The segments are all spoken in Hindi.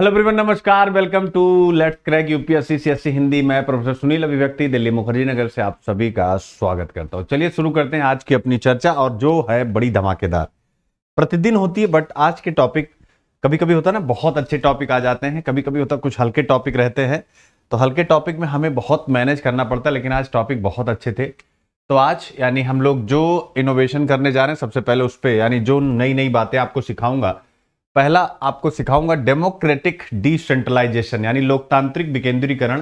हेलो प्रिवन नमस्कार welcome to let's crack UPSC CSC Hindi मैं प्रोफेसर सुनील अभिव्यक्ति दिल्ली मुखर्जी नगर से आप सभी का स्वागत करता हूं चलिए शुरू करते हैं आज की अपनी चर्चा और जो है बड़ी धमाकेदार प्रतिदिन होती है बट आज के टॉपिक कभी कभी होता है ना बहुत अच्छे टॉपिक आ जाते हैं कभी कभी होता कुछ हल्के टॉपिक रहते हैं तो हल्के टॉपिक में हमें बहुत मैनेज करना पड़ता है लेकिन आज टॉपिक बहुत अच्छे थे तो आज यानी हम लोग जो इनोवेशन करने जा रहे हैं सबसे पहले उस पर यानी जो नई नई बातें आपको सिखाऊंगा पहला आपको सिखाऊंगा डेमोक्रेटिक डिसेंट्रलाइजेशन यानी लोकतांत्रिक विकेंद्रीकरण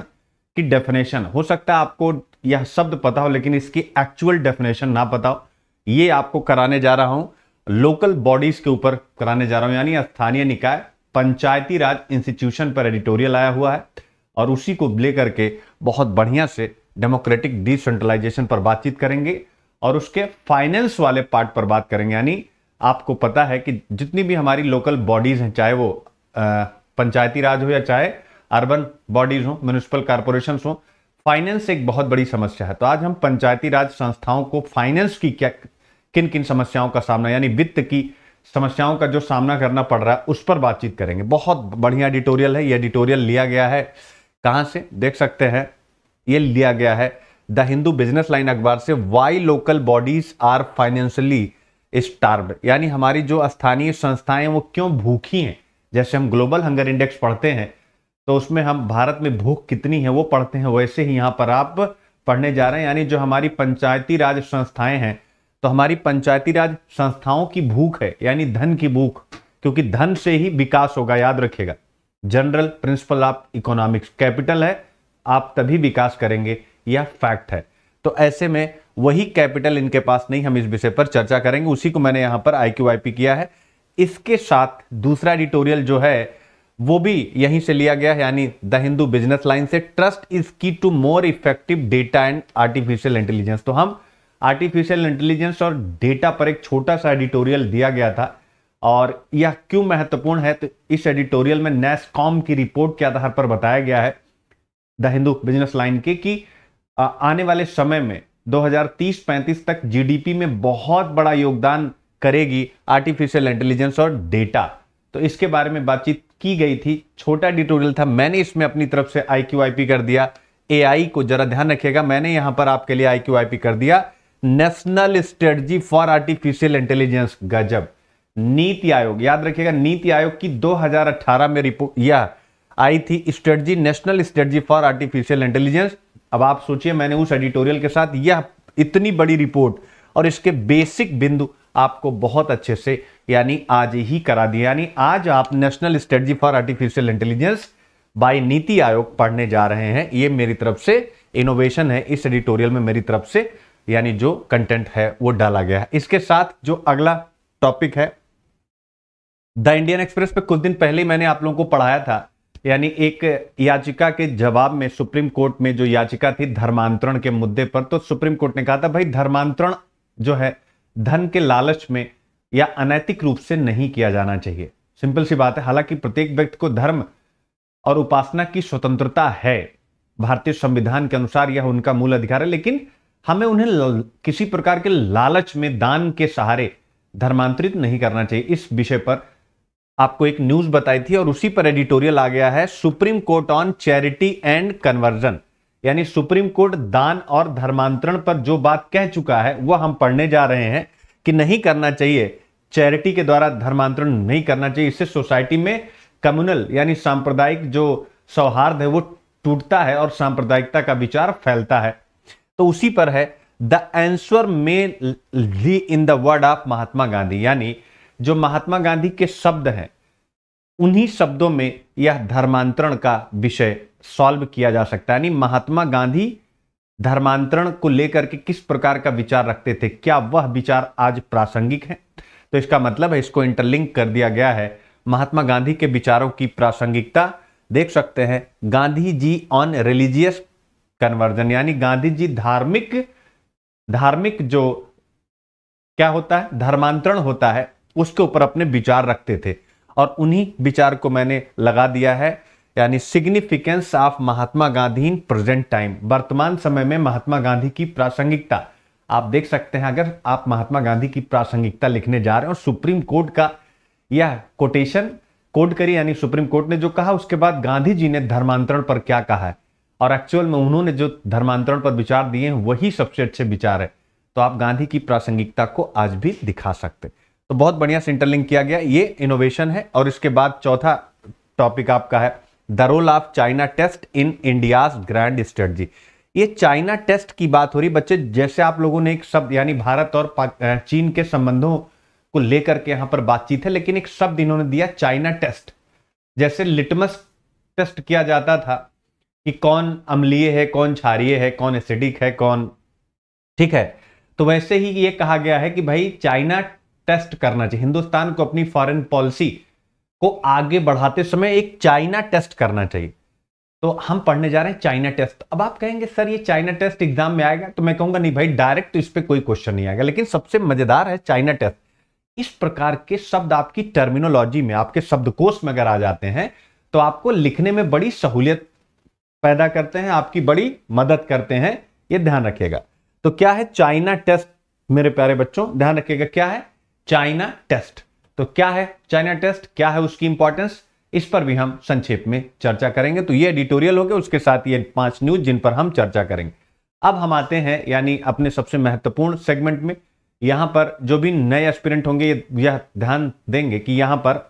की डेफिनेशन हो सकता है आपको यह शब्द पता हो लेकिन इसकी एक्चुअल डेफिनेशन ना पता हो ये आपको कराने जा रहा हूं लोकल बॉडीज के ऊपर कराने जा रहा हूं यानी स्थानीय निकाय पंचायती राज इंस्टीट्यूशन पर एडिटोरियल आया हुआ है और उसी को लेकर के बहुत बढ़िया से डेमोक्रेटिक डिसेंट्रलाइजेशन पर बातचीत करेंगे और उसके फाइनेंस वाले पार्ट पर बात करेंगे यानी आपको पता है कि जितनी भी हमारी लोकल बॉडीज़ हैं चाहे वो पंचायती राज हो या चाहे अर्बन बॉडीज़ हो म्यूनिसिपल कारपोरेशन हो फाइनेंस एक बहुत बड़ी समस्या है तो आज हम पंचायती राज संस्थाओं को फाइनेंस की क्या किन किन समस्याओं का सामना यानी वित्त की समस्याओं का जो सामना करना पड़ रहा है उस पर बातचीत करेंगे बहुत बढ़िया एडिटोरियल है ये एडिटोरियल लिया गया है कहाँ से देख सकते हैं ये लिया गया है द हिंदू बिजनेस लाइन अखबार से why local bodies are financially starved यानी हमारी जो स्थानीय संस्थाएं वो क्यों भूखी हैं जैसे हम ग्लोबल हंगर इंडेक्स पढ़ते हैं तो उसमें हम भारत में भूख कितनी है वो पढ़ते हैं वैसे ही यहाँ पर आप पढ़ने जा रहे हैं यानी जो हमारी पंचायती राज संस्थाएं हैं तो हमारी पंचायती राज संस्थाओं की भूख है यानी धन की भूख क्योंकि धन से ही विकास होगा याद रखेगा general principle of economics capital है आप तभी विकास करेंगे यह फैक्ट है तो ऐसे में वही कैपिटल इनके पास नहीं हम इस विषय पर चर्चा करेंगे उसी को मैंने यहां पर आई किया है इसके साथ दूसरा एडिटोरियल जो है वो भी यहीं से लिया गया है यानी द हिंदू बिजनेस लाइन से trust is key to more effective data and artificial intelligence तो हम आर्टिफिशियल इंटेलिजेंस और डेटा पर एक छोटा सा एडिटोरियल दिया गया था और यह क्यों महत्वपूर्ण है तो इस एडिटोरियल में नेस्कॉम की रिपोर्ट के आधार पर बताया गया है द हिंदू बिजनेस लाइन के कि आने वाले समय में 2030-35 तक जीडीपी में बहुत बड़ा योगदान करेगी आर्टिफिशियल इंटेलिजेंस और डेटा तो इसके बारे में बातचीत की गई थी छोटा डिटोरियल था मैंने इसमें अपनी तरफ से आई क्यू कर दिया ए को जरा ध्यान रखिएगा मैंने यहां पर आपके लिए आई क्यू आई पी कर दिया national strategy for artificial intelligence गजब नीति आयोग याद रखिएगा नीति आयोग की 2018 में रिपोर्ट यह आई थी strategy national strategy for artificial intelligence अब आप सोचिए मैंने उस एडिटोरियल के साथ यह इतनी बड़ी रिपोर्ट और इसके बेसिक बिंदु आपको बहुत अच्छे से यानी आज ही करा दिया यानी आज आप national strategy for artificial intelligence by NITI Aayog पढ़ने जा रहे हैं ये मेरी तरफ से इनोवेशन है इस एडिटोरियल में मेरी तरफ से यानी जो कंटेंट है वो डाला गया है इसके साथ जो अगला टॉपिक है द इंडियन एक्सप्रेस पे कुछ दिन पहले मैंने आप लोगों को पढ़ाया था यानी एक याचिका के जवाब में सुप्रीम कोर्ट में जो याचिका थी धर्मांतरण के मुद्दे पर तो सुप्रीम कोर्ट ने कहा था भाई धर्मांतरण जो है धन के लालच में या अनैतिक रूप से नहीं किया जाना चाहिए सिंपल सी बात है हालांकि प्रत्येक व्यक्ति को धर्म और उपासना की स्वतंत्रता है भारतीय संविधान के अनुसार यह उनका मूल अधिकार है लेकिन हमें उन्हें किसी प्रकार के लालच में दान के सहारे धर्मांतरित नहीं करना चाहिए इस विषय पर आपको एक न्यूज बताई थी और उसी पर एडिटोरियल आ गया है supreme court on charity and conversion यानी सुप्रीम कोर्ट दान और धर्मांतरण पर जो बात कह चुका है वह हम पढ़ने जा रहे हैं कि नहीं करना चाहिए चैरिटी के द्वारा धर्मांतरण नहीं करना चाहिए इससे सोसाइटी में कम्युनल यानी सांप्रदायिक जो सौहार्द है वो टूटता है और सांप्रदायिकता का विचार फैलता है तो उसी पर है the answer may lie in the word of Mahatma Gandhi यानी जो महात्मा गांधी के शब्द हैं उन्हीं शब्दों में यह धर्मांतरण का विषय सॉल्व किया जा सकता है यानी महात्मा गांधी धर्मांतरण को लेकर के किस प्रकार का विचार रखते थे क्या वह विचार आज प्रासंगिक है तो इसका मतलब है इसको इंटरलिंक कर दिया गया है महात्मा गांधी के विचारों की प्रासंगिकता देख सकते हैं Gandhi ji on religious conversion यानी गांधी जी धार्मिक धार्मिक जो क्या होता है धर्मांतरण होता है उसके ऊपर अपने विचार रखते थे और उन्हीं विचार को मैंने लगा दिया है यानी significance of Mahatma Gandhi in present time वर्तमान समय में महात्मा गांधी की प्रासंगिकता आप देख सकते हैं अगर आप महात्मा गांधी की प्रासंगिकता लिखने जा रहे हैं और सुप्रीम कोर्ट का यह कोटेशन कोट करी यानी सुप्रीम कोर्ट ने जो कहा उसके बाद गांधी जी ने धर्मांतरण पर क्या कहा है और एक्चुअल में उन्होंने जो धर्मांतरण पर विचार दिए हैं वही सबसे अच्छे विचार है तो आप गांधी की प्रासंगिकता को आज भी दिखा सकते हैं तो बहुत बढ़िया इंटरलिंक किया गया ये इनोवेशन है और इसके बाद चौथा टॉपिक आपका है the role of China test in India's grand strategy ये चाइना टेस्ट की बात हो रही बच्चे जैसे आप लोगों ने एक शब्द यानी भारत और चीन के संबंधों को लेकर के यहां पर बातचीत है लेकिन एक शब्द इन्होंने दिया चाइना टेस्ट जैसे लिटमस टेस्ट किया जाता था कि कौन अम्लीय है कौन छारिय है कौन एसिडिक है कौन ठीक है तो वैसे ही ये कहा गया है कि भाई चाइना टेस्ट करना चाहिए हिंदुस्तान को अपनी फॉरेन पॉलिसी को आगे बढ़ाते समय एक चाइना टेस्ट करना चाहिए तो हम पढ़ने जा रहे हैं चाइना टेस्ट अब आप कहेंगे सर ये चाइना टेस्ट एग्जाम में आएगा तो मैं कहूंगा नहीं भाई डायरेक्ट तो इस पर कोई क्वेश्चन नहीं आएगा लेकिन सबसे मजेदार है चाइना टेस्ट इस प्रकार के शब्द आपकी टर्मिनोलॉजी में आपके शब्दकोश में अगर आ जाते हैं तो आपको लिखने में बड़ी सहूलियत पैदा करते हैं आपकी बड़ी मदद करते हैं ये ध्यान रखिएगा तो क्या है चाइना टेस्ट मेरे प्यारे बच्चों ध्यान रखिएगा क्या है चाइना टेस्ट तो क्या है चाइना टेस्ट क्या है उसकी इंपॉर्टेंस इस पर भी हम संक्षेप में चर्चा करेंगे तो ये एडिटोरियल हो गया उसके साथ ये पांच न्यूज जिन पर हम चर्चा करेंगे अब हम आते हैं यानी अपने सबसे महत्वपूर्ण सेगमेंट में यहाँ पर जो भी नए एस्पिरेंट होंगे यह ध्यान देंगे कि यहाँ पर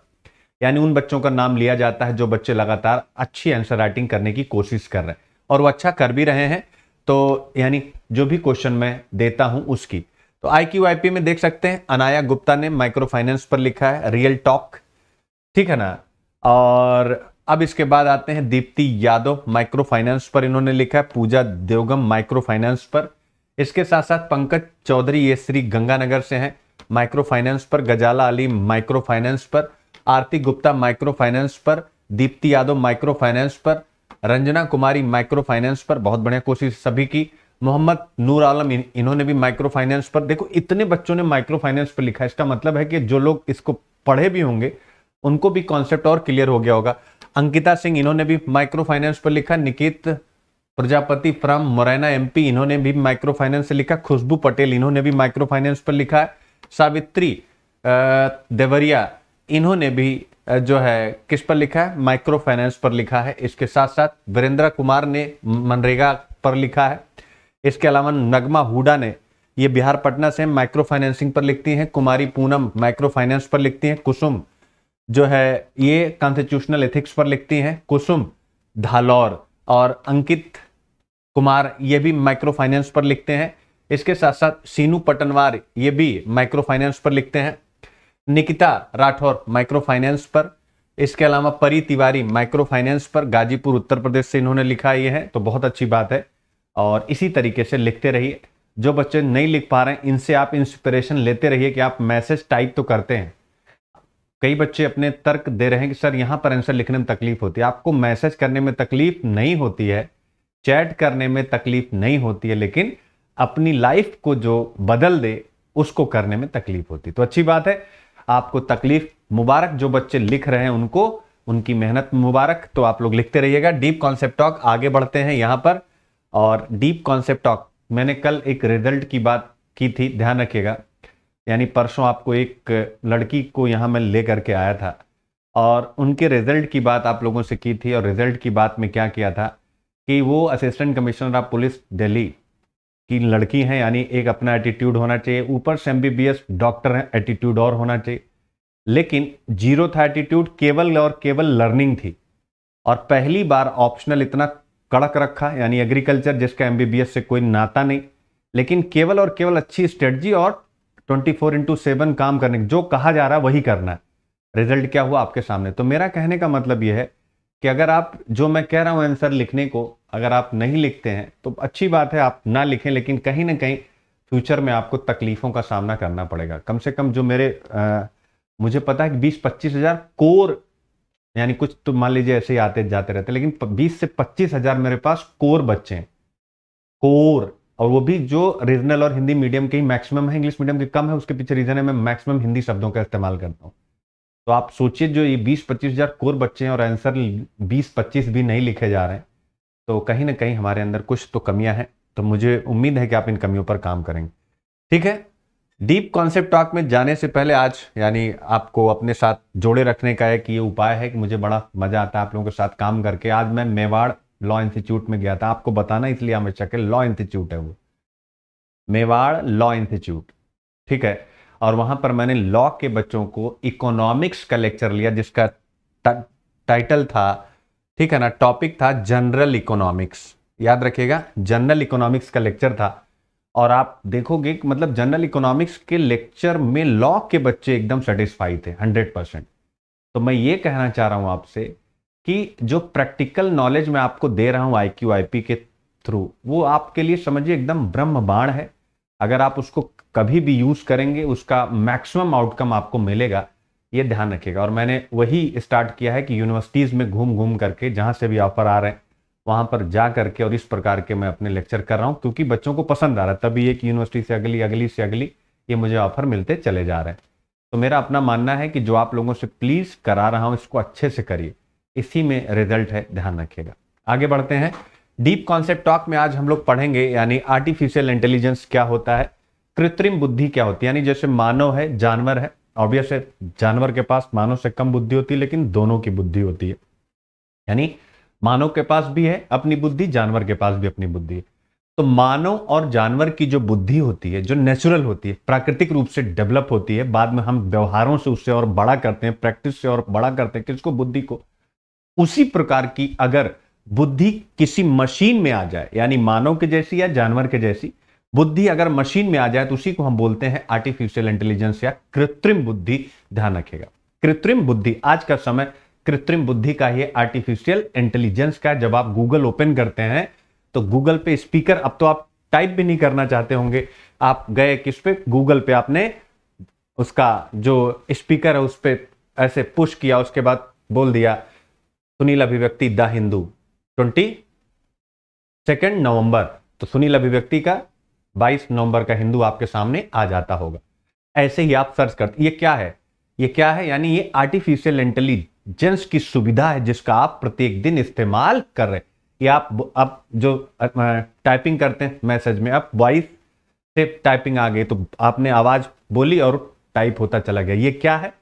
यानी उन बच्चों का नाम लिया जाता है जो बच्चे लगातार अच्छी आंसर राइटिंग करने की कोशिश कर रहे हैं और वो अच्छा कर भी रहे हैं तो यानी जो भी क्वेश्चन मैं देता हूँ उसकी तो आई में देख सकते हैं अनाया गुप्ता ने माइक्रो फाइनेंस पर लिखा है रियल टॉक ठीक है ना और अब इसके बाद आते हैं दीप्ति यादव माइक्रो फाइनेंस पर इन्होंने लिखा है पूजा देवगम माइक्रो फाइनेंस पर इसके साथ साथ पंकज चौधरी ये श्री गंगानगर से हैं माइक्रो फाइनेंस पर गजाला अली माइक्रो फाइनेंस पर आरती गुप्ता माइक्रो फाइनेंस पर दीप्ति यादव माइक्रो फाइनेंस पर रंजना कुमारी माइक्रो फाइनेंस पर बहुत बढ़िया कोशिश सभी की मोहम्मद नूर आलम इन, इन्होंने भी माइक्रो फाइनेंस पर देखो इतने बच्चों ने माइक्रो फाइनेंस पर लिखा इसका मतलब है कि जो लोग इसको पढ़े भी होंगे उनको भी कॉन्सेप्ट और क्लियर हो गया होगा अंकिता सिंह इन्होंने भी माइक्रो फाइनेंस पर लिखा निकित प्रजापति फ्रॉम मुरैना एम इन्होंने भी माइक्रो फाइनेंस से लिखा खुशबू पटेल इन्होंने भी माइक्रो फाइनेंस पर लिखा है सावित्री देवरिया इन्होंने भी जो है किस पर लिखा है माइक्रो फाइनेंस पर लिखा है इसके साथ साथ वीरेंद्र कुमार ने मनरेगा पर लिखा है इसके अलावा नगमा हुडा ने ये बिहार पटना से माइक्रो फाइनेंसिंग पर लिखती हैं कुमारी पूनम माइक्रो फाइनेंस पर लिखती हैं कुसुम जो है ये कॉन्स्टिट्यूशनल एथिक्स पर लिखती हैं कुसुम धालौर और अंकित कुमार ये भी माइक्रो फाइनेंस पर लिखते हैं इसके साथ साथ सीनू पटनवार ये भी माइक्रो फाइनेंस पर लिखते हैं निकिता राठौर माइक्रो फाइनेंस पर इसके अलावा परी तिवारी माइक्रो फाइनेंस पर गाजीपुर उत्तर प्रदेश से इन्होंने लिखा ये है तो बहुत अच्छी बात है और इसी तरीके से लिखते रहिए जो बच्चे नहीं लिख पा रहे हैं इनसे आप इंस्पिरेशन लेते रहिए कि आप मैसेज टाइप तो करते हैं कई बच्चे अपने तर्क दे रहे हैं कि सर यहाँ पर आंसर लिखने में तकलीफ होती है आपको मैसेज करने में तकलीफ नहीं होती है चैट करने में तकलीफ नहीं होती है लेकिन अपनी लाइफ को जो बदल दे उसको करने में तकलीफ होती तो अच्छी बात है आपको तकलीफ मुबारक जो बच्चे लिख रहे हैं उनको उनकी मेहनत मुबारक तो आप लोग लिखते रहिएगा डीप कॉन्सेप्ट टॉक आगे बढ़ते हैं यहाँ पर और डीप कॉन्सेप्ट टॉक मैंने कल एक रिजल्ट की बात की थी ध्यान रखिएगा यानी परसों आपको एक लड़की को यहाँ मैं ले करके आया था और उनके रिजल्ट की बात आप लोगों से की थी और रिजल्ट की बात में क्या किया था कि वो assistant commissioner of police Delhi की लड़की हैं यानी एक अपना एटीट्यूड होना चाहिए ऊपर से एम डॉक्टर हैं एटीट्यूड और होना चाहिए लेकिन जीरो था एटीट्यूड केवल और केवल लर्निंग थी और पहली बार ऑप्शनल इतना कड़क रखा यानी एग्रीकल्चर जिसका एम से कोई नाता नहीं लेकिन केवल और केवल अच्छी स्ट्रेटजी और 24 फोर इंटू सेवन काम करने जो कहा जा रहा है वही करना है रिजल्ट क्या हुआ आपके सामने तो मेरा कहने का मतलब यह है कि अगर आप जो मैं कह रहा हूँ आंसर लिखने को अगर आप नहीं लिखते हैं तो अच्छी बात है आप ना लिखें लेकिन कहीं ना कहीं फ्यूचर में आपको तकलीफों का सामना करना पड़ेगा कम से कम जो मेरे आ, मुझे पता है कि बीस पच्चीस हजार कोर यानी कुछ तो मान लीजिए ऐसे ही आते जाते रहते लेकिन 20 से पच्चीस हजार मेरे पास कोर बच्चे हैं कोर और वो भी जो रीजनल और हिंदी मीडियम के ही मैक्सिमम है इंग्लिश मीडियम के कम है उसके पीछे रीजन है मैं मैक्सिमम हिंदी शब्दों का इस्तेमाल करता हूँ तो आप सोचिए जो ये बीस पच्चीस हजार कोर बच्चे हैं और आंसर बीस पच्चीस भी नहीं लिखे जा रहे हैं तो कहीं ना कहीं हमारे अंदर कुछ तो कमियां हैं तो मुझे उम्मीद है कि आप इन कमियों पर काम करेंगे ठीक है डीप कॉन्सेप्ट टॉक में जाने से पहले आज यानी आपको अपने साथ जोड़े रखने का एक ये उपाय है कि मुझे बड़ा मजा आता है आप लोगों के साथ काम करके आज मैं मेवाड़ लॉ इंस्टीट्यूट में गया था आपको बताना इसलिए हमेशा के लॉ इंस्टीट्यूट है वो मेवाड़ लॉ इंस्टीट्यूट ठीक है और वहां पर मैंने लॉ के बच्चों को इकोनॉमिक्स का लेक्चर लिया जिसका टाइटल था ठीक है ना टॉपिक था जनरल इकोनॉमिक्स याद रखिएगा जनरल इकोनॉमिक्स का लेक्चर था और आप देखोगे कि मतलब जनरल इकोनॉमिक्स के लेक्चर में लॉ के बच्चे एकदम सेटिस्फाई थे हंड्रेड परसेंट तो मैं ये कहना चाह रहा हूँ आपसे कि जो प्रैक्टिकल नॉलेज मैं आपको दे रहा हूँ आई क्यू आई पी के थ्रू वो आपके लिए समझिए एकदम ब्रह्म बाण है अगर आप उसको कभी भी यूज़ करेंगे उसका मैक्सिमम आउटकम आपको मिलेगा ये ध्यान रखिएगा और मैंने वही स्टार्ट किया है कि यूनिवर्सिटीज़ में घूम घूम करके जहाँ से भी ऑफर आ रहे हैं वहां पर जा करके और इस प्रकार के मैं अपने लेक्चर कर रहा हूं क्योंकि बच्चों को पसंद आ रहा है तभी एक यूनिवर्सिटी से अगली अगली से अगली ये मुझे ऑफर मिलते चले जा रहे हैं तो मेरा अपना मानना है कि जो आप लोगों से प्लीज़ करा रहा हूं इसको अच्छे से करिए इसी में रिजल्ट है ध्यान रखिएगा आगे बढ़ते हैं डीप कॉन्सेप्ट टॉक में आज हम लोग पढ़ेंगे यानी आर्टिफिशियल इंटेलिजेंस क्या होता है कृत्रिम बुद्धि क्या होती है यानी जैसे मानव है जानवर है ऑब्वियस है जानवर के पास मानव से कम बुद्धि होती है लेकिन दोनों की बुद्धि होती है यानी मानव के पास भी है अपनी बुद्धि जानवर के पास भी अपनी बुद्धि तो मानव और जानवर की जो बुद्धि होती है जो नेचुरल होती है प्राकृतिक रूप से डेवलप होती है बाद में हम व्यवहारों से उससे और बड़ा करते हैं प्रैक्टिस से और बड़ा करते हैं किसको बुद्धि को उसी प्रकार की अगर बुद्धि किसी मशीन में आ जाए यानी मानव के जैसी या जानवर के जैसी बुद्धि अगर मशीन में आ जाए तो उसी को हम बोलते हैं आर्टिफिशियल इंटेलिजेंस या कृत्रिम बुद्धि ध्यान रखेगा कृत्रिम बुद्धि आज का समय कृत्रिम बुद्धि का ये आर्टिफिशियल इंटेलिजेंस का जब आप गूगल ओपन करते हैं तो गूगल पे स्पीकर अब तो आप टाइप भी नहीं करना चाहते होंगे आप गए किस पे गूगल पे आपने उसका जो स्पीकर है उस पर ऐसे पुश किया उसके बाद बोल दिया सुनील अभिव्यक्ति the Hindu twenty second November तो सुनील अभिव्यक्ति का 22 नवंबर का हिंदू आपके सामने आ जाता होगा ऐसे ही आप सर्च करते ये क्या है ये क्या है यानी ये आर्टिफिशियल इंटेलिजेंस जेंट्स की सुविधा है जिसका आप प्रत्येक दिन इस्तेमाल कर रहे हैं आप अब जो टाइपिंग करते हैं मैसेज में अब वॉइस से टाइपिंग आ गई तो आपने आवाज़ बोली और टाइप होता चला गया ये क्या है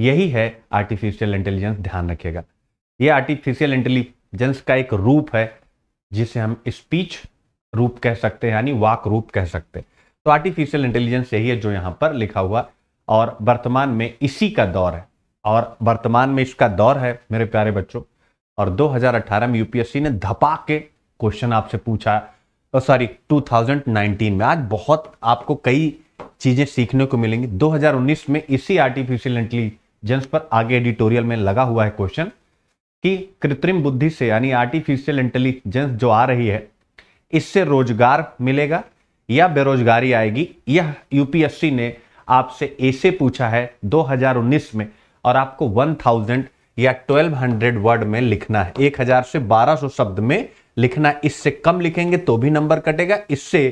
यही है आर्टिफिशियल इंटेलिजेंस ध्यान रखिएगा ये आर्टिफिशियल इंटेलिजेंस का एक रूप है जिसे हम स्पीच रूप कह सकते हैं यानी वाक रूप कह सकते हैं तो आर्टिफिशियल इंटेलिजेंस यही है जो यहां पर लिखा हुआ और वर्तमान में इसी का दौर है और वर्तमान में इसका दौर है मेरे प्यारे बच्चों और 2018 में यूपीएससी ने धपा के क्वेश्चन आपसे पूछा सॉरी 2019 में आज बहुत आपको कई चीजें सीखने को मिलेंगी 2019 में इसी आर्टिफिशियल इंटेलिजेंस पर आगे एडिटोरियल में लगा हुआ है क्वेश्चन कि कृत्रिम बुद्धि से यानी आर्टिफिशियल इंटेलिजेंस जो आ रही है इससे रोजगार मिलेगा या बेरोजगारी आएगी यह यूपीएससी ने आपसे ऐसे पूछा है 2019 में और आपको वन थाउजेंड या ट्वेल्व हंड्रेड वर्ड में लिखना है एक हजार से बारह सौ शब्द में लिखना इससे कम लिखेंगे तो भी नंबर कटेगा इससे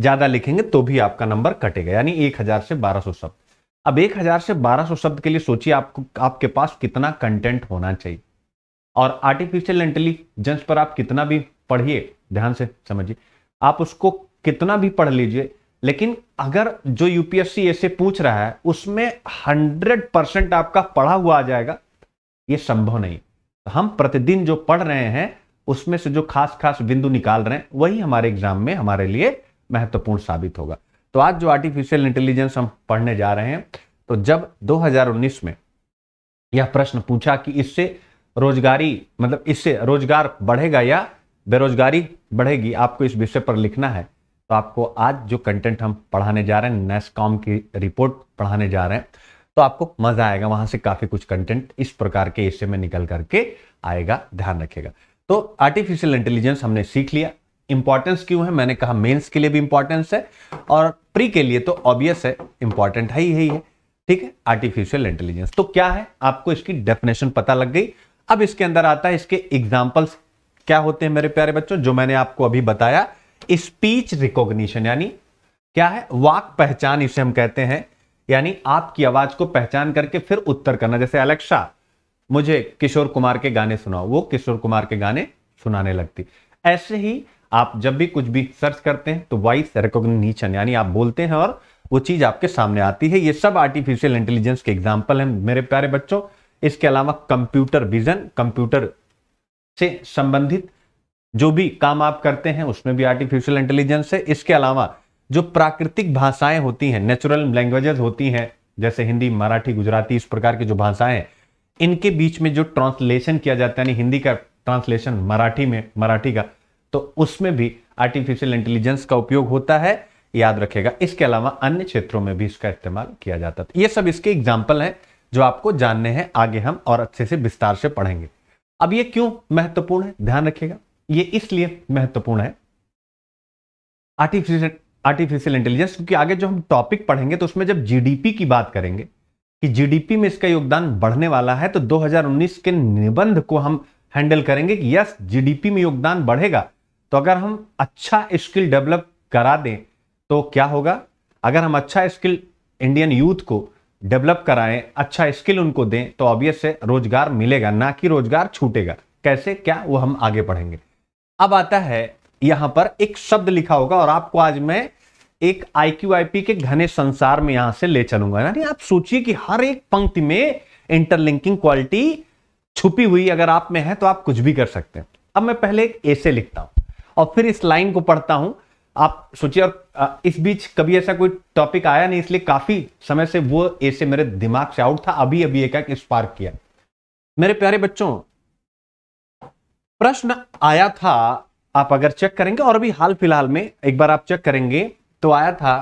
ज्यादा लिखेंगे तो भी आपका नंबर कटेगा यानी एक हजार से बारह सौ शब्द अब एक हजार से बारह सौ शब्द के लिए सोचिए आपको आपके पास कितना कंटेंट होना चाहिए और आर्टिफिशियल इंटेलिजेंस पर आप कितना भी पढ़िए ध्यान से समझिए आप उसको कितना भी पढ़ लीजिए लेकिन अगर जो यूपीएससी ऐसे पूछ रहा है उसमें हंड्रेड परसेंट आपका पढ़ा हुआ आ जाएगा ये संभव नहीं तो हम प्रतिदिन जो पढ़ रहे हैं उसमें से जो खास खास बिंदु निकाल रहे हैं वही हमारे एग्जाम में हमारे लिए महत्वपूर्ण साबित होगा तो आज जो आर्टिफिशियल इंटेलिजेंस हम पढ़ने जा रहे हैं तो जब 2019 में यह प्रश्न पूछा कि इससे रोजगारी मतलब इससे रोजगार बढ़ेगा या बेरोजगारी बढ़ेगी आपको इस विषय पर लिखना है तो आपको आज जो कंटेंट हम पढ़ाने जा रहे हैं नेस्कॉम की रिपोर्ट पढ़ाने जा रहे हैं तो आपको मजा आएगा वहां से काफी कुछ कंटेंट इस प्रकार के हिस्से में निकल करके आएगा ध्यान रखेगा तो आर्टिफिशियल इंटेलिजेंस हमने सीख लिया इंपॉर्टेंस क्यों है मैंने कहा मेंस के लिए भी इंपॉर्टेंस है और प्री के लिए तो ऑब्वियस है इंपॉर्टेंट है ही है, है ठीक है आर्टिफिशियल इंटेलिजेंस तो क्या है आपको इसकी डेफिनेशन पता लग गई अब इसके अंदर आता है इसके एग्जाम्पल्स क्या होते हैं मेरे प्यारे बच्चों जो मैंने आपको अभी बताया स्पीच रिकॉग्निशन यानी क्या है वाक पहचान इसे हम कहते हैं यानी आपकी आवाज को पहचान करके फिर उत्तर करना जैसे अलेक्सा मुझे किशोर कुमार के गाने सुनाओ वो किशोर कुमार के गाने सुनाने लगती ऐसे ही आप जब भी कुछ भी सर्च करते हैं तो वॉइस रिकॉग्निशन यानी आप बोलते हैं और वो चीज आपके सामने आती है ये सब आर्टिफिशियल इंटेलिजेंस के एग्जाम्पल हैं मेरे प्यारे बच्चों इसके अलावा कंप्यूटर विजन कंप्यूटर से संबंधित जो भी काम आप करते हैं उसमें भी आर्टिफिशियल इंटेलिजेंस है इसके अलावा जो प्राकृतिक भाषाएं होती हैं नेचुरल लैंग्वेजेस होती हैं जैसे हिंदी मराठी गुजराती इस प्रकार की जो भाषाएं इनके बीच में जो ट्रांसलेशन किया जाता है यानी हिंदी का ट्रांसलेशन मराठी में मराठी का तो उसमें भी आर्टिफिशियल इंटेलिजेंस का उपयोग होता है याद रखेगा इसके अलावा अन्य क्षेत्रों में भी इसका इस्तेमाल किया जाता था ये सब इसके एग्जाम्पल हैं जो आपको जानने हैं आगे हम और अच्छे से विस्तार से पढ़ेंगे अब ये क्यों महत्वपूर्ण है ध्यान रखिएगा ये इसलिए महत्वपूर्ण है आर्टिफिशियल आर्टिफिशियल इंटेलिजेंस क्योंकि आगे जो हम टॉपिक पढ़ेंगे तो उसमें जब जीडीपी की बात करेंगे कि जीडीपी में इसका योगदान बढ़ने वाला है तो 2019 के निबंध को हम हैंडल करेंगे कि यस जीडीपी में योगदान बढ़ेगा तो अगर हम अच्छा स्किल डेवलप करा दें तो क्या होगा अगर हम अच्छा स्किल इंडियन यूथ को डेवलप कराएं अच्छा स्किल उनको दें तो ऑब्वियस से रोजगार मिलेगा ना कि रोजगार छूटेगा कैसे क्या वो हम आगे पढ़ेंगे अब आता है यहां पर एक शब्द लिखा होगा और आपको आज मैं एक आईक्यूआईपी के घने संसार में यहां से ले चलूंगा यानी आप सोचिए कि हर एक पंक्ति में इंटरलिंकिंग क्वालिटी छुपी हुई अगर आप में है तो आप कुछ भी कर सकते हैं अब मैं पहले एक ऐसे लिखता हूं और फिर इस लाइन को पढ़ता हूं आप सोचिए और इस बीच कभी ऐसा कोई टॉपिक आया नहीं इसलिए काफी समय से वो ऐसे मेरे दिमाग से आउट था अभी अभी एक स्पार्क किया मेरे प्यारे बच्चों प्रश्न आया था आप अगर चेक करेंगे और अभी हाल फिलहाल में एक बार आप चेक करेंगे तो आया था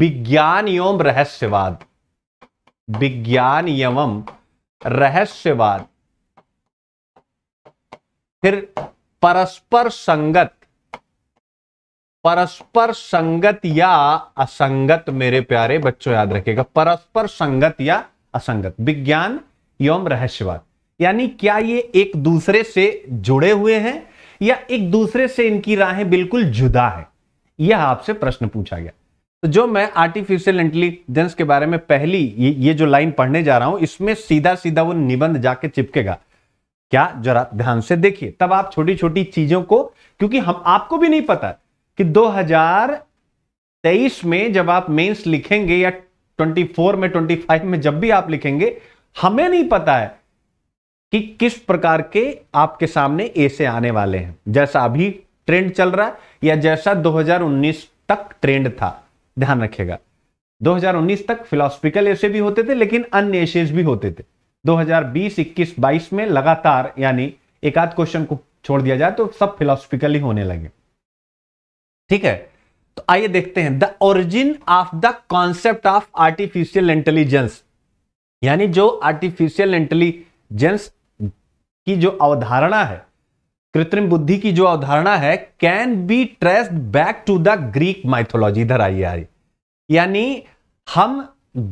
विज्ञान एवं रहस्यवाद विज्ञान एवं रहस्यवाद फिर परस्पर संगत परस्पर संगत या असंगत मेरे प्यारे बच्चों याद रखेगा परस्पर संगत या असंगत विज्ञान एवं रहस्यवाद यानी क्या ये एक दूसरे से जुड़े हुए हैं या एक दूसरे से इनकी राहें बिल्कुल जुदा है यह आपसे प्रश्न पूछा गया तो जो मैं आर्टिफिशियल इंटेलिजेंस के बारे में पहली ये, ये जो लाइन पढ़ने जा रहा हूं इसमें सीधा सीधा वो निबंध जाके चिपकेगा क्या जरा ध्यान से देखिए तब आप छोटी छोटी चीजों को क्योंकि हम आपको भी नहीं पता कि 2023 में जब आप मेंस लिखेंगे या 24 में 25 में जब भी आप लिखेंगे हमें नहीं पता है कि किस प्रकार के आपके सामने ऐसे आने वाले हैं जैसा अभी ट्रेंड चल रहा है या जैसा 2019 तक ट्रेंड था ध्यान रखेगा 2019 तक फिलोसफिकल ऐसे भी होते थे लेकिन अन्य एसेज भी होते थे 2020 21 22 में लगातार यानी एक आध क्वेश्चन को छोड़ दिया जाए तो सब फिलोसफिकल ही होने लगे ठीक है तो आइए देखते हैं the origin of the concept of artificial intelligence यानी जो आर्टिफिशियल इंटेलिजेंस की जो अवधारणा है कृत्रिम बुद्धि की जो अवधारणा है can be traced back to the Greek mythology इधर आइए आइए यानी हम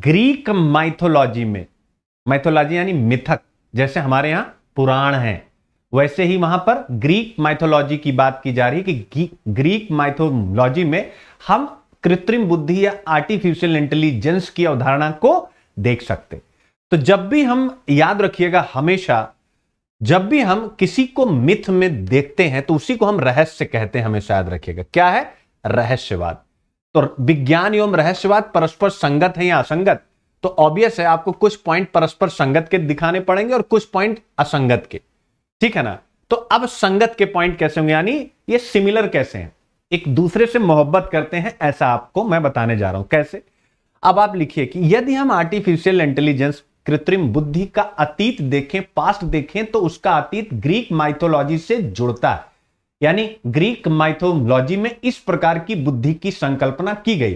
ग्रीक माइथोलॉजी में माइथोलॉजी यानी मिथक जैसे हमारे यहां पुराण है वैसे ही वहां पर ग्रीक माइथोलॉजी की बात की जा रही है कि ग्रीक माइथोलॉजी में हम कृत्रिम बुद्धि या आर्टिफिशियल इंटेलिजेंस की अवधारणा को देख सकते तो जब भी हम याद रखिएगा हमेशा जब भी हम किसी को मिथ में देखते हैं तो उसी को हम रहस्य कहते हैं हमें शायद रखिएगा क्या है रहस्यवाद तो विज्ञान एवं रहस्यवाद परस्पर संगत है या असंगत तो ऑब्वियस है आपको कुछ पॉइंट परस्पर संगत के दिखाने पड़ेंगे और कुछ पॉइंट असंगत के ठीक है ना तो अब संगत के पॉइंट कैसे होंगे यानी ये सिमिलर कैसे हैं एक दूसरे से मोहब्बत करते हैं ऐसा आपको मैं बताने जा रहा हूं कैसे अब आप लिखिए कि यदि हम आर्टिफिशियल इंटेलिजेंस कृत्रिम बुद्धि का अतीत देखें पास्ट देखें तो उसका अतीत ग्रीक माइथोलॉजी से जुड़ता है यानी ग्रीक माइथोलॉजी में इस प्रकार की बुद्धि की संकल्पना की गई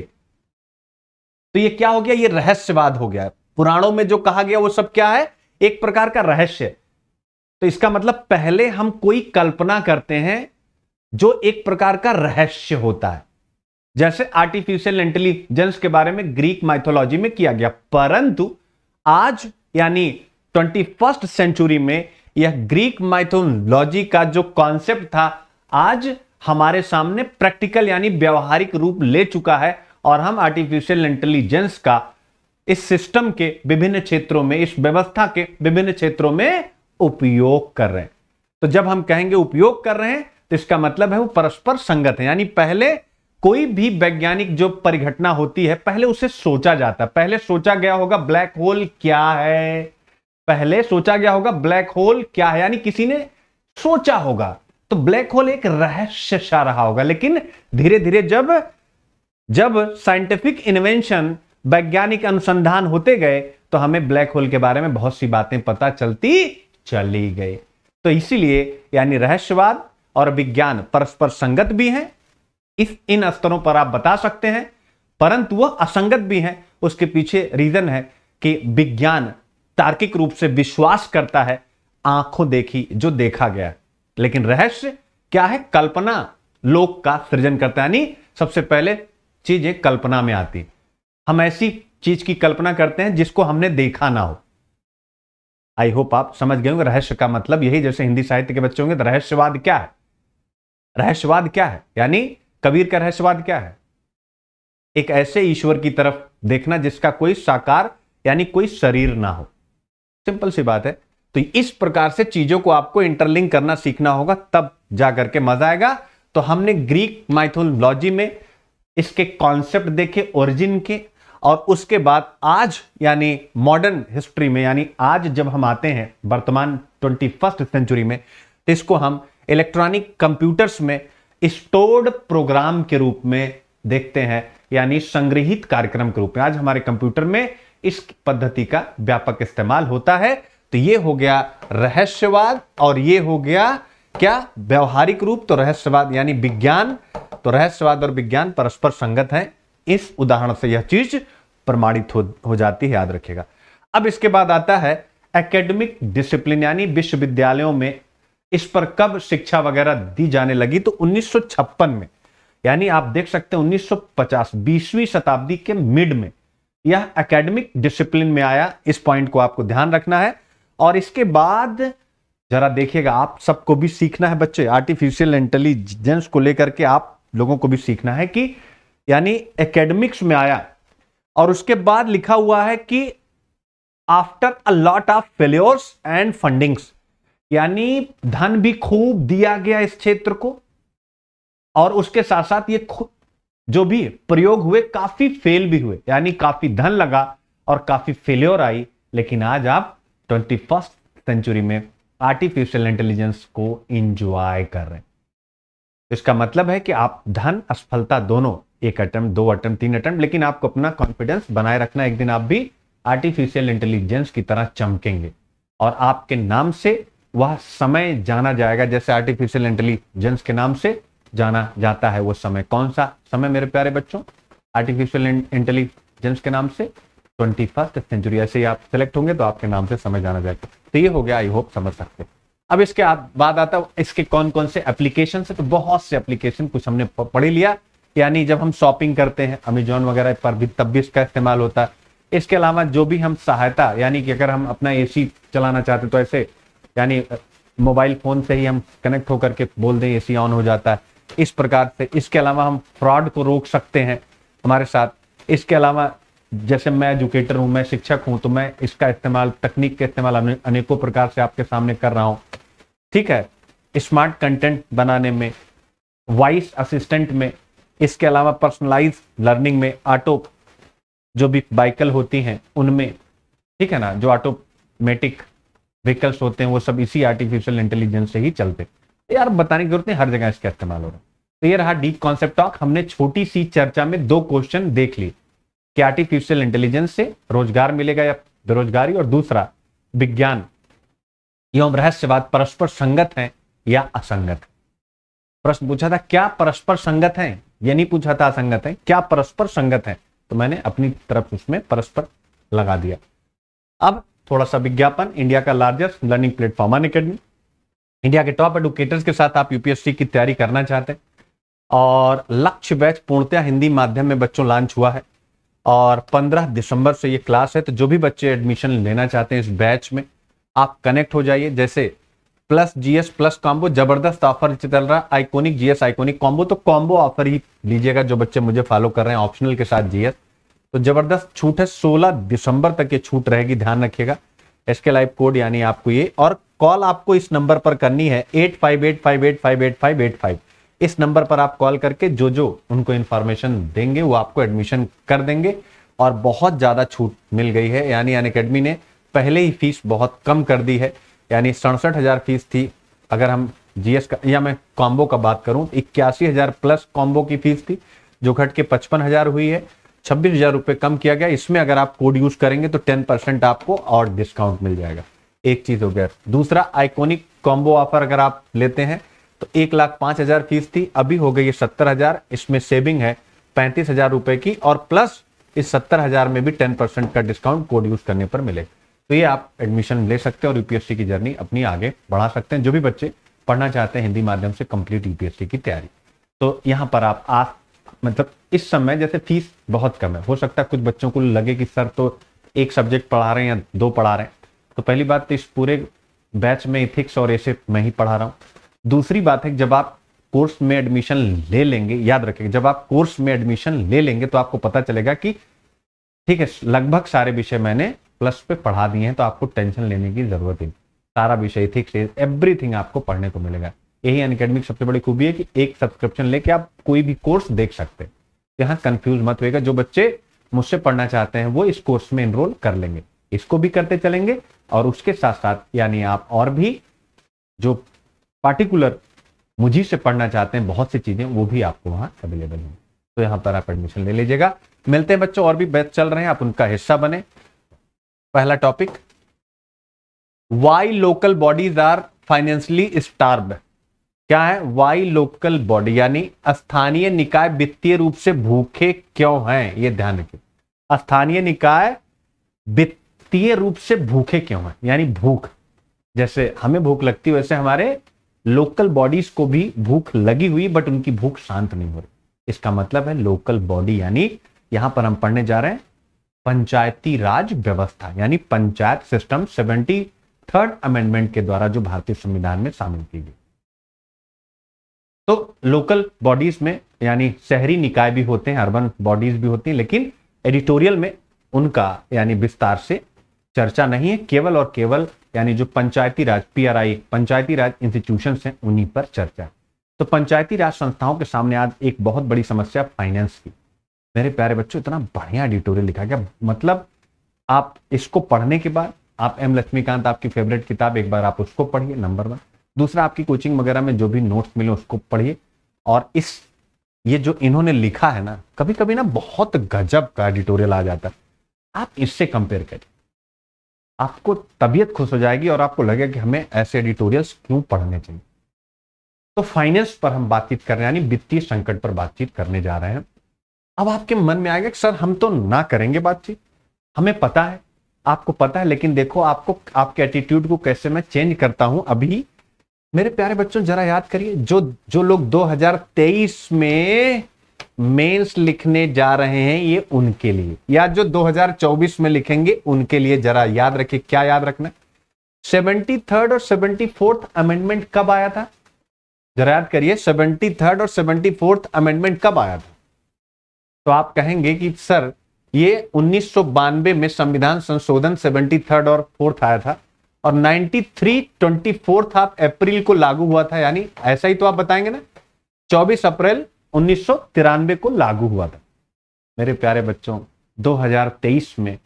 तो ये क्या हो गया ये रहस्यवाद हो गया पुराणों में जो कहा गया वो सब क्या है एक प्रकार का रहस्य तो इसका मतलब पहले हम कोई कल्पना करते हैं जो एक प्रकार का रहस्य होता है जैसे आर्टिफिशियल इंटेलिजेंस के बारे में ग्रीक माइथोलॉजी में किया गया परंतु आज यानी ट्वेंटी फर्स्ट सेंचुरी में यह ग्रीक माइथोलॉजी का जो कॉन्सेप्ट था आज हमारे सामने प्रैक्टिकल यानी व्यवहारिक रूप ले चुका है और हम आर्टिफिशियल इंटेलिजेंस का इस सिस्टम के विभिन्न क्षेत्रों में इस व्यवस्था के विभिन्न क्षेत्रों में उपयोग कर रहे हैं तो जब हम कहेंगे उपयोग कर रहे हैं तो इसका मतलब है वो परस्पर संगत है यानी पहले कोई भी वैज्ञानिक जो परिघटना होती है पहले उसे सोचा जाता है पहले सोचा गया होगा ब्लैक होल क्या है पहले सोचा गया होगा ब्लैक होल क्या है यानी किसी ने सोचा होगा तो ब्लैक होल एक रहस्य सा रहा होगा लेकिन धीरे धीरे जब जब साइंटिफिक इन्वेंशन वैज्ञानिक अनुसंधान होते गए तो हमें ब्लैक होल के बारे में बहुत सी बातें पता चलती चली गई तो इसीलिए यानी रहस्यवाद और विज्ञान परस्पर संगत भी हैं इस इन स्तरों पर आप बता सकते हैं परंतु वह असंगत भी है उसके पीछे रीजन है कि विज्ञान तार्किक रूप से विश्वास करता है आंखों देखी जो देखा गया लेकिन रहस्य क्या है कल्पना लोक का सृजन करता है यानी सबसे पहले चीजें कल्पना में आती हम ऐसी चीज की कल्पना करते हैं जिसको हमने देखा ना हो आई होप आप समझ गए होंगे रहस्य का मतलब यही जैसे हिंदी साहित्य के बच्चे होंगे तो रहस्यवाद क्या है रहस्यवाद क्या है यानी कबीर का रहस्यवाद क्या है एक ऐसे ईश्वर की तरफ देखना जिसका कोई साकार यानी कोई शरीर ना हो सिंपल सी बात है तो इस प्रकार से चीजों को आपको इंटरलिंक करना सीखना होगा तब जाकर के मजा आएगा तो हमने ग्रीक माइथोलॉजी में इसके कॉन्सेप्ट देखे ओरिजिन के और उसके बाद आज यानी मॉडर्न हिस्ट्री में यानी आज जब हम आते हैं वर्तमान ट्वेंटी फर्स्ट सेंचुरी में तो इसको हम इलेक्ट्रॉनिक कंप्यूटर्स में स्टोर्ड प्रोग्राम के रूप में देखते हैं यानी संग्रहित कार्यक्रम के रूप में आज हमारे कंप्यूटर में इस पद्धति का व्यापक इस्तेमाल होता है तो ये हो गया रहस्यवाद और ये हो गया क्या व्यवहारिक रूप तो रहस्यवाद यानी विज्ञान तो रहस्यवाद और विज्ञान परस्पर संगत है इस उदाहरण से यह चीज प्रमाणित हो, हो जाती है याद रखिएगा अब इसके बाद आता है एकेडमिक डिसिप्लिन यानी विश्वविद्यालयों में इस पर कब शिक्षा वगैरह दी जाने लगी तो उन्नीस में यानी आप देख सकते हैं 1950 बीसवीं शताब्दी के मिड में यह एकेडमिक डिसिप्लिन में आया इस पॉइंट को आपको ध्यान रखना है और इसके बाद जरा देखिएगा आप सबको भी सीखना है बच्चे आर्टिफिशियल इंटेलिजेंस को लेकर के आप लोगों को भी सीखना है कि यानी एकेडमिक्स में आया और उसके बाद लिखा हुआ है कि after a lot of failures and fundings यानी धन भी खूब दिया गया इस क्षेत्र को और उसके साथ साथ ये जो भी प्रयोग हुए काफी फेल भी हुए यानी काफी धन लगा और काफी फेल्योर आई लेकिन आज आप ट्वेंटी फर्स्ट सेंचुरी में आर्टिफिशियल इंटेलिजेंस को इंजॉय कर रहे हैं इसका मतलब है कि आप धन असफलता दोनों एक अटम दो अटम तीन अटम लेकिन आपको अपना कॉन्फिडेंस बनाए रखना एक दिन आप भी आर्टिफिशियल इंटेलिजेंस की तरह चमकेंगे और आपके नाम से वह समय जाना जाएगा जैसे आर्टिफिशियल इंटेलिजेंस के नाम से जाना जाता है वो समय कौन सा समय मेरे प्यारे बच्चों आर्टिफिशियल इंटेलिजेंस के नाम से ट्वेंटी फर्स्ट सेंचुरी ऐसे ही आप सेलेक्ट होंगे तो आपके नाम से समय जाना जाएगा तो ये हो गया आई होप समझ सकते अब इसके बाद आता है इसके कौन कौन से एप्लीकेशन है तो बहुत से एप्लीकेशन कुछ हमने पढ़ लिया यानी जब हम शॉपिंग करते हैं अमेजोन वगैरह पर भी तब भी इसका इस्तेमाल होता है इसके अलावा जो भी हम सहायता यानी कि अगर हम अपना एसी चलाना चाहते हैं तो ऐसे यानी मोबाइल फ़ोन से ही हम कनेक्ट होकर के बोल दें ए ऑन हो जाता है इस प्रकार से इसके अलावा हम फ्रॉड को रोक सकते हैं हमारे साथ इसके अलावा जैसे मैं एजुकेटर हूं मैं शिक्षक हूं तो मैं इसका इस्तेमाल तकनीक के इस्तेमाल अनेकों प्रकार से आपके सामने कर रहा हूं ठीक है स्मार्ट कंटेंट बनाने में वॉइस असिस्टेंट में इसके अलावा पर्सनलाइज लर्निंग में ऑटो जो भी बाइकल होती हैं उनमें ठीक है ना जो ऑटोमेटिक व्हीकल्स होते हैं वो सब इसी आर्टिफिशियल इंटेलिजेंस से ही चलते तो यार बताने की जरूरत नहीं हर जगह इसका इस्तेमाल हो रहा है तो ये रहा डीप कॉन्सेप्ट टॉक हमने छोटी सी चर्चा में दो क्वेश्चन देख लिए कि आर्टिफिशियल इंटेलिजेंस से रोजगार मिलेगा या बेरोजगारी और दूसरा विज्ञान एवं रहस्यवाद परस्पर संगत है या असंगत प्रश्न पूछा था क्या परस्पर संगत है यह नहीं पूछा था असंगत है क्या परस्पर संगत है तो मैंने अपनी तरफ उसमें परस्पर लगा दिया अब थोड़ा सा विज्ञापन इंडिया का largest learning platform Unacademy India के टॉप एडुकेटर्स के साथ आप यूपीएससी की तैयारी करना चाहते हैं और लक्ष्य बैच पूर्णतया हिंदी माध्यम में बच्चों लॉन्च हुआ है और 15 दिसंबर से ये क्लास है तो जो भी बच्चे एडमिशन लेना चाहते हैं इस बैच में आप कनेक्ट हो जाइए जैसे प्लस जीएस प्लस कॉम्बो जबरदस्त ऑफर चल रहा है आइकोनिक जीएस आइकोनिक कॉम्बो तो कॉम्बो ऑफर ही लीजिएगा जो बच्चे मुझे फॉलो कर रहे हैं ऑप्शनल के साथ जीएस तो जबरदस्त छूट है 16 दिसंबर तक ये छूट रहेगी ध्यान रखिएगा एसके लाइव कोड यानी आपको ये और कॉल आपको इस नंबर पर करनी है eight five eight five eight five eight five eight five इस नंबर पर आप कॉल करके जो जो उनको इन्फॉर्मेशन देंगे वो आपको एडमिशन कर देंगे और बहुत ज़्यादा छूट मिल गई है यानी अन अकेडमी ने पहले ही फीस बहुत कम कर दी है यानी सड़सठ हज़ार फीस थी अगर हम जीएस का या मैं कॉम्बो का बात करूं इक्यासी हज़ार प्लस कॉम्बो की फीस थी जो घट के पचपन हज़ार हुई है छब्बीस हजार रुपए कम किया गया इसमें अगर आप कोड यूज करेंगे तो टेन परसेंट आपको और डिस्काउंट मिल जाएगा एक चीज हो गया दूसरा आइकोनिक कॉम्बो ऑफर अगर आप लेते हैं तो एक लाख पांच हजार फीस थी अभी हो गई है सत्तर हजार इसमें सेविंग है पैंतीस हजार रुपए की और प्लस इस सत्तर हजार में भी टेन परसेंट का डिस्काउंट कोड यूज करने पर मिलेगा तो ये आप एडमिशन ले सकते हैं और यूपीएससी की जर्नी अपनी आगे बढ़ा सकते हैं जो भी बच्चे पढ़ना चाहते हैं हिंदी माध्यम से कंप्लीट यूपीएससी की तैयारी तो यहां पर आप आस मतलब इस समय जैसे फीस बहुत कम है हो सकता है कुछ बच्चों को लगे कि सर तो एक सब्जेक्ट पढ़ा रहे हैं या दो पढ़ा रहे हैं तो पहली बात तो इस पूरे बैच में इथिक्स और ऐसे मैं ही पढ़ा रहा हूँ दूसरी बात है जब आप कोर्स में एडमिशन ले लेंगे याद रखेंगे जब आप कोर्स में एडमिशन ले लेंगे तो आपको पता चलेगा कि ठीक है लगभग सारे विषय मैंने प्लस पे पढ़ा दिए हैं तो आपको टेंशन लेने की जरूरत ही सारा विषय इथिक्स एवरीथिंग आपको पढ़ने को मिलेगा यही अन अकेडमिक सबसे बड़ी खूबी है कि एक सब्सक्रिप्शन लेके आप कोई भी कोर्स देख सकते हैं यहाँ कंफ्यूज मत होगा जो बच्चे मुझसे पढ़ना चाहते हैं वो इस कोर्स में इनरोल कर लेंगे इसको भी करते चलेंगे और उसके साथ साथ यानी आप और भी जो पार्टिकुलर मुझी से पढ़ना चाहते हैं बहुत सी चीजें वो भी आपको वहां अवेलेबल हैं तो यहाँ पर आप एडमिशन ले लीजिएगा मिलते हैं बच्चों और भी बैच चल रहे हैं आप उनका हिस्सा बने पहला topic why local bodies are financially starved क्या है वाई लोकल बॉडी यानी स्थानीय निकाय वित्तीय रूप से भूखे क्यों हैं ये ध्यान रखिए स्थानीय निकाय वित्तीय रूप से भूखे क्यों हैं यानी भूख जैसे हमें भूख लगती वैसे हमारे लोकल बॉडीज को भी भूख लगी हुई बट उनकी भूख शांत नहीं हो रही इसका मतलब है लोकल बॉडी यानी यहां पर हम पढ़ने जा रहे हैं पंचायती राज व्यवस्था यानी panchayat system seventy third amendment के द्वारा जो भारतीय संविधान में शामिल की गई तो लोकल बॉडीज में यानी शहरी निकाय भी होते हैं अर्बन बॉडीज भी होती हैं लेकिन एडिटोरियल में उनका यानी विस्तार से चर्चा नहीं है केवल और केवल यानी जो पंचायती राज पीआरआई पंचायती राज इंस्टीट्यूशन हैं उन्हीं पर चर्चा तो पंचायती राज संस्थाओं के सामने आज एक बहुत बड़ी समस्या फाइनेंस की मेरे प्यारे बच्चों इतना बढ़िया एडिटोरियल लिखा गया मतलब आप इसको पढ़ने के बाद आप एम लक्ष्मीकांत आपकी फेवरेट किताब एक बार आप उसको पढ़िए नंबर वन दूसरा आपकी कोचिंग वगैरह में जो भी नोट्स मिले उसको पढ़िए और इस ये जो इन्होंने लिखा है ना कभी कभी ना बहुत गजब का एडिटोरियल आ जाता है आप इससे कंपेयर करिए आपको तबीयत खुश हो जाएगी और आपको लगेगा कि हमें ऐसे एडिटोरियल्स क्यों पढ़ने चाहिए तो फाइनेंस पर हम बातचीत कर रहे हैं यानी वित्तीय संकट पर बातचीत करने जा रहे हैं अब आपके मन में आएगा कि सर हम तो ना करेंगे बातचीत हमें पता है आपको पता है लेकिन देखो आपको आपके एटीट्यूड को कैसे मैं चेंज करता हूं अभी मेरे प्यारे बच्चों जरा याद करिए जो जो लोग 2023 में मेंस लिखने जा रहे हैं ये उनके लिए या जो 2024 में लिखेंगे उनके लिए जरा याद रखिए क्या याद रखना सेवेंटी थर्ड और सेवेंटी फोर्थ अमेंडमेंट कब आया था जरा याद करिए सेवेंटी थर्ड और सेवेंटी फोर्थ अमेंडमेंट कब आया था तो आप कहेंगे कि सर ये उन्नीस में संविधान संशोधन सेवेंटी थर्ड और फोर्थ आया था और 93 24 आप अप्रैल को लागू हुआ था यानी ऐसा ही तो आप बताएंगे ना 24 अप्रैल उन्नीस को लागू हुआ था मेरे प्यारे बच्चों 2023 में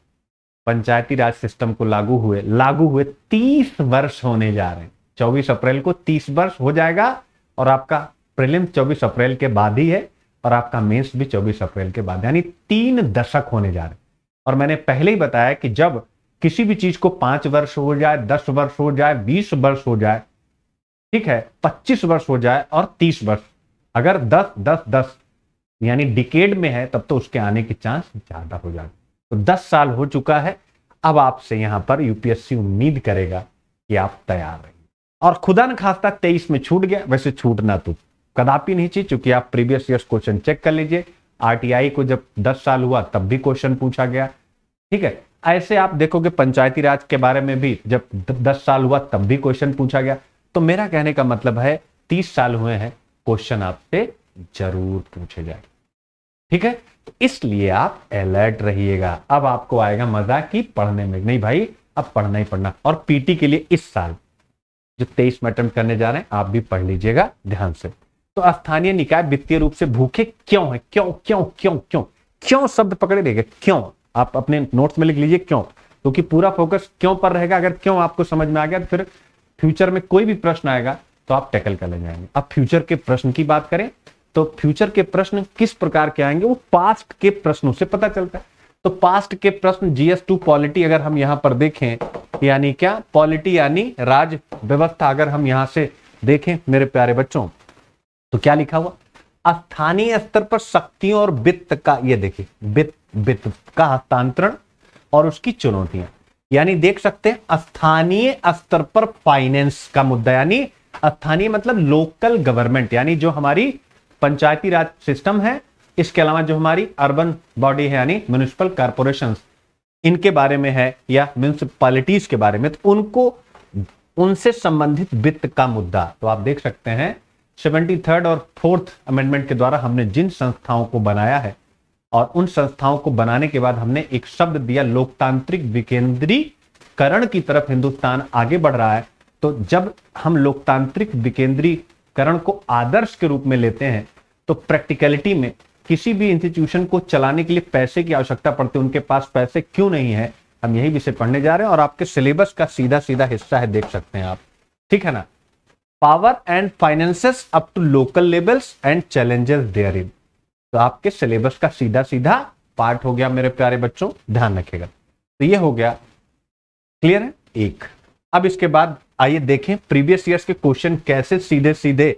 पंचायती राज सिस्टम को लागू हुए लागू हुए 30 वर्ष होने जा रहे हैं 24 अप्रैल को 30 वर्ष हो जाएगा और आपका प्रिलिम 24 अप्रैल के बाद ही है और आपका मेंस भी 24 अप्रैल के बाद यानी तीन दशक होने जा रहे हैं और मैंने पहले ही बताया कि जब किसी भी चीज को पांच वर्ष हो जाए दस वर्ष हो जाए बीस वर्ष हो जाए ठीक है पच्चीस वर्ष हो जाए और तीस वर्ष अगर दस दस दस यानी डिकेड में है तब तो उसके आने के चांस ज्यादा हो जाए तो दस साल हो चुका है अब आपसे यहां पर यूपीएससी उम्मीद करेगा कि आप तैयार रहिए और खुदा न खास्ता तेईस में छूट गया वैसे छूटना तो कदापि नहीं चाहिए चूंकि आप प्रीवियस ईयर क्वेश्चन चेक कर लीजिए आरटीआई को जब 10 साल हुआ तब भी क्वेश्चन पूछा गया ठीक है ऐसे आप देखोगे पंचायती राज के बारे में भी जब दस साल हुआ तब भी क्वेश्चन पूछा गया तो मेरा कहने का मतलब है तीस साल हुए हैं क्वेश्चन आपसे जरूर पूछे जाए ठीक है तो इसलिए आप अलर्ट रहिएगा अब आपको आएगा मजा कि पढ़ने में नहीं भाई अब पढ़ना ही पढ़ना और पीटी के लिए इस साल जो तेईस में अटेम्प्ट करने जा रहे हैं आप भी पढ़ लीजिएगा ध्यान से तो स्थानीय निकाय वित्तीय रूप से भूखे क्यों है क्यों क्यों क्यों क्यों क्यों शब्द पकड़े देगा क्यों आप अपने नोट्स में लिख लीजिए क्यों क्योंकि तो पूरा फोकस क्यों पर रहेगा अगर क्यों आपको समझ में आ गया तो फिर फ्यूचर में कोई भी प्रश्न आएगा तो आप टैकल कर ले जाएंगे अब फ्यूचर के प्रश्न की बात करें तो फ्यूचर के प्रश्न किस प्रकार के आएंगे वो पास्ट के प्रश्नों से पता चलता है तो पास्ट के प्रश्न जीएस टू पॉलिटी अगर हम यहाँ पर देखें यानी क्या पॉलिटी यानी राज व्यवस्था अगर हम यहां से देखें मेरे प्यारे बच्चों तो क्या लिखा हुआ स्थानीय स्तर पर शक्तियों और वित्त का ये देखिए वित्त वित्त का हस्तांतरण और उसकी चुनौतियां यानी देख सकते हैं स्थानीय स्तर पर फाइनेंस का मुद्दा यानी स्थानीय मतलब लोकल गवर्नमेंट यानी जो हमारी पंचायती राज सिस्टम है इसके अलावा जो हमारी अर्बन बॉडी है यानी म्यूनिसिपल कारपोरेशन इनके बारे में है या म्यूनिसपैलिटीज के बारे में तो उनको उनसे संबंधित वित्त का मुद्दा तो आप देख सकते हैं सेवेंटी थर्ड और फोर्थ अमेंडमेंट के द्वारा हमने जिन संस्थाओं को बनाया है और उन संस्थाओं को बनाने के बाद हमने एक शब्द दिया लोकतांत्रिक विकेंद्रीकरण की तरफ हिंदुस्तान आगे बढ़ रहा है तो जब हम लोकतांत्रिक विकेंद्रीकरण को आदर्श के रूप में लेते हैं तो प्रैक्टिकलिटी में किसी भी इंस्टीट्यूशन को चलाने के लिए पैसे की आवश्यकता पड़ती है उनके पास पैसे क्यों नहीं है हम यही विषय पढ़ने जा रहे हैं और आपके सिलेबस का सीधा सीधा हिस्सा है देख सकते हैं आप ठीक है ना power and finances up to local levels and challenges therein तो आपके सिलेबस का सीधा सीधा पार्ट हो गया मेरे प्यारे बच्चों ध्यान रखेगा तो ये हो गया क्लियर है एक अब इसके बाद आइए देखें प्रीवियस ईयर्स के क्वेश्चन कैसे सीधे सीधे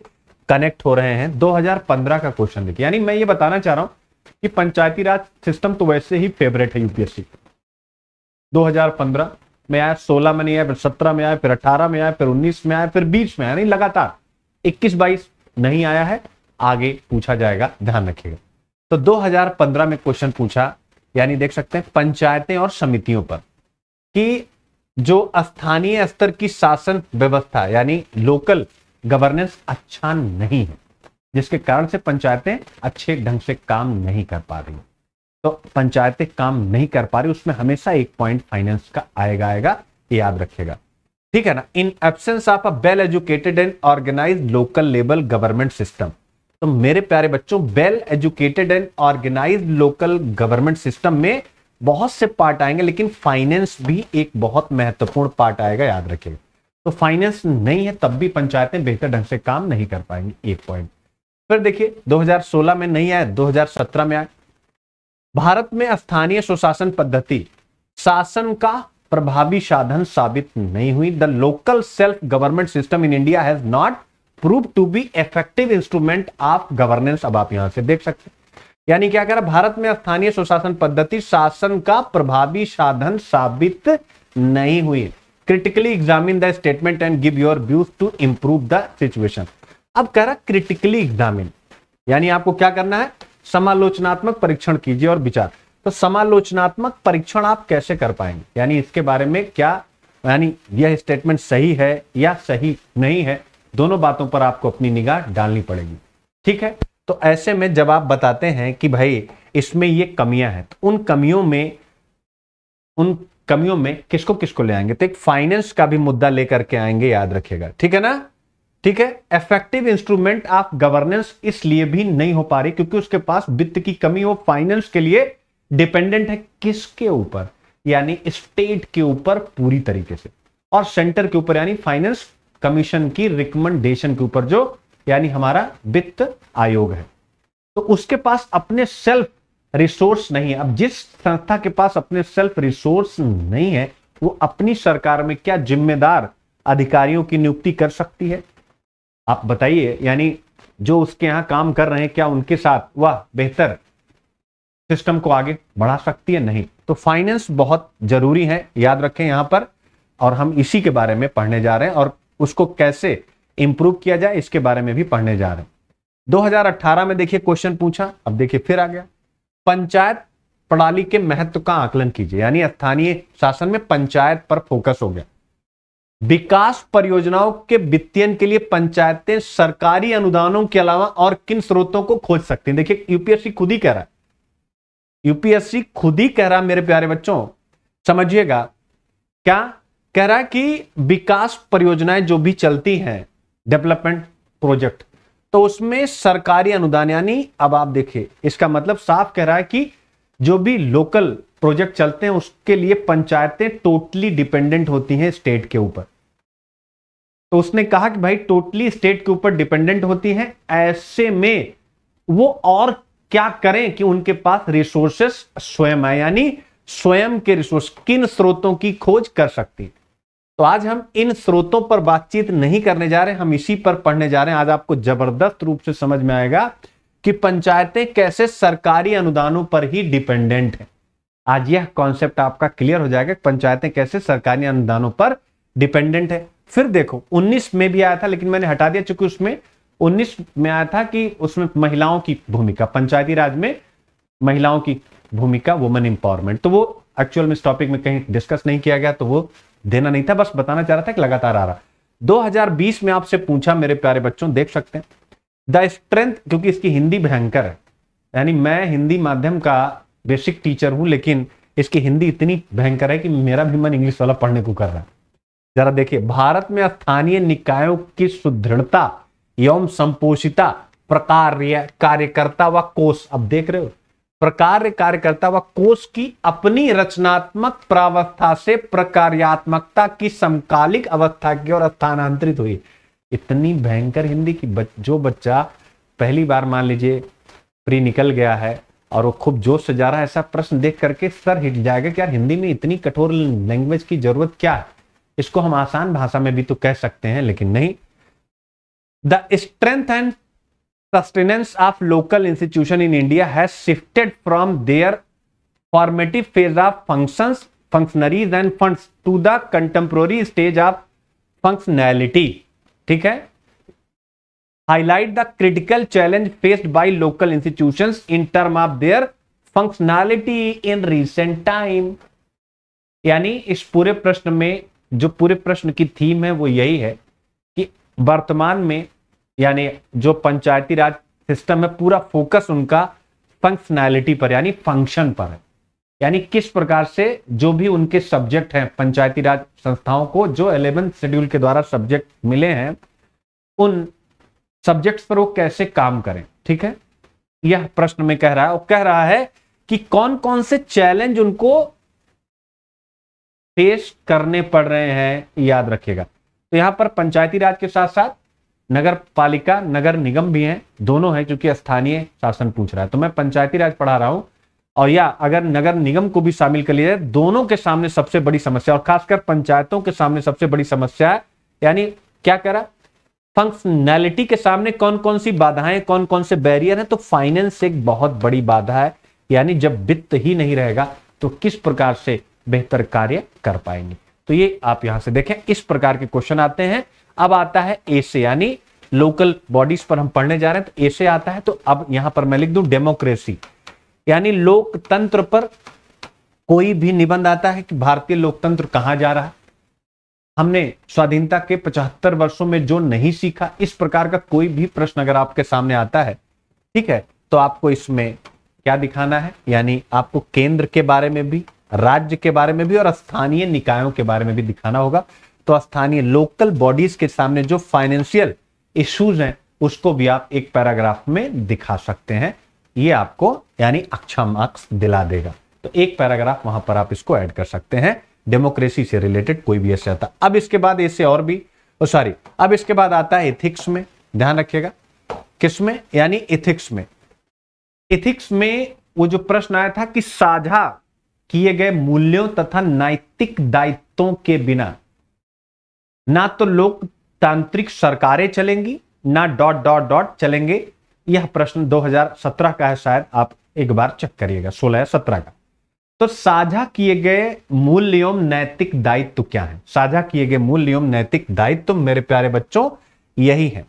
कनेक्ट हो रहे हैं 2015 का क्वेश्चन देखिए यानी मैं ये बताना चाह रहा हूं कि पंचायती राज सिस्टम तो वैसे ही फेवरेट है यूपीएससी 2015 में आया 16 में नहीं आया फिर 17 में आया फिर 18 में आया फिर 19 में आया फिर 20 में आया नहीं लगातार 21 22 नहीं आया है आगे पूछा जाएगा ध्यान रखिएगा तो 2015 में क्वेश्चन पूछा यानी देख सकते हैं पंचायतें और समितियों पर कि जो स्थानीय स्तर की शासन व्यवस्था यानी लोकल गवर्नेंस अच्छा नहीं है जिसके कारण से पंचायतें अच्छे ढंग से काम नहीं कर पा रही तो पंचायतें काम नहीं कर पा रही उसमें हमेशा एक पॉइंट फाइनेंस का आएगा आएगा याद रखेगा ठीक है ना in absence of a well educated and organise local level government system तो मेरे प्यारे बच्चों well educated and organise local government system में बहुत से पार्ट आएंगे लेकिन फाइनेंस भी एक बहुत महत्वपूर्ण पार्ट आएगा याद रखिएगा तो फाइनेंस नहीं है तब भी पंचायतें बेहतर ढंग से काम नहीं कर पाएंगी एक पॉइंट फिर देखिए 2016 में नहीं आया 2017 में आए भारत में स्थानीय सुशासन पद्धति शासन का प्रभावी साधन साबित नहीं हुई the local self government system in India has not prove to be effective instrument of governance अब आप यहां से देख सकते हैं यानी क्या कह रहा भारत में स्थानीय सुशासन पद्धति शासन का प्रभावी साधन साबित नहीं हुई critically examine the statement and give your views to improve the situation अब कह रहा क्रिटिकली एग्जामिन यानी आपको क्या करना है समालोचनात्मक परीक्षण कीजिए और विचार तो समालोचनात्मक परीक्षण आप कैसे कर पाएंगे यानी इसके बारे में क्या यानी यह स्टेटमेंट सही है या सही नहीं है दोनों बातों पर आपको अपनी निगाह डालनी पड़ेगी ठीक है तो ऐसे में जब आप बताते हैं कि भाई इसमें ये कमियां हैं तो उन कमियों में उन कमियों में किसको किसको ले आएंगे तो एक फाइनेंस का भी मुद्दा लेकर के आएंगे याद रखिएगा ठीक है ना ठीक है इफेक्टिव इंस्ट्रूमेंट ऑफ गवर्नेंस इसलिए भी नहीं हो पा रही क्योंकि उसके पास वित्त की कमी वो फाइनेंस के लिए डिपेंडेंट है किसके ऊपर यानी स्टेट के ऊपर पूरी तरीके से और सेंटर के ऊपर यानी फाइनेंस कमीशन की रिकमेंडेशन के ऊपर जो यानी हमारा वित्त आयोग है तो उसके पास अपने सेल्फ रिसोर्स नहीं है अब जिस संस्था के पास अपने सेल्फ रिसोर्स नहीं है वो अपनी सरकार में क्या जिम्मेदार अधिकारियों की नियुक्ति कर सकती है आप बताइए यानी जो उसके यहां काम कर रहे हैं क्या उनके साथ वह बेहतर सिस्टम को आगे बढ़ा सकती है नहीं तो फाइनेंस बहुत जरूरी है याद रखें यहां पर और हम इसी के बारे में पढ़ने जा रहे हैं और उसको कैसे इंप्रूव किया जाए इसके बारे में भी पढ़ने जा रहे हैं 2018 में देखिए क्वेश्चन पूछा अब देखिए फिर आ गया पंचायत प्रणाली के महत्व का आकलन कीजिए यानी स्थानीय शासन में पंचायत पर फोकस हो गया विकास परियोजनाओं के वित्तीयन के लिए पंचायतें सरकारी अनुदानों के अलावा और किन स्रोतों को खोज सकती हैं देखिए यूपीएससी खुद ही कह रहा है यूपीएससी खुद ही कह रहा है मेरे प्यारे बच्चों समझिएगा क्या कह रहा है कि विकास परियोजनाएं जो भी चलती हैं डेवलपमेंट प्रोजेक्ट तो उसमें सरकारी अनुदान यानी अब आप देखिए इसका मतलब साफ कह रहा है कि जो भी लोकल प्रोजेक्ट चलते हैं उसके लिए पंचायतें टोटली डिपेंडेंट होती हैं स्टेट के ऊपर तो उसने कहा कि भाई टोटली स्टेट के ऊपर डिपेंडेंट होती हैं ऐसे में वो और क्या करें कि उनके पास रिसोर्सेस स्वयं है यानी स्वयं के रिसोर्स किन स्रोतों की खोज कर सकती है तो आज हम इन स्रोतों पर बातचीत नहीं करने जा रहे हम इसी पर पढ़ने जा रहे हैं आज आपको जबरदस्त रूप से समझ में आएगा कि पंचायतें कैसे सरकारी अनुदानों पर ही डिपेंडेंट है आज यह कॉन्सेप्ट आपका क्लियर हो जाएगा पंचायतें कैसे सरकारी अनुदानों पर डिपेंडेंट है फिर देखो 19 में भी आया था लेकिन मैंने हटा दिया चूंकि उसमें 19 में आया था कि उसमें महिलाओं की भूमिका पंचायती राज में महिलाओं की भूमिका वुमेन एम्पावरमेंट तो वो एक्चुअल में इस टॉपिक में कहीं डिस्कस नहीं किया गया तो वो देना नहीं था बस बताना चाह रहा था कि लगातार आ रहा 2020 में आपसे पूछा मेरे प्यारे बच्चों देख सकते हैं द स्ट्रेंथ क्योंकि इसकी हिंदी भयंकर है यानी मैं हिंदी माध्यम का बेसिक टीचर हूं लेकिन इसकी हिंदी इतनी भयंकर है कि मेरा भी मन इंग्लिश वाला पढ़ने को कर रहा है जरा देखिए भारत में स्थानीय निकायों की सुदृढ़ता एवं संपोषिता प्रकार कार्यकर्ता व कोष अब देख रहे हो प्रकार कार्यकर्ता व कोष की अपनी रचनात्मक प्रावस्था से प्रकार्यात्मकता की समकालिक अवस्था की ओर स्थानांतरित हुई इतनी भयंकर हिंदी की बच, जो बच्चा पहली बार मान लीजिए प्री निकल गया है और वो खूब जोश से जा रहा है ऐसा प्रश्न देख करके सर हिट जाएगा कि यार हिंदी में इतनी कठोर लैंग्वेज की जरूरत क्या है इसको हम आसान भाषा में भी तो कह सकते हैं लेकिन नहीं the strength and sustenance of local institution in India has shifted from their formative phase of functions functionaries and funds to the contemporary stage of functionality ठीक है highlight the critical challenge faced by local institution in term of their functionality in recent time यानी इस पूरे प्रश्न में जो पूरे प्रश्न की थीम है वो यही है कि वर्तमान में यानी जो पंचायती राज सिस्टम है पूरा फोकस उनका फंक्शनैलिटी पर यानी फंक्शन पर है यानी किस प्रकार से जो भी उनके सब्जेक्ट हैं पंचायती राज संस्थाओं को जो एलेवेंथ शेड्यूल के द्वारा सब्जेक्ट मिले हैं उन सब्जेक्ट्स पर वो कैसे काम करें ठीक है यह प्रश्न में कह रहा है और कह रहा है कि कौन कौन से चैलेंज उनको फेस करने पड़ रहे हैं याद रखिएगा तो यहां पर पंचायती राज के साथ साथ नगर पालिका नगर निगम भी हैं दोनों हैं क्योंकि स्थानीय शासन पूछ रहा है तो मैं पंचायती राज पढ़ा रहा हूं और या अगर नगर निगम को भी शामिल कर लिया जाए दोनों के सामने सबसे बड़ी समस्या और खासकर पंचायतों के सामने सबसे बड़ी समस्या है यानी क्या कह रहा फंक्शनैलिटी के सामने कौन कौन सी बाधाएं कौन कौन से बैरियर हैं तो फाइनेंस एक बहुत बड़ी बाधा है यानी जब वित्त ही नहीं रहेगा तो किस प्रकार से बेहतर कार्य कर पाएंगे तो ये आप यहां से देखें इस प्रकार के क्वेश्चन आते हैं अब आता है ए से यानी लोकल बॉडीज पर हम पढ़ने जा रहे हैं तो ए से आता है तो अब यहां पर मैं लिख दू डेमोक्रेसी यानी लोकतंत्र पर कोई भी निबंध आता है कि भारतीय लोकतंत्र कहां जा रहा है हमने स्वाधीनता के 75 वर्षों में जो नहीं सीखा इस प्रकार का कोई भी प्रश्न अगर आपके सामने आता है ठीक है तो आपको इसमें क्या दिखाना है यानी आपको केंद्र के बारे में भी राज्य के बारे में भी और स्थानीय निकायों के बारे में भी दिखाना होगा तो स्थानीय लोकल बॉडीज के सामने जो फाइनेंशियल इश्यूज हैं उसको भी आप एक पैराग्राफ में दिखा सकते हैं ये आपको यानी अच्छा मार्क्स दिला देगा तो एक पैराग्राफ वहां पर आप इसको ऐड कर सकते हैं डेमोक्रेसी से रिलेटेड कोई भी ऐसे आता अब इसके बाद ऐसे और भी सॉरी अब इसके बाद आता है एथिक्स में ध्यान रखिएगा किसमें यानी इथिक्स में इथिक्स में वो जो प्रश्न आया था कि साझा किए गए मूल्यों तथा नैतिक दायित्वों के बिना ना तो लोकतांत्रिक सरकारें चलेंगी ना डॉट डॉट डॉट चलेंगे यह प्रश्न 2017 का है शायद आप एक बार चेक करिएगा 16 या 17 का तो साझा किए गए मूल्य एवं नैतिक दायित्व क्या है साझा किए गए मूल्य एवं नैतिक दायित्व मेरे प्यारे बच्चों यही है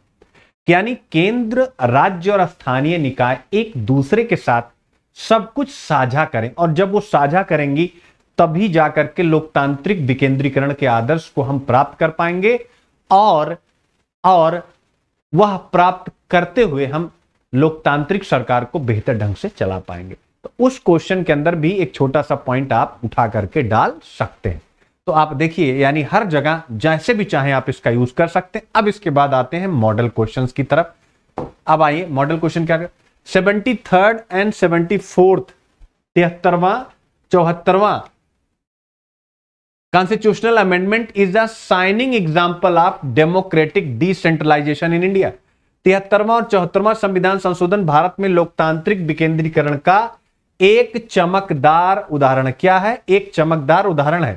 यानी केंद्र राज्य और स्थानीय निकाय एक दूसरे के साथ सब कुछ साझा करें और जब वो साझा करेंगी तभी जाकर के लोकतांत्रिक विकेंद्रीकरण के आदर्श को हम प्राप्त कर पाएंगे और और वह प्राप्त करते हुए हम लोकतांत्रिक सरकार को बेहतर ढंग से चला पाएंगे तो उस क्वेश्चन के अंदर भी एक छोटा सा पॉइंट आप उठा करके डाल सकते हैं तो आप देखिए यानी हर जगह जैसे भी चाहे आप इसका यूज कर सकते हैं अब इसके बाद आते हैं मॉडल क्वेश्चंस की तरफ अब आइए मॉडल क्वेश्चन क्या seventy third and seventy fourth तिहत्तरवा चौहत्तरवा constitutional amendment is the shining example of democratic decentralisation in India तिहत्तरवा और चौहत्तरवा संविधान संशोधन भारत में लोकतांत्रिक विकेंद्रीकरण का एक चमकदार उदाहरण क्या है एक चमकदार उदाहरण है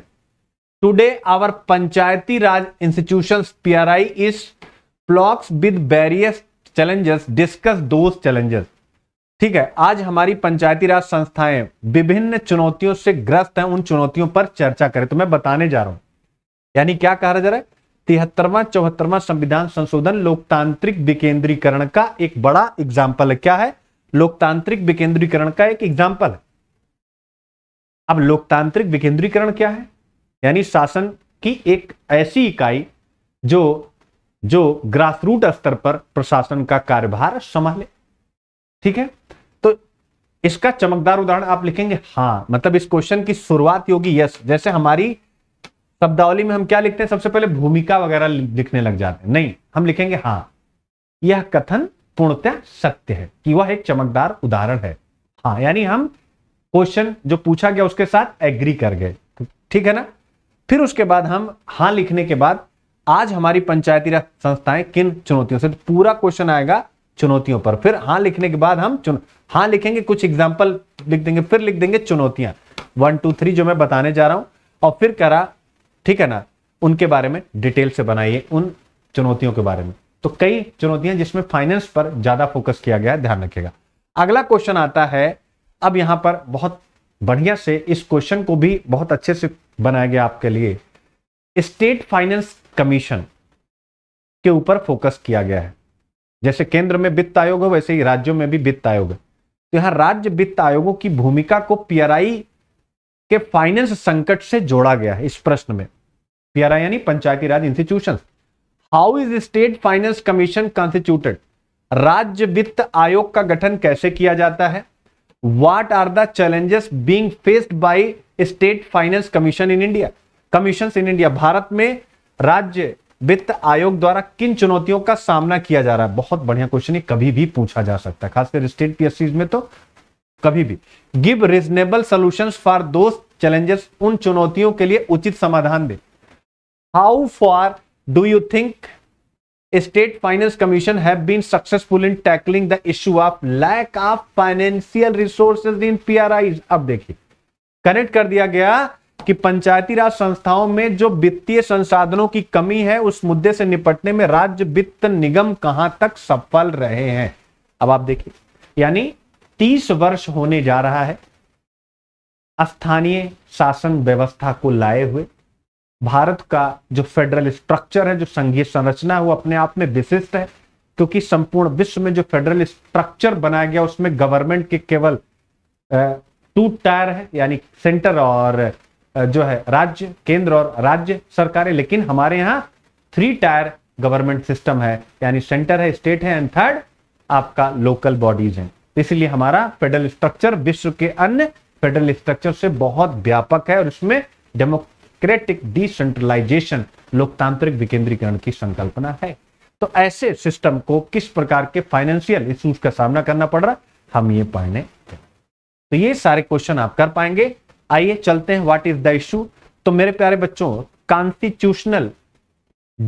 today our Panchayati Raj institution P R I is blocks with various challenges discuss दो चैलेंजेस ठीक है आज हमारी पंचायती राज संस्थाएं विभिन्न चुनौतियों से ग्रस्त हैं उन चुनौतियों पर चर्चा करें तो मैं बताने जा रहा हूं यानी क्या कहा जा रहा है तिहत्तरवा चौहत्तरवा संविधान संशोधन लोकतांत्रिक विकेंद्रीकरण का एक बड़ा एग्जाम्पल है क्या है लोकतांत्रिक विकेंद्रीकरण का एक एग्जाम्पल है अब लोकतांत्रिक विकेंद्रीकरण क्या है यानी शासन की एक ऐसी इकाई जो जो ग्रासरूट स्तर पर प्रशासन का कार्यभार संभाले ठीक है तो इसका चमकदार उदाहरण आप लिखेंगे हाँ मतलब इस क्वेश्चन की शुरुआत होगी यस जैसे हमारी शब्दावली में हम क्या लिखते हैं सबसे पहले भूमिका वगैरह लिखने लग जाते हैं नहीं हम लिखेंगे हाँ यह कथन पूर्णतः सत्य है कि वह एक चमकदार उदाहरण है हाँ यानी हम क्वेश्चन जो पूछा गया उसके साथ एग्री कर गए ठीक है ना फिर उसके बाद हम हाँ लिखने के बाद आज हमारी पंचायती राज संस्थाएं किन चुनौतियों से तो पूरा क्वेश्चन आएगा चुनौतियों पर फिर हाँ लिखने के बाद हम चुन हाँ लिखेंगे कुछ एग्जाम्पल लिख देंगे फिर लिख देंगे चुनौतियां वन टू थ्री जो मैं बताने जा रहा हूं और फिर करा ठीक है ना उनके बारे में डिटेल से बनाइए उन चुनौतियों के बारे में तो कई चुनौतियां जिसमें फाइनेंस पर ज्यादा फोकस किया गया है ध्यान रखिएगा अगला क्वेश्चन आता है अब यहां पर बहुत बढ़िया से इस क्वेश्चन को भी बहुत अच्छे से बनाया गया आपके लिए स्टेट फाइनेंस कमीशन के ऊपर फोकस किया गया है जैसे केंद्र में वित्त आयोग है वैसे ही राज्यों में भी वित्त आयोग है तो यहां राज्य वित्त आयोगों की भूमिका को पीआरआई के फाइनेंस संकट से जोड़ा गया है इस प्रश्न में पीआरआई यानी Panchayati Raj institution how is state finance commission constituted राज्य वित्त आयोग का गठन कैसे किया जाता है what are the challenges being faced by state finance commission in India commission in India भारत में राज्य वित्त आयोग द्वारा किन चुनौतियों का सामना किया जा रहा है बहुत बढ़िया क्वेश्चन है कभी भी पूछा जा सकता है खासकर स्टेट पीएससी में तो कभी भी गिव रिजनेबल सोल्यूशन फॉर दो चैलेंजेस उन चुनौतियों के लिए उचित समाधान दे how far do you think state finance commission have been successful in tackling the issue of lack of financial resources in PRI अब देखिए कनेक्ट कर दिया गया कि पंचायती राज संस्थाओं में जो वित्तीय संसाधनों की कमी है उस मुद्दे से निपटने में राज्य वित्त निगम कहां तक सफल रहे हैं अब आप देखिए यानी तीस वर्ष होने जा रहा है स्थानीय शासन व्यवस्था को लाए हुए भारत का जो फेडरल स्ट्रक्चर है जो संघीय संरचना है वो अपने आप में विशिष्ट है क्योंकि संपूर्ण विश्व में जो फेडरल स्ट्रक्चर बनाया गया उसमें गवर्नमेंट के केवल टू टायर है यानी सेंटर और जो है राज्य केंद्र और राज्य सरकारें लेकिन हमारे यहाँ थ्री टायर गवर्नमेंट सिस्टम है यानी सेंटर है स्टेट है एंड थर्ड आपका लोकल बॉडीज हैं इसलिए हमारा फेडरल स्ट्रक्चर विश्व के अन्य फेडरल स्ट्रक्चर से बहुत व्यापक है और इसमें डेमोक्रेटिक डिसेंट्रलाइजेशन लोकतांत्रिक विकेंद्रीकरण की संकल्पना है तो ऐसे सिस्टम को किस प्रकार के फाइनेंशियल इश्यूज का सामना करना पड़ रहा हम ये पढ़ने तो ये सारे क्वेश्चन आप कर पाएंगे आइए चलते हैं व्हाट इज द इशू तो मेरे प्यारे बच्चों कॉन्स्टिट्यूशनल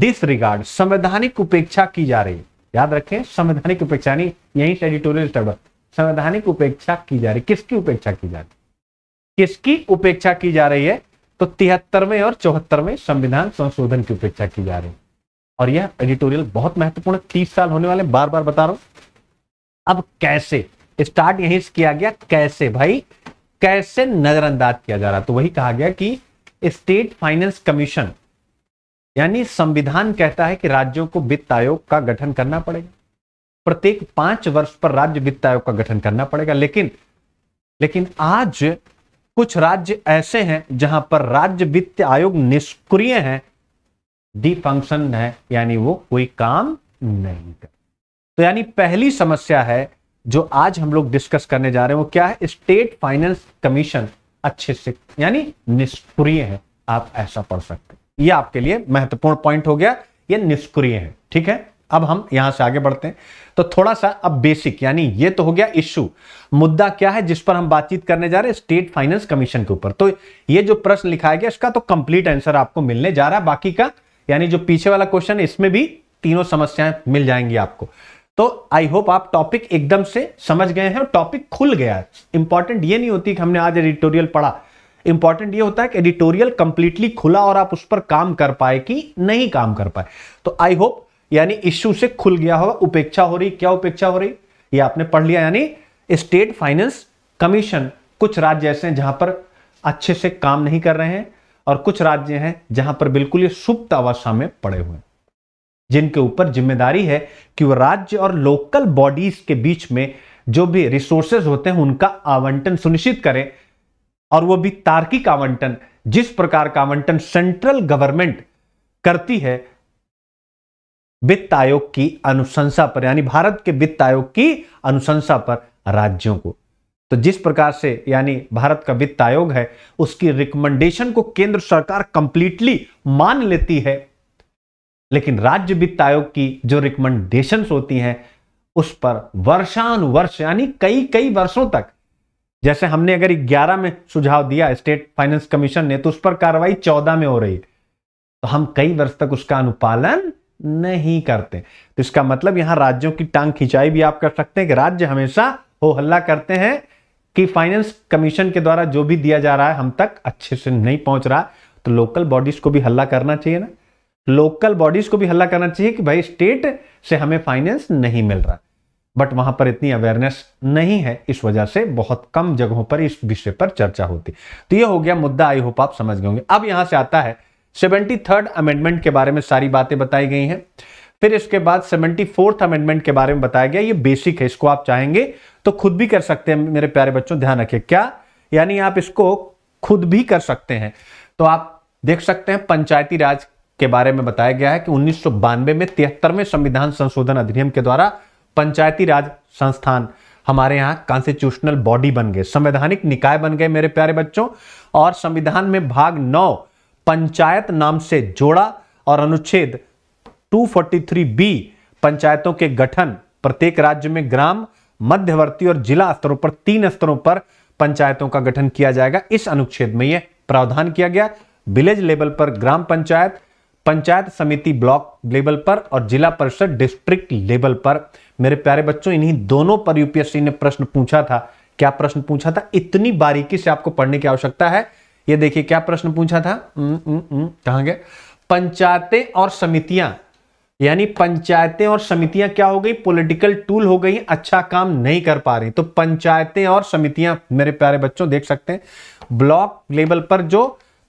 डिसरिगार्ड संवैधानिक उपेक्षा की जा रही है याद रखें संवैधानिक उपेक्षा नहीं यही एडिटोरियल संवैधानिक उपेक्षा की जा रही किसकी उपेक्षा की जा रही किसकी उपेक्षा की जा रही है तो तिहत्तरवें और चौहत्तरवें संविधान संशोधन की उपेक्षा की जा रही और यह एडिटोरियल बहुत महत्वपूर्ण तीस साल होने वाले बार बार बता रहा हूं अब कैसे स्टार्ट यहीं से किया गया कैसे भाई कैसे नजरअंदाज किया जा रहा तो वही कहा गया कि स्टेट फाइनेंस कमीशन यानी संविधान कहता है कि राज्यों को वित्त आयोग का गठन करना पड़ेगा प्रत्येक पांच वर्ष पर राज्य वित्त आयोग का गठन करना पड़ेगा लेकिन लेकिन आज कुछ राज्य ऐसे हैं जहां पर राज्य वित्त आयोग निष्क्रिय है डी फंक्शन है यानी वो कोई काम नहीं कर तो यानी पहली समस्या है जो आज हम लोग डिस्कस करने जा रहे हैं वो क्या है स्टेट फाइनेंस कमीशन अच्छे से यानी निष्क्रिय है आप ऐसा पढ़ सकते हैं ये आपके लिए महत्वपूर्ण पॉइंट हो गया ये निष्क्रिय है ठीक है अब हम यहां से आगे बढ़ते हैं तो थोड़ा सा अब बेसिक यानी ये तो हो गया इश्यू मुद्दा क्या है जिस पर हम बातचीत करने जा रहे हैं स्टेट फाइनेंस कमीशन के ऊपर तो ये जो प्रश्न लिखा गया इसका तो कंप्लीट आंसर आपको मिलने जा रहा है बाकी का यानी जो पीछे वाला क्वेश्चन इसमें भी तीनों समस्याएं मिल जाएंगी आपको तो आई होप आप टॉपिक एकदम से समझ गए हैं और टॉपिक खुल गया है इंपॉर्टेंट ये नहीं होती कि हमने आज एडिटोरियल पढ़ा इंपॉर्टेंट ये होता है कि एडिटोरियल कंप्लीटली खुला और आप उस पर काम कर पाए कि नहीं काम कर पाए तो आई होप यानी इश्यू से खुल गया होगा उपेक्षा हो रही क्या उपेक्षा हो रही ये आपने पढ़ लिया यानी स्टेट फाइनेंस कमीशन कुछ राज्य ऐसे हैं जहां पर अच्छे से काम नहीं कर रहे हैं और कुछ राज्य हैं जहां पर बिल्कुल ये सुप्त अवस्था में पड़े हुए हैं जिनके ऊपर जिम्मेदारी है कि वो राज्य और लोकल बॉडीज के बीच में जो भी रिसोर्सेज होते हैं उनका आवंटन सुनिश्चित करें और वो भी तार्किक आवंटन जिस प्रकार का आवंटन सेंट्रल गवर्नमेंट करती है वित्त आयोग की अनुशंसा पर यानी भारत के वित्त आयोग की अनुशंसा पर राज्यों को तो जिस प्रकार से यानी भारत का वित्त आयोग है उसकी रिकमेंडेशन को केंद्र सरकार कंप्लीटली मान लेती है लेकिन राज्य वित्त आयोग की जो रिकमेंडेशन होती हैं उस पर वर्षानुवर्ष यानी कई कई वर्षों तक जैसे हमने अगर 11 में सुझाव दिया स्टेट फाइनेंस कमीशन ने तो उस पर कार्रवाई 14 में हो रही है तो हम कई वर्ष तक उसका अनुपालन नहीं करते तो इसका मतलब यहां राज्यों की टांग खिंचाई भी आप कर सकते हैं कि राज्य हमेशा हो हल्ला करते हैं कि फाइनेंस कमीशन के द्वारा जो भी दिया जा रहा है हम तक अच्छे से नहीं पहुंच रहा तो लोकल बॉडीज को भी हल्ला करना चाहिए ना लोकल बॉडीज को भी हल्ला करना चाहिए कि भाई स्टेट से हमें फाइनेंस नहीं मिल रहा बट वहां पर इतनी अवेयरनेस नहीं है इस वजह से बहुत कम जगहों पर इस विषय पर चर्चा होती तो यह हो गया मुद्दा आई होप आप समझ गए होंगे अब यहां से आता है सेवेंटी थर्ड अमेंडमेंट के बारे में सारी बातें बताई गई हैं फिर इसके बाद सेवेंटी फोर्थ अमेंडमेंट के बारे में बताया गया ये बेसिक है इसको आप चाहेंगे तो खुद भी कर सकते हैं मेरे प्यारे बच्चों ध्यान रखिए क्या यानी आप इसको खुद भी कर सकते हैं तो आप देख सकते हैं पंचायती राज के बारे में बताया गया है कि उन्नीस में तिहत्तरवें संविधान संशोधन अधिनियम के द्वारा पंचायती राज संस्थान हमारे यहाँ कॉन्स्टिट्यूशनल बॉडी बन गए संवैधानिक निकाय बन गए मेरे प्यारे बच्चों और संविधान में भाग नौ पंचायत नाम से जोड़ा और अनुच्छेद 243 बी पंचायतों के गठन प्रत्येक राज्य में ग्राम मध्यवर्ती और जिला स्तरों पर तीन स्तरों पर पंचायतों का गठन किया जाएगा इस अनुच्छेद में यह प्रावधान किया गया विलेज लेवल पर ग्राम पंचायत पंचायत समिति ब्लॉक लेवल पर और जिला परिषद डिस्ट्रिक्ट लेवल पर मेरे प्यारे बच्चों इन्हीं दोनों पर यूपीएससी ने प्रश्न पूछा था क्या प्रश्न पूछा था इतनी बारीकी से आपको पढ़ने की आवश्यकता है ये देखिए क्या प्रश्न पूछा था कहा गया पंचायतें और समितियां यानी पंचायतें और समितियां क्या हो गई पॉलिटिकल टूल हो गई अच्छा काम नहीं कर पा रही तो पंचायतें और समितियां मेरे प्यारे बच्चों देख सकते हैं ब्लॉक लेवल पर जो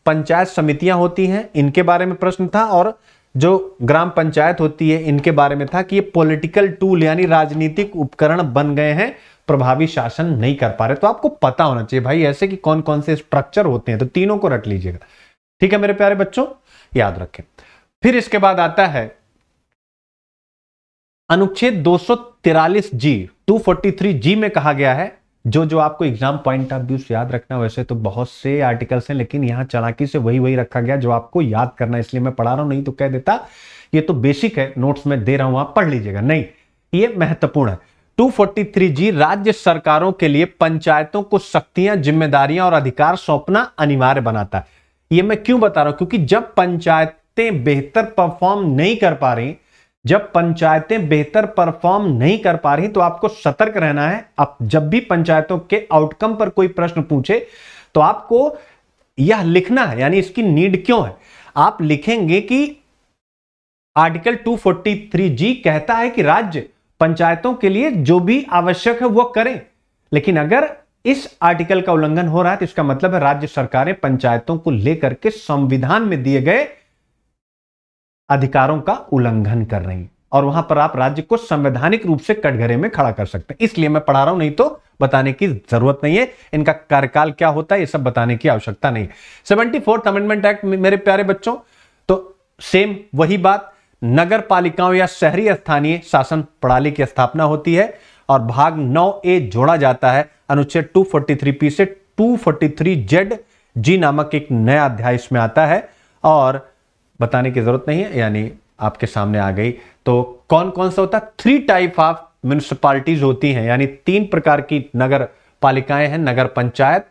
पंचायत समितियां होती हैं इनके बारे में प्रश्न था और जो ग्राम पंचायत होती है इनके बारे में था कि ये पॉलिटिकल टूल यानी राजनीतिक उपकरण बन गए हैं प्रभावी शासन नहीं कर पा रहे तो आपको पता होना चाहिए भाई ऐसे कि कौन कौन से स्ट्रक्चर होते हैं तो तीनों को रट लीजिएगा ठीक है मेरे प्यारे बच्चों याद रखें फिर इसके बाद आता है अनुच्छेद दो जी 243 जी में कहा गया है जो जो आपको एग्जाम पॉइंट ऑफ व्यू से याद रखना वैसे तो बहुत से आर्टिकल्स हैं लेकिन यहाँ चलाकी से वही वही रखा गया जो आपको याद करना है इसलिए मैं पढ़ा रहा हूँ नहीं तो कह देता ये तो बेसिक है नोट्स में दे रहा हूं आप पढ़ लीजिएगा नहीं ये महत्वपूर्ण है 243 जी राज्य सरकारों के लिए पंचायतों को शक्तियां जिम्मेदारियां और अधिकार सौंपना अनिवार्य बनाता है ये मैं क्यों बता रहा हूं क्योंकि जब पंचायतें बेहतर परफॉर्म नहीं कर पा रही जब पंचायतें बेहतर परफॉर्म नहीं कर पा रही तो आपको सतर्क रहना है आप जब भी पंचायतों के आउटकम पर कोई प्रश्न पूछे तो आपको यह लिखना है यानी इसकी नीड क्यों है आप लिखेंगे कि आर्टिकल 243 जी कहता है कि राज्य पंचायतों के लिए जो भी आवश्यक है वह करें लेकिन अगर इस आर्टिकल का उल्लंघन हो रहा है तो इसका मतलब है राज्य सरकारें पंचायतों को लेकर के संविधान में दिए गए अधिकारों का उल्लंघन कर रही और वहां पर आप राज्य को संवैधानिक रूप से कटघरे में खड़ा कर सकते हैं इसलिए मैं पढ़ा रहा हूं नहीं तो बताने की जरूरत नहीं है इनका कार्यकाल क्या होता है ये सब बताने की आवश्यकता नहीं सेवेंटी फोर्थ अमेंडमेंट एक्ट मेरे प्यारे बच्चों तो सेम वही बात नगर पालिकाओं या शहरी स्थानीय शासन प्रणाली की स्थापना होती है और भाग नौ ए जोड़ा जाता है अनुच्छेद टू पी से टू जेड जी नामक एक नया अध्याय इसमें आता है और बताने की जरूरत नहीं है यानी आपके सामने आ गई तो कौन कौन सा होता है थ्री टाइप ऑफ म्यूनिसपालिटीज होती हैं यानी तीन प्रकार की नगर पालिकाएं हैं नगर पंचायत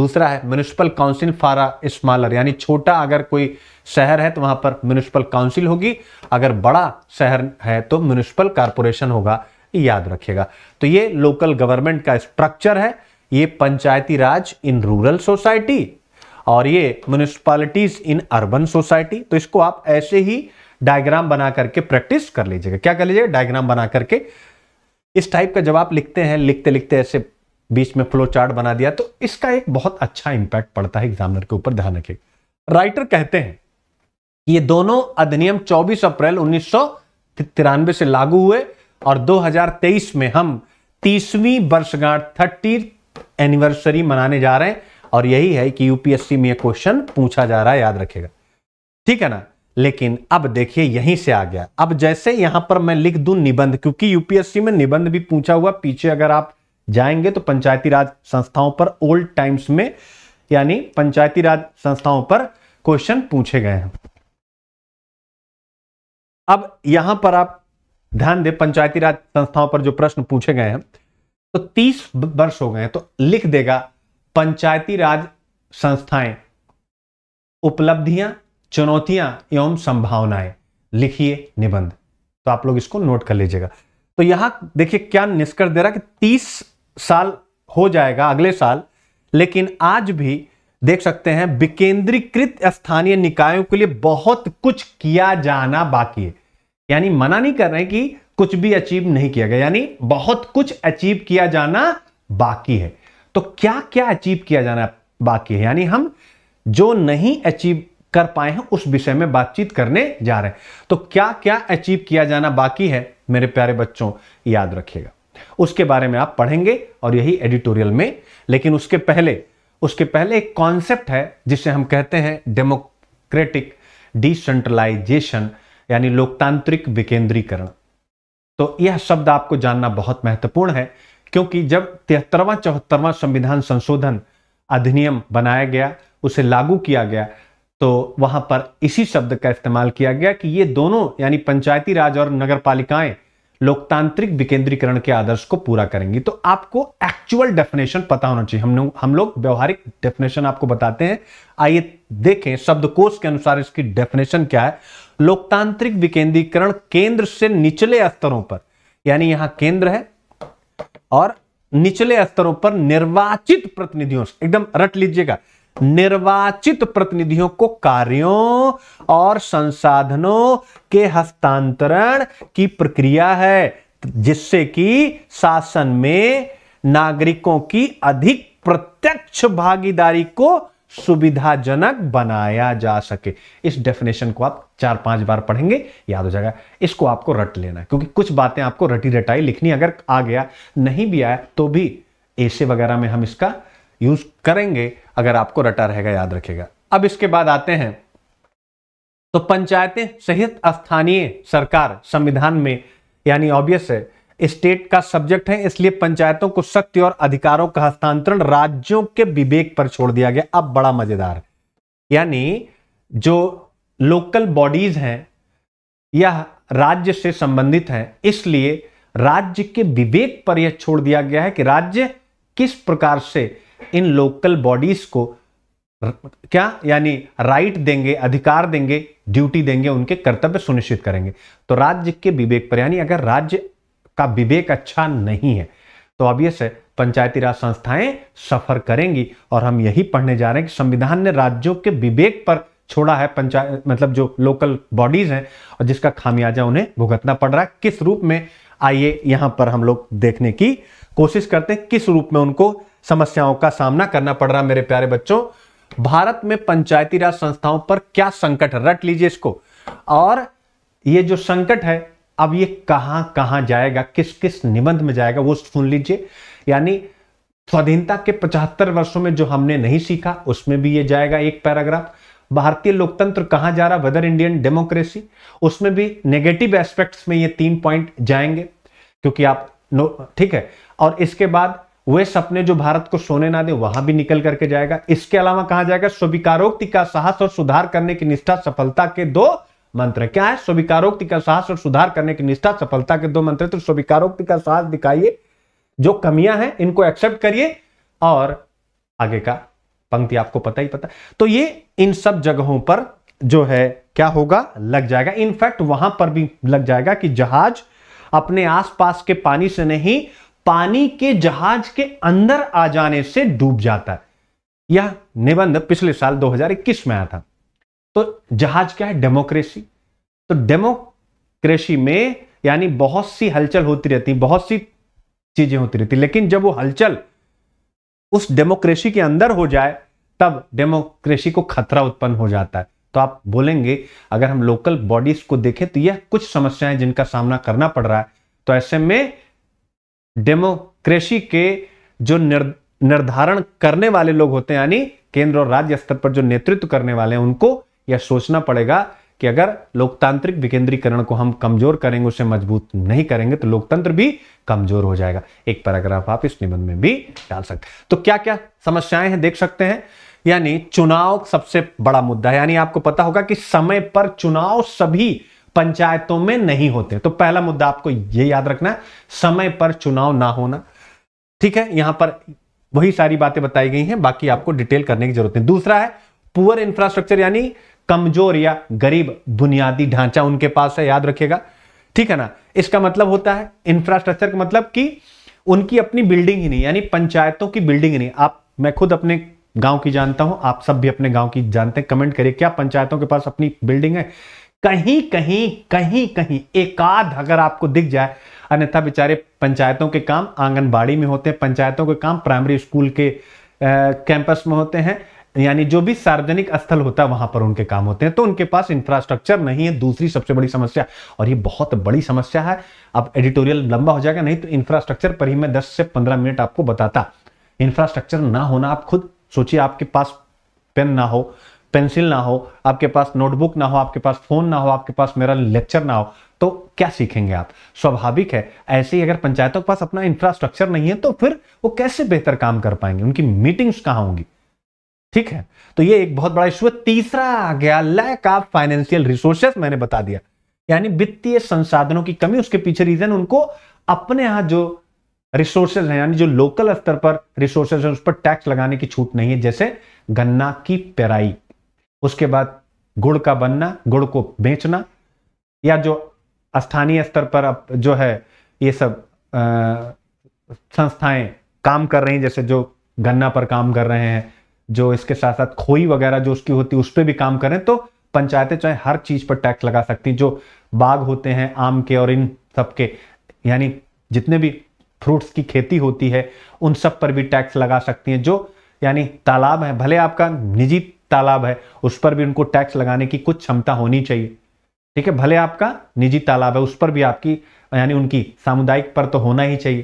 दूसरा है म्यूनिसिपल काउंसिल फारा स्मॉलर यानी छोटा अगर कोई शहर है तो वहां पर म्यूनिसिपल काउंसिल होगी अगर बड़ा शहर है तो म्यूनिसिपल कारपोरेशन होगा याद रखिएगा तो ये लोकल गवर्नमेंट का स्ट्रक्चर है ये पंचायती राज इन रूरल सोसाइटी और ये म्यूनिसपालिटीज इन अर्बन सोसाइटी तो इसको आप ऐसे ही डायग्राम बना करके प्रैक्टिस कर लीजिएगा क्या कर लीजिएगा डायग्राम बना करके इस टाइप का जब आप लिखते हैं लिखते लिखते ऐसे बीच में फ्लो चार्ट बना दिया तो इसका एक बहुत अच्छा इंपैक्ट पड़ता है एग्जामिनर के ऊपर ध्यान रखिए राइटर कहते हैं ये दोनों अधिनियम 24 अप्रैल उन्नीस से लागू हुए और 2023 में हम तीसवीं वर्षगांठ थर्टी एनिवर्सरी मनाने जा रहे हैं और यही है कि यूपीएससी में यह क्वेश्चन पूछा जा रहा है याद रखेगा ठीक है ना लेकिन अब देखिए यहीं से आ गया अब जैसे यहां पर मैं लिख दू निबंध क्योंकि यूपीएससी में निबंध भी पूछा हुआ पीछे अगर आप जाएंगे तो पंचायती राज संस्थाओं पर ओल्ड टाइम्स में यानी पंचायती राज संस्थाओं पर क्वेश्चन पूछे गए हैं अब यहां पर आप ध्यान दें पंचायती राज संस्थाओं पर जो प्रश्न पूछे गए हैं तो 30 वर्ष हो गए हैं तो लिख देगा पंचायती राज संस्थाएं उपलब्धियां चुनौतियां एवं संभावनाएं लिखिए निबंध तो आप लोग इसको नोट कर लीजिएगा तो यहां देखिए क्या निष्कर्ष दे रहा कि तीस साल हो जाएगा अगले साल लेकिन आज भी देख सकते हैं विकेंद्रीकृत स्थानीय निकायों के लिए बहुत कुछ किया जाना बाकी है यानी मना नहीं कर रहे कि कुछ भी अचीव नहीं किया गया यानी बहुत कुछ अचीव किया जाना बाकी है तो क्या क्या अचीव किया जाना बाकी है यानी हम जो नहीं अचीव कर पाए हैं उस विषय में बातचीत करने जा रहे हैं तो क्या क्या अचीव किया जाना बाकी है मेरे प्यारे बच्चों याद रखिएगा उसके बारे में आप पढ़ेंगे और यही एडिटोरियल में लेकिन उसके पहले उसके पहले एक कॉन्सेप्ट है जिसे हम कहते हैं डेमोक्रेटिक डिसेंट्रलाइजेशन यानी लोकतांत्रिक विकेंद्रीकरण तो यह शब्द आपको जानना बहुत महत्वपूर्ण है क्योंकि जब तिहत्तरवां चौहत्तरवां संविधान संशोधन अधिनियम बनाया गया उसे लागू किया गया तो वहां पर इसी शब्द का इस्तेमाल किया गया कि ये दोनों यानी पंचायती राज और नगर पालिकाएं लोकतांत्रिक विकेंद्रीकरण के आदर्श को पूरा करेंगी तो आपको एक्चुअल डेफिनेशन पता होना चाहिए हम हम लोग व्यवहारिक डेफिनेशन आपको बताते हैं आइए देखें शब्दकोश के अनुसार इसकी डेफिनेशन क्या है लोकतांत्रिक विकेंद्रीकरण केंद्र से निचले स्तरों पर यानी यहां केंद्र है और निचले स्तरों पर निर्वाचित प्रतिनिधियों एकदम रट लीजिएगा निर्वाचित प्रतिनिधियों को कार्यों और संसाधनों के हस्तांतरण की प्रक्रिया है जिससे कि शासन में नागरिकों की अधिक प्रत्यक्ष भागीदारी को सुविधाजनक बनाया जा सके इस डेफिनेशन को आप चार पांच बार पढ़ेंगे याद हो जाएगा इसको आपको रट लेना है क्योंकि कुछ बातें आपको रटी रटाई लिखनी अगर आ गया नहीं भी आया तो भी ऐसे वगैरह में हम इसका यूज करेंगे अगर आपको रटा रहेगा याद रखेगा अब इसके बाद आते हैं तो पंचायतें सहित स्थानीय सरकार संविधान में यानी ऑब्वियस है स्टेट का सब्जेक्ट है इसलिए पंचायतों को शक्ति और अधिकारों का हस्तांतरण राज्यों के विवेक पर छोड़ दिया गया अब बड़ा मजेदार यानी जो लोकल बॉडीज हैं या राज्य से संबंधित हैं इसलिए राज्य के विवेक पर यह छोड़ दिया गया है कि राज्य किस प्रकार से इन लोकल बॉडीज को क्या यानी राइट देंगे अधिकार देंगे ड्यूटी देंगे उनके कर्तव्य सुनिश्चित करेंगे तो राज्य के विवेक पर यानी अगर राज्य का विवेक अच्छा नहीं है तो अब यह पंचायती राज संस्थाएं सफर करेंगी और हम यही पढ़ने जा रहे हैं कि संविधान ने राज्यों के विवेक पर छोड़ा है पंचायत मतलब जो लोकल बॉडीज हैं और जिसका खामियाजा उन्हें भुगतना पड़ रहा है किस रूप में आइए यहां पर हम लोग देखने की कोशिश करते हैं किस रूप में उनको समस्याओं का सामना करना पड़ रहा है मेरे प्यारे बच्चों भारत में पंचायती राज संस्थाओं पर क्या संकट है रट लीजिए इसको और ये जो संकट है अब ये कहां कहां जाएगा किस किस निबंध में जाएगा वो सुन लीजिए यानी स्वाधीनता के पचहत्तर वर्षों में जो हमने नहीं सीखा उसमें भी ये जाएगा एक पैराग्राफ भारतीय लोकतंत्र कहां जा रहा वेदर इंडियन डेमोक्रेसी उसमें भी नेगेटिव एस्पेक्ट्स में ये तीन पॉइंट जाएंगे क्योंकि आप नो ठीक है और इसके बाद वे सपने जो भारत को सोने ना दे वहां भी निकल करके जाएगा इसके अलावा कहा जाएगा स्वीकारोक्ति का साहस और सुधार करने की निष्ठा सफलता के दो मंत्र क्या है स्वीकारोक्ति का साहस और सुधार करने की निष्ठा सफलता के दो मंत्र तो स्वीकारोक्ति का साहस दिखाइए जो कमियां हैं इनको एक्सेप्ट करिए और आगे का पंक्ति आपको पता ही पता तो ये इन सब जगहों पर जो है क्या होगा लग जाएगा इनफैक्ट वहां पर भी लग जाएगा कि जहाज अपने आसपास के पानी से नहीं पानी के जहाज के अंदर आ जाने से डूब जाता है यह निबंध पिछले साल 2021 में आया था तो जहाज क्या है डेमोक्रेसी तो डेमोक्रेसी में यानी बहुत सी हलचल होती रहती बहुत सी चीजें होती रहती लेकिन जब वो हलचल उस डेमोक्रेसी के अंदर हो जाए तब डेमोक्रेसी को खतरा उत्पन्न हो जाता है तो आप बोलेंगे अगर हम लोकल बॉडीज को देखें तो यह कुछ समस्याएं जिनका सामना करना पड़ रहा है तो ऐसे में डेमोक्रेसी के जो निर्, निर्धारण करने वाले लोग होते हैं यानी केंद्र और राज्य स्तर पर जो नेतृत्व करने वाले हैं उनको यह सोचना पड़ेगा कि अगर लोकतांत्रिक विकेंद्रीकरण को हम कमजोर करेंगे उसे मजबूत नहीं करेंगे तो लोकतंत्र भी कमजोर हो जाएगा एक पैराग्राफ आप इस निबंध में भी डाल सकते तो क्या क्या समस्याएं हैं देख सकते हैं यानी चुनाव सबसे बड़ा मुद्दा है यानी आपको पता होगा कि समय पर चुनाव सभी पंचायतों में नहीं होते तो पहला मुद्दा आपको यह याद रखना है समय पर चुनाव ना होना ठीक है यहां पर वही सारी बातें बताई गई हैं बाकी आपको डिटेल करने की जरूरत नहीं दूसरा है पुअर इंफ्रास्ट्रक्चर यानी कमजोर या गरीब बुनियादी ढांचा उनके पास है याद रखिएगा ठीक है ना इसका मतलब होता है इंफ्रास्ट्रक्चर का मतलब कि उनकी अपनी बिल्डिंग ही नहीं यानी पंचायतों की बिल्डिंग ही नहीं आप मैं खुद अपने गांव की जानता हूं आप सब भी अपने गांव की जानते हैं कमेंट करिए क्या पंचायतों के पास अपनी बिल्डिंग है कहीं कहीं कहीं कहीं एकाध अगर आपको दिख जाए अन्यथा बेचारे पंचायतों के काम आंगनबाड़ी में होते हैं पंचायतों के काम प्राइमरी स्कूल के कैंपस में होते हैं यानी जो भी सार्वजनिक स्थल होता है वहां पर उनके काम होते हैं तो उनके पास इंफ्रास्ट्रक्चर नहीं है दूसरी सबसे बड़ी समस्या और ये बहुत बड़ी समस्या है अब एडिटोरियल लंबा हो जाएगा नहीं तो इंफ्रास्ट्रक्चर पर ही मैं 10 से 15 मिनट आपको बताता इंफ्रास्ट्रक्चर ना होना आप खुद सोचिए आपके पास पेन ना हो पेंसिल ना हो आपके पास नोटबुक ना हो आपके पास फोन ना हो आपके पास मेरा लेक्चर ना हो तो क्या सीखेंगे आप स्वाभाविक है ऐसे ही अगर पंचायतों के पास अपना इंफ्रास्ट्रक्चर नहीं है तो फिर वो कैसे बेहतर काम कर पाएंगे उनकी मीटिंग्स कहां होंगी ठीक है तो ये एक बहुत बड़ा इशू है तीसरा आ गया लैक ऑफ फाइनेंशियल रिसोर्सेस मैंने बता दिया यानी वित्तीय संसाधनों की कमी उसके पीछे रीजन उनको अपने यहां जो रिसोर्सेज हैं यानी जो लोकल स्तर पर रिसोर्सेज है उस पर टैक्स लगाने की छूट नहीं है जैसे गन्ना की पेराई उसके बाद गुड़ का बनना गुड़ को बेचना या जो स्थानीय स्तर पर अब जो है ये सब संस्थाएं काम कर रही हैं जैसे जो गन्ना पर काम कर रहे हैं जो इसके साथ साथ खोई वगैरह जो उसकी होती है उस पर भी काम करें तो पंचायतें चाहे हर चीज पर टैक्स लगा सकती जो बाग होते हैं आम के और इन सबके यानी जितने भी फ्रूट्स की खेती होती है उन सब पर भी टैक्स लगा सकती हैं जो यानी तालाब है भले आपका निजी तालाब है उस पर भी उनको टैक्स लगाने की कुछ क्षमता होनी चाहिए ठीक है भले आपका निजी तालाब है उस पर भी आपकी यानी उनकी सामुदायिक पर तो होना ही चाहिए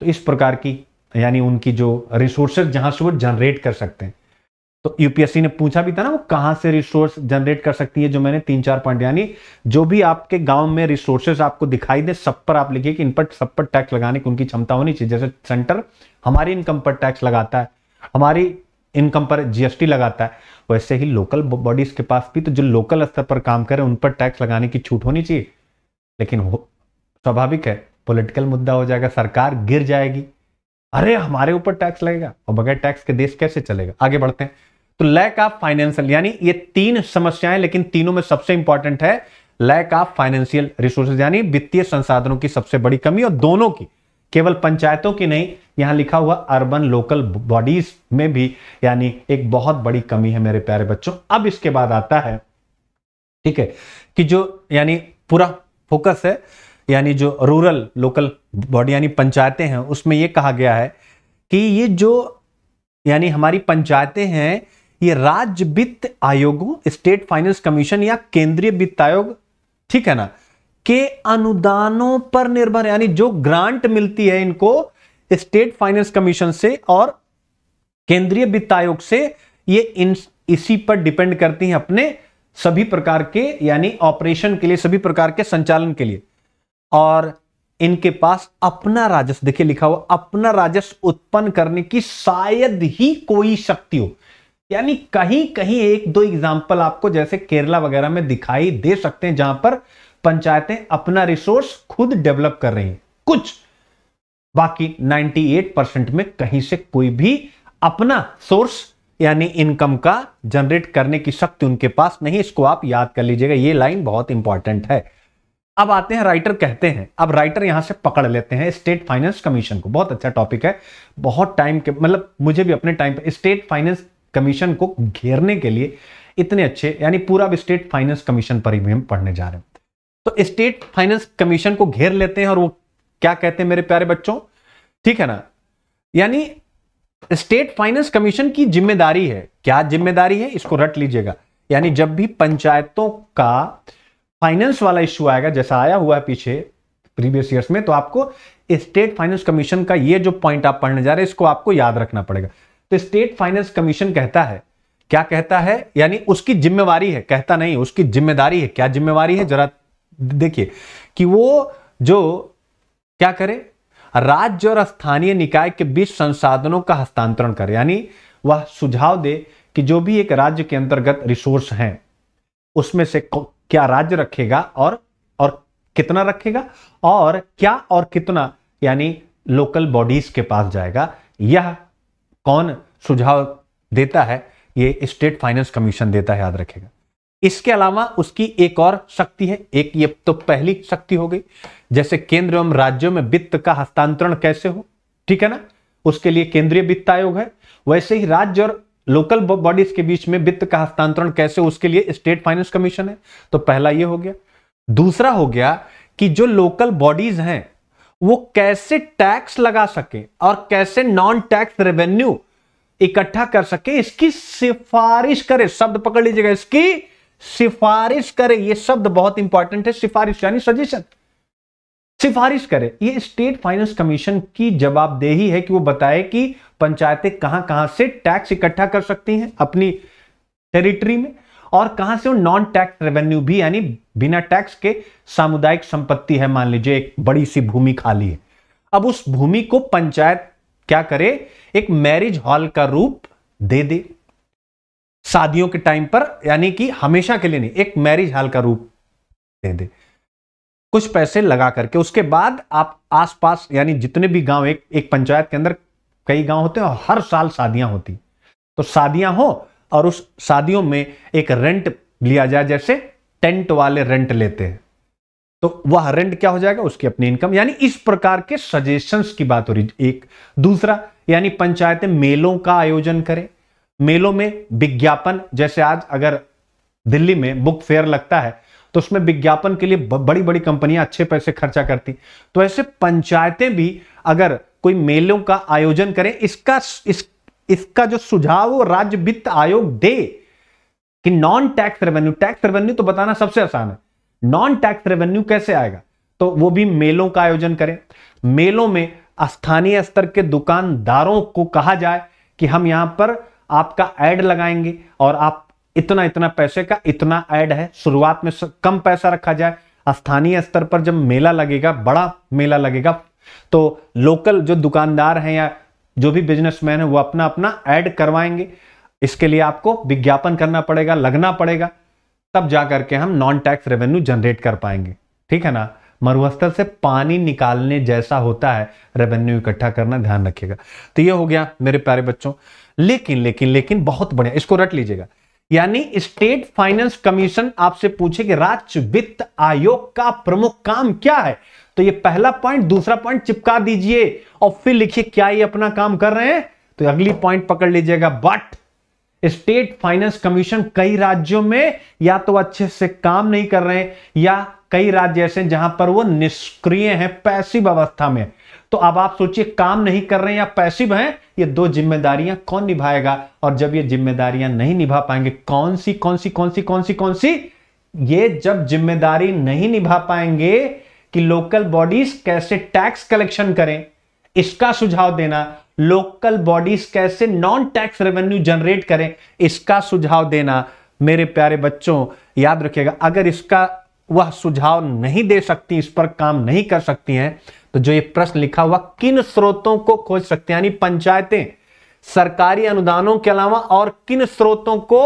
तो इस प्रकार की यानी उनकी जो रिसोर्सेज जहाँ से वो जनरेट कर सकते हैं तो यूपीएससी ने पूछा भी था ना वो कहां से रिसोर्स जनरेट कर सकती है जो मैंने तीन चार पॉइंट यानी जो भी आपके गांव में रिसोर्सेज आपको दिखाई दे सब पर आप लिखिए कि इन पर सब पर टैक्स लगाने की उनकी क्षमता होनी चाहिए जैसे सेंटर हमारी इनकम पर टैक्स लगाता है हमारी इनकम पर जीएसटी लगाता है वैसे ही लोकल बॉडीज के पास भी तो जो लोकल स्तर पर काम करें उन पर टैक्स लगाने की छूट होनी चाहिए लेकिन स्वाभाविक है पोलिटिकल मुद्दा हो जाएगा सरकार गिर जाएगी अरे हमारे ऊपर टैक्स लगेगा और बगैर टैक्स के देश कैसे चलेगा आगे बढ़ते हैं तो लैक ऑफ फाइनेंशियल यानी ये तीन समस्याएं लेकिन तीनों में सबसे इंपॉर्टेंट है लैक ऑफ फाइनेंशियल रिसोर्सेज यानी वित्तीय संसाधनों की सबसे बड़ी कमी और दोनों की केवल पंचायतों की नहीं यहां लिखा हुआ अर्बन लोकल बॉडीज में भी यानी एक बहुत बड़ी कमी है मेरे प्यारे बच्चों अब इसके बाद आता है ठीक है कि जो यानी पूरा फोकस है यानी जो रूरल लोकल बॉडी यानी पंचायतें हैं उसमें यह कहा गया है कि ये जो यानी हमारी पंचायतें हैं ये राज्य वित्त आयोग स्टेट फाइनेंस कमीशन या केंद्रीय वित्त आयोग ठीक है ना के अनुदानों पर निर्भर यानी जो ग्रांट मिलती है इनको स्टेट फाइनेंस कमीशन से और केंद्रीय वित्त आयोग से ये इन इसी पर डिपेंड करती हैं अपने सभी प्रकार के यानी ऑपरेशन के लिए सभी प्रकार के संचालन के लिए और इनके पास अपना राजस्व देखिए लिखा हुआ अपना राजस्व उत्पन्न करने की शायद ही कोई शक्ति हो यानी कहीं कहीं एक दो एग्जाम्पल आपको जैसे केरला वगैरह में दिखाई दे सकते हैं जहां पर पंचायतें अपना रिसोर्स खुद डेवलप कर रही हैं कुछ बाकी 98 परसेंट में कहीं से कोई भी अपना सोर्स यानी इनकम का जनरेट करने की शक्ति उनके पास नहीं इसको आप याद कर लीजिएगा ये लाइन बहुत इंपॉर्टेंट है अब आते हैं राइटर कहते हैं अब राइटर यहां से पकड़ लेते हैं स्टेट फाइनेंस कमीशन को बहुत अच्छा टॉपिक है बहुत टाइम के मतलब मुझे भी अपने टाइम पे स्टेट फाइनेंस कमीशन को घेरने के लिए इतने अच्छे यानी पूरा स्टेट फाइनेंस कमीशन पर ही पढ़ने जा रहे हैं तो स्टेट फाइनेंस कमीशन को घेर लेते हैं और वो क्या कहते हैं मेरे प्यारे बच्चों ठीक है ना यानी स्टेट फाइनेंस कमीशन की जिम्मेदारी है क्या जिम्मेदारी है इसको रट लीजिएगा यानी जब भी पंचायतों का फाइनेंस वाला इश्यू आएगा जैसा आया हुआ है पीछे प्रीवियस ईयर्स में तो आपको स्टेट फाइनेंस कमीशन का ये जो पॉइंट आप पढ़ने जा रहे हैं इसको आपको याद रखना पड़ेगा तो स्टेट फाइनेंस कमीशन कहता है क्या कहता है यानी उसकी जिम्मेवारी है कहता नहीं उसकी जिम्मेदारी है क्या जिम्मेवारी है जरा देखिए कि वो जो क्या करे राज्य और स्थानीय निकाय के बीच संसाधनों का हस्तांतरण करे यानी वह सुझाव दे कि जो भी एक राज्य के अंतर्गत रिसोर्स हैं उसमें से क्या राज्य रखेगा और और कितना रखेगा और क्या और कितना यानी लोकल बॉडीज के पास जाएगा यह कौन सुझाव देता है ये स्टेट फाइनेंस कमीशन देता है याद रखेगा इसके अलावा उसकी एक और शक्ति है एक ये तो पहली शक्ति हो गई जैसे केंद्र एवं राज्यों में वित्त का हस्तांतरण कैसे हो ठीक है ना उसके लिए केंद्रीय वित्त आयोग है वैसे ही राज्य और लोकल बॉडीज के बीच में वित्त का हस्तांतरण कैसे उसके लिए स्टेट फाइनेंस कमीशन है तो पहला ये हो गया दूसरा हो गया कि जो लोकल बॉडीज हैं वो कैसे टैक्स लगा सके और कैसे नॉन टैक्स रेवेन्यू इकट्ठा कर सके इसकी सिफारिश करे शब्द पकड़ लीजिएगा इसकी सिफारिश करे ये शब्द बहुत इंपॉर्टेंट है सिफारिश यानी सजेशन सिफारिश करे ये स्टेट फाइनेंस कमीशन की जवाबदेही है कि वो बताए कि पंचायतें कहां कहां से टैक्स इकट्ठा कर सकती हैं अपनी टेरिटरी में और कहां से वो नॉन टैक्स रेवेन्यू भी यानी बिना टैक्स के सामुदायिक संपत्ति है मान लीजिए एक बड़ी सी भूमि खाली है अब उस भूमि को पंचायत क्या करे एक मैरिज हॉल का रूप दे दे शादियों के टाइम पर यानी कि हमेशा के लिए नहीं एक मैरिज हॉल का रूप दे दे कुछ पैसे लगा करके उसके बाद आप आसपास यानी जितने भी गांव एक एक पंचायत के अंदर कई गांव होते हैं और हर साल शादियां होती तो शादियां हो और उस शादियों में एक रेंट लिया जाए जैसे टेंट वाले रेंट लेते हैं तो वह रेंट क्या हो जाएगा उसकी अपनी इनकम यानी इस प्रकार के सजेशंस की बात हो रही एक दूसरा यानी पंचायतें मेलों का आयोजन करें मेलों में विज्ञापन जैसे आज अगर दिल्ली में बुक फेयर लगता है तो उसमें विज्ञापन के लिए बड़ी बड़ी कंपनियां अच्छे पैसे खर्चा करती तो ऐसे पंचायतें भी अगर कोई मेलों का आयोजन करें इसका इस इसका जो सुझाव राज्य वित्त आयोग दे कि non tax revenue tax revenue तो बताना सबसे आसान है नॉन टैक्स रेवेन्यू कैसे आएगा तो वो भी मेलों का आयोजन करें मेलों में स्थानीय स्तर के दुकानदारों को कहा जाए कि हम यहां पर आपका एड लगाएंगे और आप इतना इतना पैसे का इतना एड है शुरुआत में कम पैसा रखा जाए स्थानीय स्तर पर जब मेला लगेगा बड़ा मेला लगेगा तो लोकल जो दुकानदार हैं या जो भी बिजनेसमैन है वो अपना अपना ऐड करवाएंगे इसके लिए आपको विज्ञापन करना पड़ेगा लगना पड़ेगा तब जा करके हम नॉन टैक्स रेवेन्यू जनरेट कर पाएंगे ठीक है ना मरुस्थल से पानी निकालने जैसा होता है रेवेन्यू इकट्ठा करना ध्यान रखिएगा तो ये हो गया मेरे प्यारे बच्चों लेकिन लेकिन लेकिन बहुत बढ़िया इसको रट लीजिएगा यानी स्टेट फाइनेंस कमीशन आपसे पूछे कि राज्य वित्त आयोग का प्रमुख काम क्या है तो ये पहला पॉइंट दूसरा पॉइंट चिपका दीजिए और फिर लिखिए क्या ये अपना काम कर रहे हैं तो अगली पॉइंट पकड़ लीजिएगा बट स्टेट फाइनेंस कमीशन कई राज्यों में या तो अच्छे से काम नहीं कर रहे हैं या कई राज्य ऐसे जहां पर वो निष्क्रिय हैं पैसिव अवस्था में तो अब आप सोचिए काम नहीं कर रहे हैं या पैसिव हैं ये दो जिम्मेदारियां कौन निभाएगा और जब ये जिम्मेदारियां नहीं निभा पाएंगे कौन सी कौन सी कौन सी कौन सी कौन सी ये जब जिम्मेदारी नहीं निभा पाएंगे कि लोकल बॉडीज कैसे टैक्स कलेक्शन करें इसका सुझाव देना लोकल बॉडीज कैसे नॉन टैक्स रेवेन्यू जनरेट करें इसका सुझाव देना मेरे प्यारे बच्चों याद रखिएगा अगर इसका वह सुझाव नहीं दे सकती इस पर काम नहीं कर सकती हैं तो जो ये प्रश्न लिखा हुआ किन स्रोतों को खोज सकते हैं यानी पंचायतें सरकारी अनुदानों के अलावा और किन स्रोतों को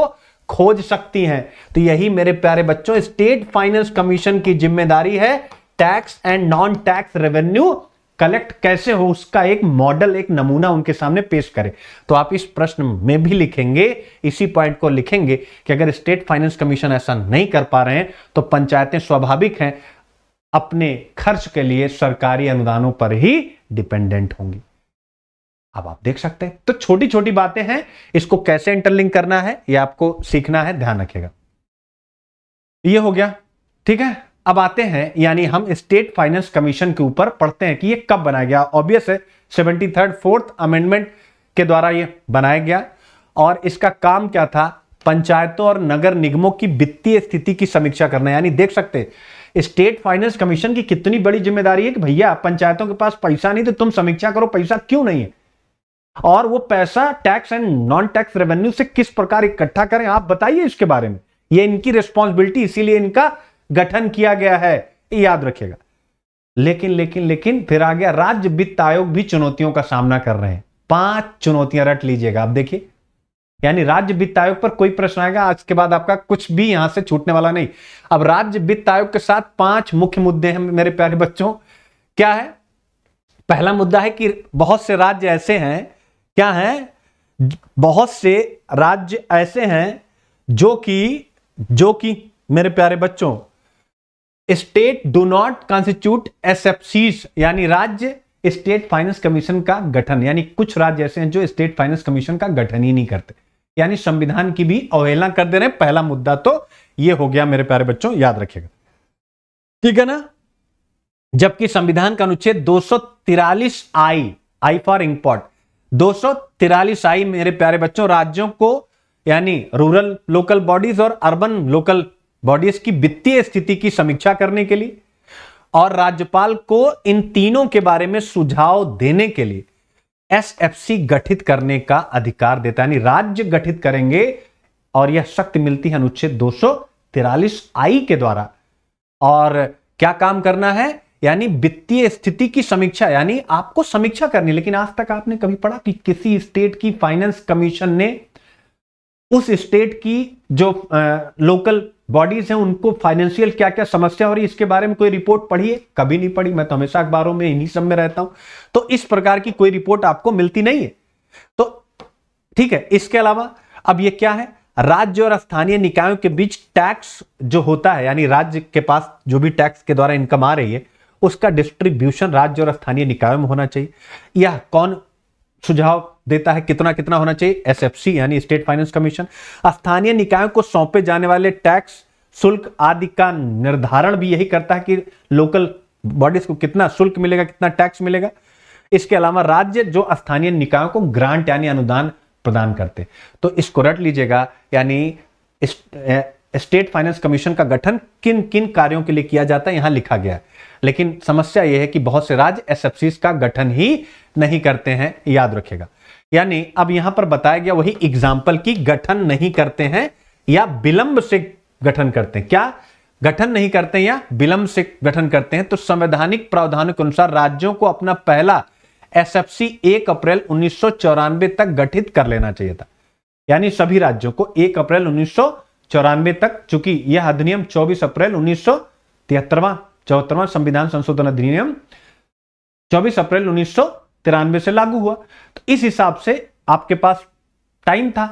खोज सकती हैं तो यही मेरे प्यारे बच्चों स्टेट फाइनेंस कमीशन की जिम्मेदारी है tax and non tax revenue collect कैसे हो उसका एक मॉडल एक नमूना उनके सामने पेश करें तो आप इस प्रश्न में भी लिखेंगे इसी पॉइंट को लिखेंगे कि अगर स्टेट फाइनेंस कमीशन ऐसा नहीं कर पा रहे हैं तो पंचायतें स्वाभाविक हैं अपने खर्च के लिए सरकारी अनुदानों पर ही डिपेंडेंट होंगी अब आप देख सकते हैं तो छोटी छोटी बातें हैं इसको कैसे इंटरलिंक करना है यह आपको सीखना है ध्यान रखिएगा यह हो गया ठीक है अब आते हैं यानी हम स्टेट फाइनेंस कमीशन के ऊपर पढ़ते हैं कि ये कब बनाया गया ऑब्वियस है सेवेंटी थर्ड फोर्थ अमेंडमेंट के द्वारा ये बनाया गया और इसका काम क्या था पंचायतों और नगर निगमों की वित्तीय स्थिति की समीक्षा करना यानी देख सकते स्टेट फाइनेंस कमीशन की कितनी बड़ी जिम्मेदारी है कि भैया पंचायतों के पास पैसा नहीं तो तुम समीक्षा करो पैसा क्यों नहीं है और वो पैसा tax and non tax revenue से किस प्रकार इकट्ठा करें आप बताइए इसके बारे में ये इनकी रिस्पॉन्सिबिलिटी इसीलिए इनका गठन किया गया है याद रखेगा लेकिन लेकिन लेकिन फिर आ गया राज्य वित्त आयोग भी चुनौतियों का सामना कर रहे हैं पांच चुनौतियां रट लीजिएगा आप देखिए यानी राज्य वित्त आयोग पर कोई प्रश्न आएगा आज के बाद आपका कुछ भी यहां से छूटने वाला नहीं अब राज्य वित्त आयोग के साथ पांच मुख्य मुद्दे हैं मेरे प्यारे बच्चों क्या है पहला मुद्दा है कि बहुत से राज्य ऐसे हैं क्या हैं बहुत से राज्य ऐसे हैं जो कि जो कि मेरे प्यारे बच्चों state do not constitute SFCs यानी राज्य स्टेट फाइनेंस कमीशन का गठन यानी कुछ राज्य ऐसे हैं जो स्टेट फाइनेंस कमीशन का गठन ही नहीं करते यानी संविधान की भी अवहेलना कर दे रहे हैं पहला मुद्दा तो ये हो गया मेरे प्यारे बच्चों याद रखिएगा ठीक है ना जबकि संविधान का अनुच्छेद दो आई आई फॉर इंपोर्ट दो आई मेरे प्यारे बच्चों राज्यों को यानी रूरल लोकल बॉडीज और अर्बन लोकल बॉडीज की वित्तीय स्थिति की समीक्षा करने के लिए और राज्यपाल को इन तीनों के बारे में सुझाव देने के लिए एसएफसी गठित करने का अधिकार देता है राज्य गठित करेंगे और यह शक्ति मिलती है अनुच्छेद दो आई के द्वारा और क्या काम करना है यानी वित्तीय स्थिति की समीक्षा यानी आपको समीक्षा करनी लेकिन आज तक आपने कभी पढ़ा कि किसी स्टेट की फाइनेंस कमीशन ने उस स्टेट की जो आ, लोकल बॉडीज हैं उनको फाइनेंशियल क्या क्या समस्या हो रही है इसके बारे में कोई रिपोर्ट पढ़िए कभी नहीं पढ़ी मैं तो हमेशा अखबारों में इन्हीं सब में रहता हूं तो इस प्रकार की कोई रिपोर्ट आपको मिलती नहीं है तो ठीक है इसके अलावा अब ये क्या है राज्य और स्थानीय निकायों के बीच टैक्स जो होता है यानी राज्य के पास जो भी टैक्स के द्वारा इनकम आ रही है उसका डिस्ट्रीब्यूशन राज्य और स्थानीय निकायों में होना चाहिए यह कौन सुझाव देता है कितना कितना होना चाहिए एसएफसी यानी स्टेट फाइनेंस कमीशन स्थानीय निकायों को सौंपे जाने वाले टैक्स शुल्क आदि का निर्धारण भी यही करता है कि लोकल बॉडीज को कितना शुल्क मिलेगा कितना टैक्स मिलेगा इसके अलावा राज्य जो स्थानीय निकायों को ग्रांट यानी अनुदान प्रदान करते तो इसको रट लीजिएगा यानी स्टेट फाइनेंस कमीशन का गठन किन किन कार्यों के लिए किया जाता है यहां लिखा गया है लेकिन समस्या यह है कि बहुत से राज्य एस का गठन ही नहीं करते हैं याद रखेगा यानी अब यहां पर बताया गया वही एग्जाम्पल की गठन नहीं करते हैं या विलंब से गठन करते हैं क्या गठन नहीं करते या विलंब से गठन करते हैं तो संवैधानिक प्रावधान के अनुसार राज्यों को अपना पहला एसएफसी 1 अप्रैल उन्नीस तक गठित कर लेना चाहिए था यानी सभी राज्यों को 1 अप्रैल उन्नीस तक चूंकि यह अधिनियम 24 अप्रैल उन्नीस सौ चौहत्तरवा संविधान संशोधन अधिनियम 24 अप्रैल उन्नीस से लागू हुआ तो इस हिसाब से आपके पास टाइम था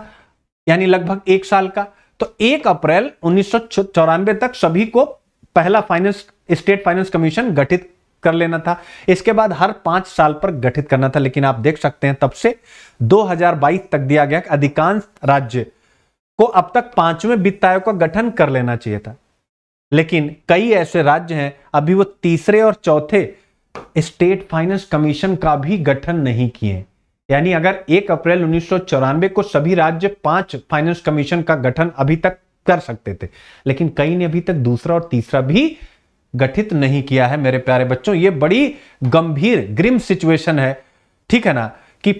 यानी लगभग एक साल का तो एक अप्रैल उन्नीस तक सभी को पहला फाइनेंस स्टेट फाइनेंस कमीशन गठित कर लेना था इसके बाद हर पांच साल पर गठित करना था लेकिन आप देख सकते हैं तब से 2022 तक दिया गया अधिकांश राज्य को अब तक पांचवें वित्त आयोग का गठन कर लेना चाहिए था लेकिन कई ऐसे राज्य हैं अभी वो तीसरे और चौथे स्टेट फाइनेंस कमीशन का भी गठन नहीं किए यानी अगर 1 अप्रैल उन्नीस को सभी राज्य पांच फाइनेंस कमीशन का गठन अभी तक कर सकते थे लेकिन कई ने अभी तक दूसरा और तीसरा भी गठित नहीं किया है मेरे प्यारे बच्चों ये बड़ी गंभीर ग्रिम सिचुएशन है ठीक है ना कि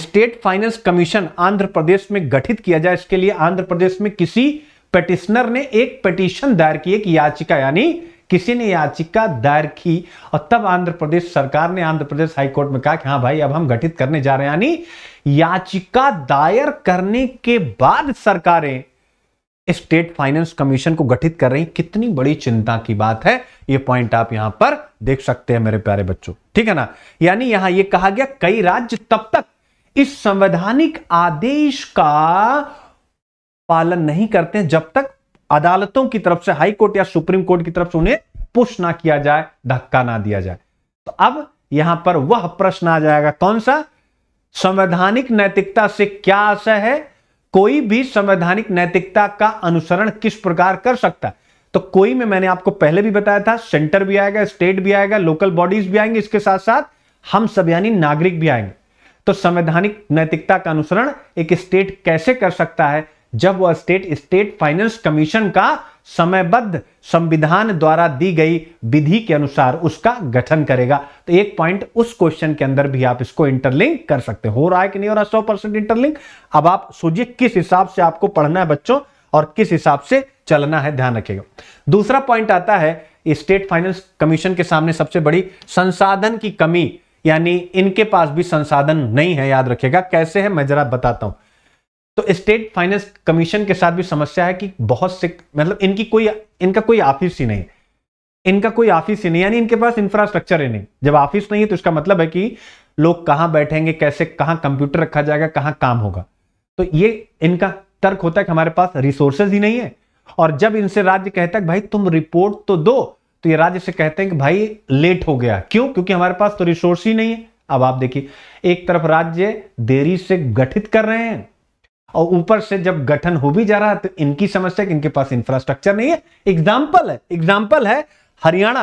state finance commission Andhra Pradesh में गठित किया जाए इसके लिए आंध्र प्रदेश में किसी पेटिशनर ने एक पेटिशन दायर की एक याचिका यानी किसी ने याचिका दायर की और तब आंध्र प्रदेश सरकार ने आंध्र प्रदेश कोर्ट में कहा कि हाँ भाई अब हम गठित करने जा रहे हैं यानी याचिका दायर करने के बाद सरकारें स्टेट फाइनेंस कमीशन को गठित कर रही कितनी बड़ी चिंता की बात है ये पॉइंट आप यहां पर देख सकते हैं मेरे प्यारे बच्चों ठीक है ना यानी यहां ये कहा गया कई राज्य तब तक इस संवैधानिक आदेश का पालन नहीं करते हैं जब तक अदालतों की तरफ से हाई कोर्ट या सुप्रीम कोर्ट की तरफ से उन्हें पुश ना किया जाए धक्का ना दिया जाए तो अब यहां पर वह प्रश्न आ जाएगा कौन सा संवैधानिक नैतिकता से क्या आशय है कोई भी संवैधानिक नैतिकता का अनुसरण किस प्रकार कर सकता है तो कोई में मैंने आपको पहले भी बताया था सेंटर भी आएगा स्टेट भी आएगा लोकल बॉडीज भी आएंगे इसके साथ साथ हम सब यानी नागरिक भी आएंगे तो संवैधानिक नैतिकता का अनुसरण एक स्टेट कैसे कर सकता है जब वह स्टेट स्टेट फाइनेंस कमीशन का समयबद्ध संविधान द्वारा दी गई विधि के अनुसार उसका गठन करेगा तो एक पॉइंट उस क्वेश्चन के अंदर भी आप इसको इंटरलिंक कर सकते हो रहा है कि नहीं हो रहा सौ परसेंट इंटरलिंक अब आप सोचिए किस हिसाब से आपको पढ़ना है बच्चों और किस हिसाब से चलना है ध्यान रखिएगा दूसरा पॉइंट आता है स्टेट फाइनेंस कमीशन के सामने सबसे बड़ी संसाधन की कमी यानी इनके पास भी संसाधन नहीं है याद रखेगा कैसे है मैं जरा बताता हूं तो स्टेट फाइनेंस कमीशन के साथ भी समस्या है कि बहुत से मतलब इनकी कोई इनका कोई ऑफिस ही नहीं इनका कोई ऑफिस ही नहीं यानी इनके पास इंफ्रास्ट्रक्चर ही नहीं जब ऑफिस नहीं है तो इसका मतलब है कि लोग कहां बैठेंगे कैसे कहां कंप्यूटर रखा जाएगा कहां काम होगा तो ये इनका तर्क होता है कि हमारे पास रिसोर्सेज ही नहीं है और जब इनसे राज्य कहता है भाई तुम रिपोर्ट तो दो तो ये राज्य से कहते हैं कि भाई लेट हो गया क्यों क्योंकि हमारे पास तो रिसोर्स ही नहीं है अब आप देखिए एक तरफ राज्य देरी से गठित कर रहे हैं और ऊपर से जब गठन हो भी जा रहा है तो इनकी समस्या इनके पास इंफ्रास्ट्रक्चर नहीं है एग्जाम्पल है एग्जाम्पल है हरियाणा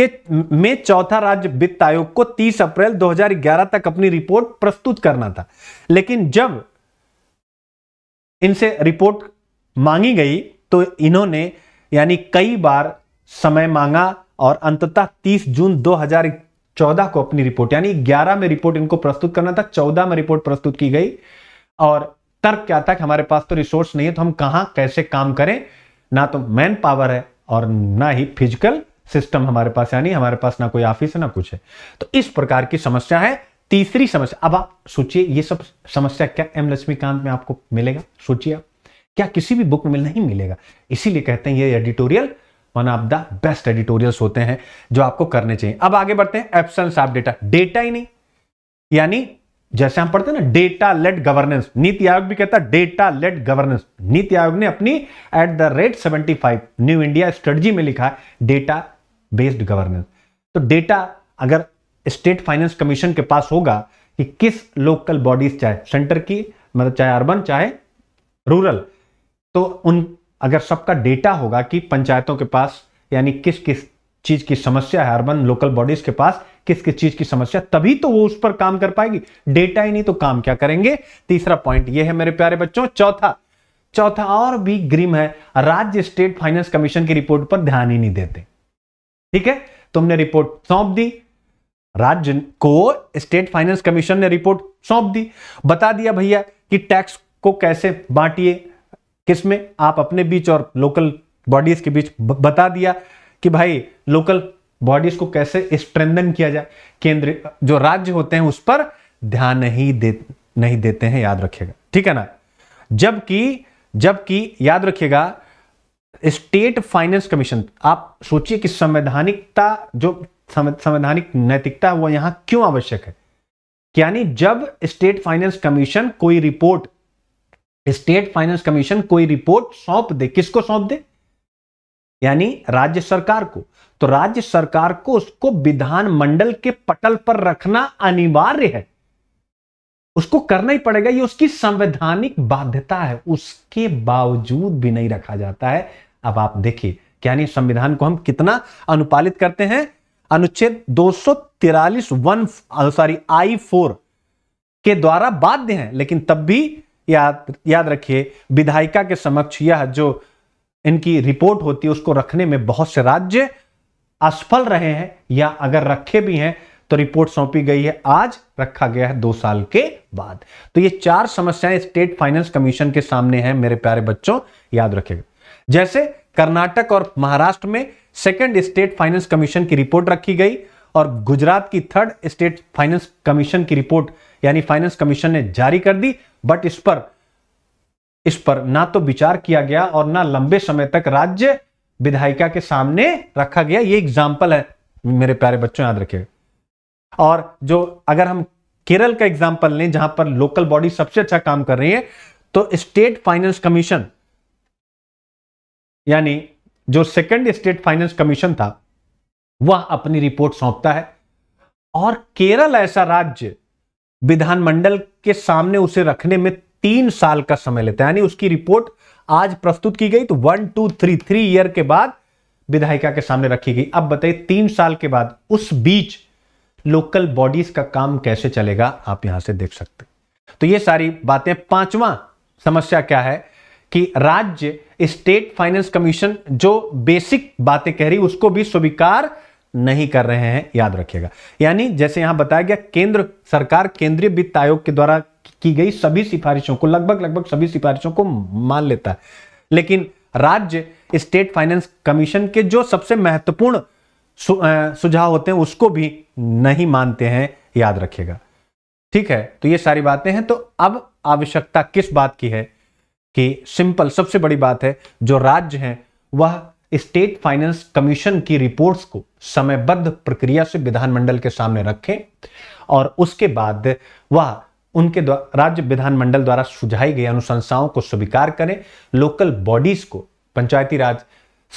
के में चौथा राज्य वित्त आयोग को 30 अप्रैल 2011 तक अपनी रिपोर्ट प्रस्तुत करना था लेकिन जब इनसे रिपोर्ट मांगी गई तो इन्होंने यानी कई बार समय मांगा और अंततः 30 जून 2014 को अपनी रिपोर्ट यानी 11 में रिपोर्ट इनको प्रस्तुत करना था 14 में रिपोर्ट प्रस्तुत की गई और तर्क क्या था कि हमारे पास तो रिसोर्स नहीं है तो हम कहा कैसे काम करें ना तो मैन पावर है और ना ही फिजिकल सिस्टम हमारे पास यानी हमारे पास ना कोई ऑफिस है ना कुछ है तो इस प्रकार की समस्या है तीसरी समस्या अब आप सोचिए ये सब समस्या क्या एम लक्ष्मीकांत में आपको मिलेगा सोचिए आप क्या किसी भी बुक में नहीं मिलेगा इसीलिए कहते हैं ये editorial one of the best editorials होते हैं जो आपको करने चाहिए अब आगे बढ़ते हैं एबसेंस ऑफ डेटा डेटा ही नहीं यानी जैसे हम पढ़ते हैं ना डेटा लेट गवर्नेंस नीति आयोग भी कहता है डेटा लेट गवर्नेंस नीति आयोग ने अपनी at the rate seventy five new India strategy में लिखा है डेटा बेस्ड गवर्नेंस तो डेटा अगर स्टेट फाइनेंस कमीशन के पास होगा कि किस लोकल बॉडीज चाहे सेंटर की मतलब चाहे अर्बन चाहे रूरल तो उन अगर सबका डेटा होगा कि पंचायतों के पास यानी किस किस चीज की समस्या है अर्बन लोकल बॉडीज के पास किस किस चीज की समस्या तभी तो वो उस पर काम कर पाएगी डेटा ही नहीं तो काम क्या करेंगे तीसरा पॉइंट ये है मेरे प्यारे बच्चों चौथा चौथा और भी ग्रीम है राज्य स्टेट फाइनेंस कमीशन की रिपोर्ट पर ध्यान ही नहीं देते ठीक है तुमने रिपोर्ट सौंप दी राज्य को स्टेट फाइनेंस कमीशन ने रिपोर्ट सौंप दी बता दिया भैया कि टैक्स को कैसे बांटिए किसमें आप अपने बीच और लोकल बॉडीज के बीच बता दिया कि भाई लोकल बॉडीज को कैसे स्ट्रेंदन किया जाए केंद्र जो राज्य होते हैं उस पर ध्यान नहीं दे नहीं देते हैं याद रखिएगा ठीक है ना जबकि जबकि याद रखिएगा स्टेट फाइनेंस कमीशन आप सोचिए कि संवैधानिकता जो संवैधानिक नैतिकता वो यहां क्यों आवश्यक है यानी जब स्टेट फाइनेंस कमीशन कोई रिपोर्ट स्टेट फाइनेंस कमीशन कोई रिपोर्ट सौंप दे किसको सौंप दे यानी राज्य सरकार को तो राज्य सरकार को उसको विधानमंडल के पटल पर रखना अनिवार्य है उसको करना ही पड़ेगा ये उसकी संवैधानिक बाध्यता है उसके बावजूद भी नहीं रखा जाता है अब आप देखिए यानी संविधान को हम कितना अनुपालित करते हैं अनुच्छेद दो सौ तिरालीस वन सॉरी आई फोर के द्वारा बाध्य हैं लेकिन तब भी याद याद रखिए विधायिका के समक्ष यह जो इनकी रिपोर्ट होती है उसको रखने में बहुत से राज्य असफल रहे हैं या अगर रखे भी हैं तो रिपोर्ट सौंपी गई है आज रखा गया है दो साल के बाद तो ये चार समस्याएं स्टेट फाइनेंस कमीशन के सामने हैं मेरे प्यारे बच्चों याद रखेगा जैसे कर्नाटक और महाराष्ट्र में सेकंड स्टेट फाइनेंस कमीशन की रिपोर्ट रखी गई और गुजरात की थर्ड स्टेट फाइनेंस कमीशन की रिपोर्ट यानी फाइनेंस कमीशन ने जारी कर दी बट इस पर इस पर ना तो विचार किया गया और ना लंबे समय तक राज्य विधायिका के सामने रखा गया ये एग्जाम्पल है मेरे प्यारे बच्चों याद रखिए और जो अगर हम केरल का एग्जाम्पल लें जहां पर लोकल बॉडी सबसे अच्छा काम कर रही है तो स्टेट फाइनेंस कमीशन यानी जो सेकंड स्टेट फाइनेंस कमीशन था वह अपनी रिपोर्ट सौंपता है और केरल ऐसा राज्य विधानमंडल के सामने उसे रखने में तीन साल का समय लेता है यानी उसकी रिपोर्ट आज प्रस्तुत की गई तो one two three three year के बाद विधायिका के सामने रखी गई अब बताइए तीन साल के बाद उस बीच लोकल बॉडीज का काम कैसे चलेगा आप यहां से देख सकते तो ये सारी बातें पांचवा समस्या क्या है कि राज्य स्टेट फाइनेंस कमीशन जो बेसिक बातें कह रही उसको भी स्वीकार नहीं कर रहे हैं याद रखिएगा यानी जैसे यहां बताया गया केंद्र सरकार केंद्रीय वित्त आयोग के द्वारा की गई सभी सिफारिशों को लगभग लगभग सभी सिफारिशों को मान लेता है लेकिन राज्य स्टेट फाइनेंस कमीशन के जो सबसे महत्वपूर्ण सु, सुझाव होते हैं उसको भी नहीं मानते हैं याद रखिएगा ठीक है तो ये सारी बातें हैं तो अब आवश्यकता किस बात की है कि सिंपल सबसे बड़ी बात है जो राज्य हैं वह स्टेट फाइनेंस कमीशन की रिपोर्ट्स को समयबद्ध प्रक्रिया से विधानमंडल के सामने रखें और उसके बाद वह उनके राज्य विधानमंडल द्वारा सुझाई गई अनुशंसाओं को स्वीकार करें लोकल बॉडीज को पंचायती राज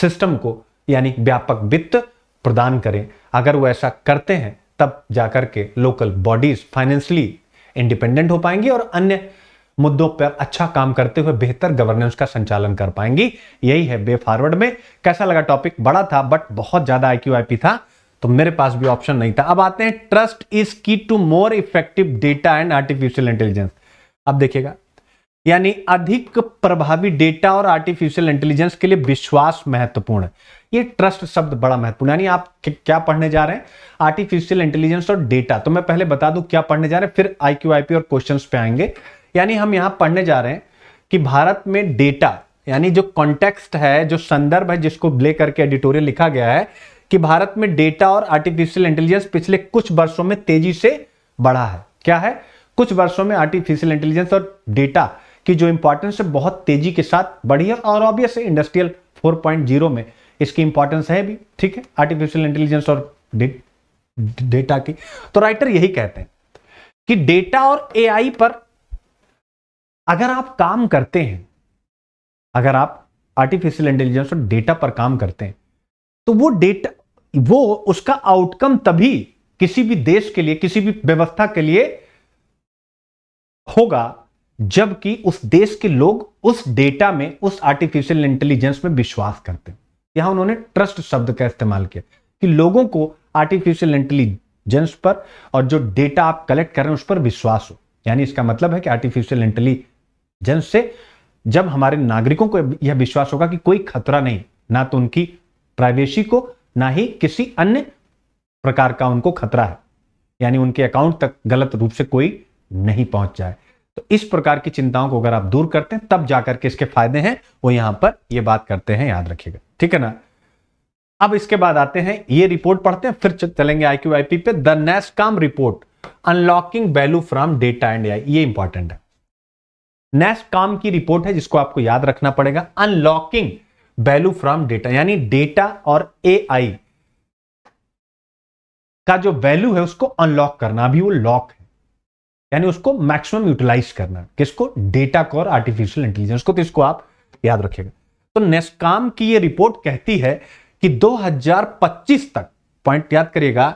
सिस्टम को यानी व्यापक वित्त प्रदान करें अगर वो ऐसा करते हैं तब जाकर के लोकल बॉडीज फाइनेंशली इंडिपेंडेंट हो पाएंगी और अन्य मुद्दों पर अच्छा काम करते हुए बेहतर गवर्नेंस का संचालन कर पाएंगी यही है बे फॉरवर्ड में कैसा लगा टॉपिक बड़ा था बट बहुत ज्यादा आई क्यू था तो मेरे पास भी ऑप्शन नहीं था अब आते हैं trust is key to more effective data and artificial intelligence अब देखिएगा यानी अधिक प्रभावी डेटा और आर्टिफिशियल इंटेलिजेंस के लिए विश्वास महत्वपूर्ण है ये ट्रस्ट शब्द बड़ा महत्वपूर्ण यानी आप क्या पढ़ने जा रहे हैं आर्टिफिशियल इंटेलिजेंस और डेटा तो मैं पहले बता दूं क्या पढ़ने जा रहे हैं फिर आई और क्वेश्चंस पे आएंगे यानी हम यहां पढ़ने जा रहे हैं कि भारत में डेटा यानी जो कॉन्टेक्स्ट है जो संदर्भ है जिसको ब्ले करके एडिटोरियल लिखा गया है कि भारत में डेटा और आर्टिफिशियल इंटेलिजेंस पिछले कुछ वर्षों में तेजी से बढ़ा है क्या है कुछ वर्षों में आर्टिफिशियल इंटेलिजेंस और डेटा की जो इंपॉर्टेंस है बहुत तेजी के साथ बढ़ी है और ऑब्वियस इंडस्ट्रियल 4.0 में इसकी इंपॉर्टेंस है भी ठीक है आर्टिफिशियल इंटेलिजेंस और डेटा की तो राइटर यही कहते हैं कि डेटा और ए पर अगर आप काम करते हैं अगर आप आर्टिफिशियल इंटेलिजेंस और डेटा पर काम करते हैं तो वो डेटा वो उसका आउटकम तभी किसी भी देश के लिए किसी भी व्यवस्था के लिए होगा जबकि उस देश के लोग उस डेटा में उस आर्टिफिशियल इंटेलिजेंस में विश्वास करते हैं यहां उन्होंने ट्रस्ट शब्द का इस्तेमाल किया कि लोगों को आर्टिफिशियल इंटेलिजेंस पर और जो डेटा आप कलेक्ट कर रहे हैं उस पर विश्वास हो यानी इसका मतलब है कि आर्टिफिशियल इंटेलिजेंस जन से जब हमारे नागरिकों को यह विश्वास होगा कि कोई खतरा नहीं ना तो उनकी प्राइवेसी को ना ही किसी अन्य प्रकार का उनको खतरा है यानी उनके अकाउंट तक गलत रूप से कोई नहीं पहुंच जाए तो इस प्रकार की चिंताओं को अगर आप दूर करते हैं तब जाकर के इसके फायदे हैं वो यहां पर ये बात करते हैं याद रखिएगा ठीक है ना अब इसके बाद आते हैं ये रिपोर्ट पढ़ते हैं फिर चलेंगे आई आईपी पे द काम report unlocking value from data and ये इंपॉर्टेंट है नेक्स्ट काम की रिपोर्ट है जिसको आपको याद रखना पड़ेगा अनलॉकिंग वैल्यू फ्रॉम डेटा यानी डेटा और एआई का जो वैल्यू है उसको अनलॉक करना अभी वो लॉक है यानी उसको मैक्सिमम यूटिलाइज करना किसको डेटा को और आर्टिफिशियल इंटेलिजेंस को तो इसको आप याद रखिएगा तो नेस्काम की ये रिपोर्ट कहती है कि 2025 तक पॉइंट याद करिएगा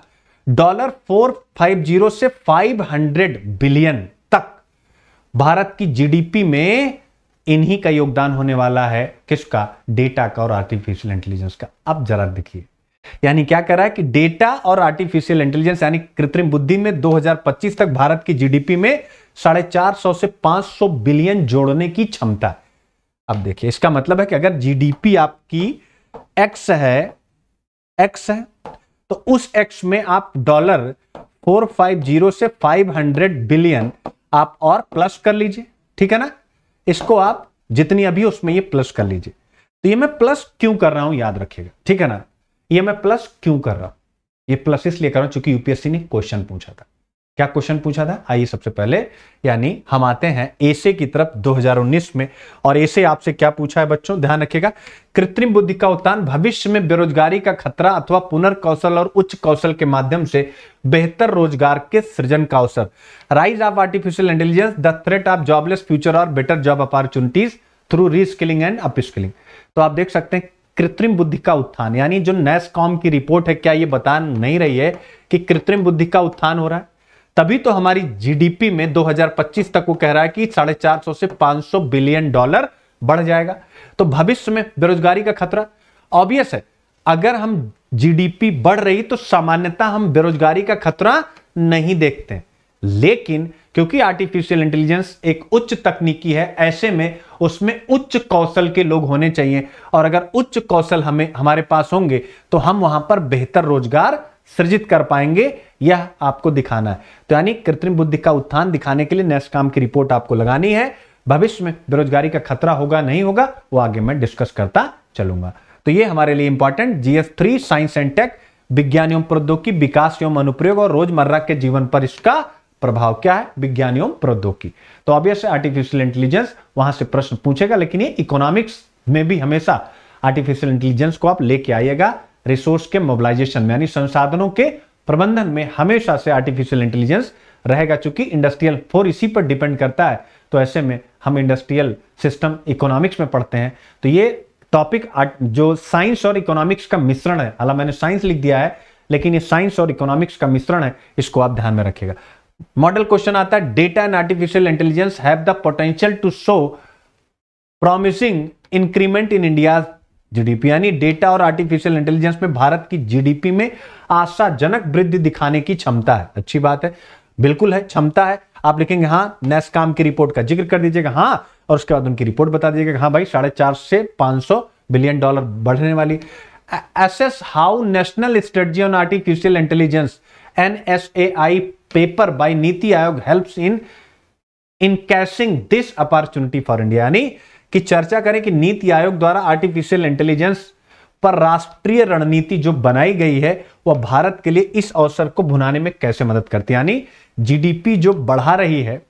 डॉलर 450 से 500 बिलियन भारत की जीडीपी में इन्हीं का योगदान होने वाला है किसका डेटा का और आर्टिफिशियल इंटेलिजेंस का अब जरा देखिए यानी क्या कर रहा है कि डेटा और आर्टिफिशियल इंटेलिजेंस यानी कृत्रिम बुद्धि में 2025 तक भारत की जीडीपी में साढ़े चार सौ से 500 बिलियन जोड़ने की क्षमता अब देखिए इसका मतलब है कि अगर जीडीपी आपकी एक्स है एक्स है तो उस एक्स में आप डॉलर 450 से 500 बिलियन आप और प्लस कर लीजिए ठीक है ना इसको आप जितनी अभी उसमें ये प्लस कर लीजिए तो ये मैं प्लस क्यों कर रहा हूं याद रखिएगा ठीक है ना ये मैं प्लस क्यों कर रहा हूं ये प्लस इसलिए कर रहा हूं चूंकि यूपीएससी ने क्वेश्चन पूछा था क्या क्वेश्चन पूछा था आइए सबसे पहले यानी हम आते हैं एसे की तरफ 2019 में और एसे आपसे क्या पूछा है बच्चों ध्यान रखिएगा कृत्रिम बुद्धि का उत्थान भविष्य में बेरोजगारी का खतरा अथवा पुनर्कौशल और उच्च कौशल के माध्यम से बेहतर रोजगार के सृजन का अवसर rise of artificial intelligence the threat of jobless future और better job opportunities through reskilling and upskilling तो आप देख सकते हैं कृत्रिम बुद्धि का उत्थान यानी जो नेस्कॉम की रिपोर्ट है क्या ये बता नहीं रही है कि कृत्रिम बुद्धि का उत्थान हो रहा है तभी तो हमारी जीडीपी में 2025 तक वो कह रहा है कि साढ़े चार सौ से 500 बिलियन डॉलर बढ़ जाएगा तो भविष्य में बेरोजगारी का खतरा ऑब्वियस है अगर हम जीडीपी बढ़ रही तो सामान्यता हम बेरोजगारी का खतरा नहीं देखते लेकिन क्योंकि आर्टिफिशियल इंटेलिजेंस एक उच्च तकनीकी है ऐसे में उसमें उच्च कौशल के लोग होने चाहिए और अगर उच्च कौशल हमें हमारे पास होंगे तो हम वहां पर बेहतर रोजगार सृजित कर पाएंगे यह आपको दिखाना है तो यानी कृत्रिम बुद्धि का उत्थान दिखाने के लिए नेक्स्ट काम की रिपोर्ट आपको लगानी है भविष्य में बेरोजगारी का खतरा होगा नहीं होगा वो आगे मैं डिस्कस करता चलूंगा तो ये हमारे लिए important GS three science and tech विज्ञान एवं प्रौद्योगिकी विकास एवं अनुप्रयोग और रोजमर्रा के जीवन पर इसका प्रभाव क्या है विज्ञान एवं प्रौद्योगिकी तो ऑब्वियस आर्टिफिशियल इंटेलिजेंस वहां से प्रश्न पूछेगा लेकिन ये इकोनॉमिक्स में भी हमेशा आर्टिफिशियल इंटेलिजेंस को आप लेके आइएगा रिसोर्स के मोबिलाइजेशन में यानी संसाधनों के प्रबंधन में हमेशा से आर्टिफिशियल इंटेलिजेंस रहेगा चूंकि इंडस्ट्रियल फोर इसी पर डिपेंड करता है तो ऐसे में हम इंडस्ट्रियल सिस्टम इकोनॉमिक्स में पढ़ते हैं तो ये टॉपिक जो साइंस और इकोनॉमिक्स का मिश्रण है हालांकि मैंने साइंस लिख दिया है लेकिन ये साइंस और इकोनॉमिक्स का मिश्रण है इसको आप ध्यान में रखिएगा मॉडल क्वेश्चन आता है data and artificial intelligence have the potential to show promising increment in India GDP यानी डेटा और आर्टिफिशियल इंटेलिजेंस में भारत की जीडीपी में आशाजनक वृद्धि दिखाने की क्षमता है अच्छी बात है बिल्कुल है क्षमता है आप लिखेंगे हाँ नेस्काम की रिपोर्ट का जिक्र कर दीजिएगा हाँ और उसके बाद उनकी रिपोर्ट बता दीजिएगा हाँ भाई साढ़े चार से पांच सौ बिलियन डॉलर बढ़ने वाली एस एस how national strategy on artificial intelligence N S A I paper by NITI Aayog help in in cashing this opportunity for India यानी कि चर्चा करें कि नीति आयोग द्वारा आर्टिफिशियल इंटेलिजेंस पर राष्ट्रीय रणनीति जो बनाई गई है वह भारत के लिए इस अवसर को भुनाने में कैसे मदद करती है यानी जीडीपी जो बढ़ा रही है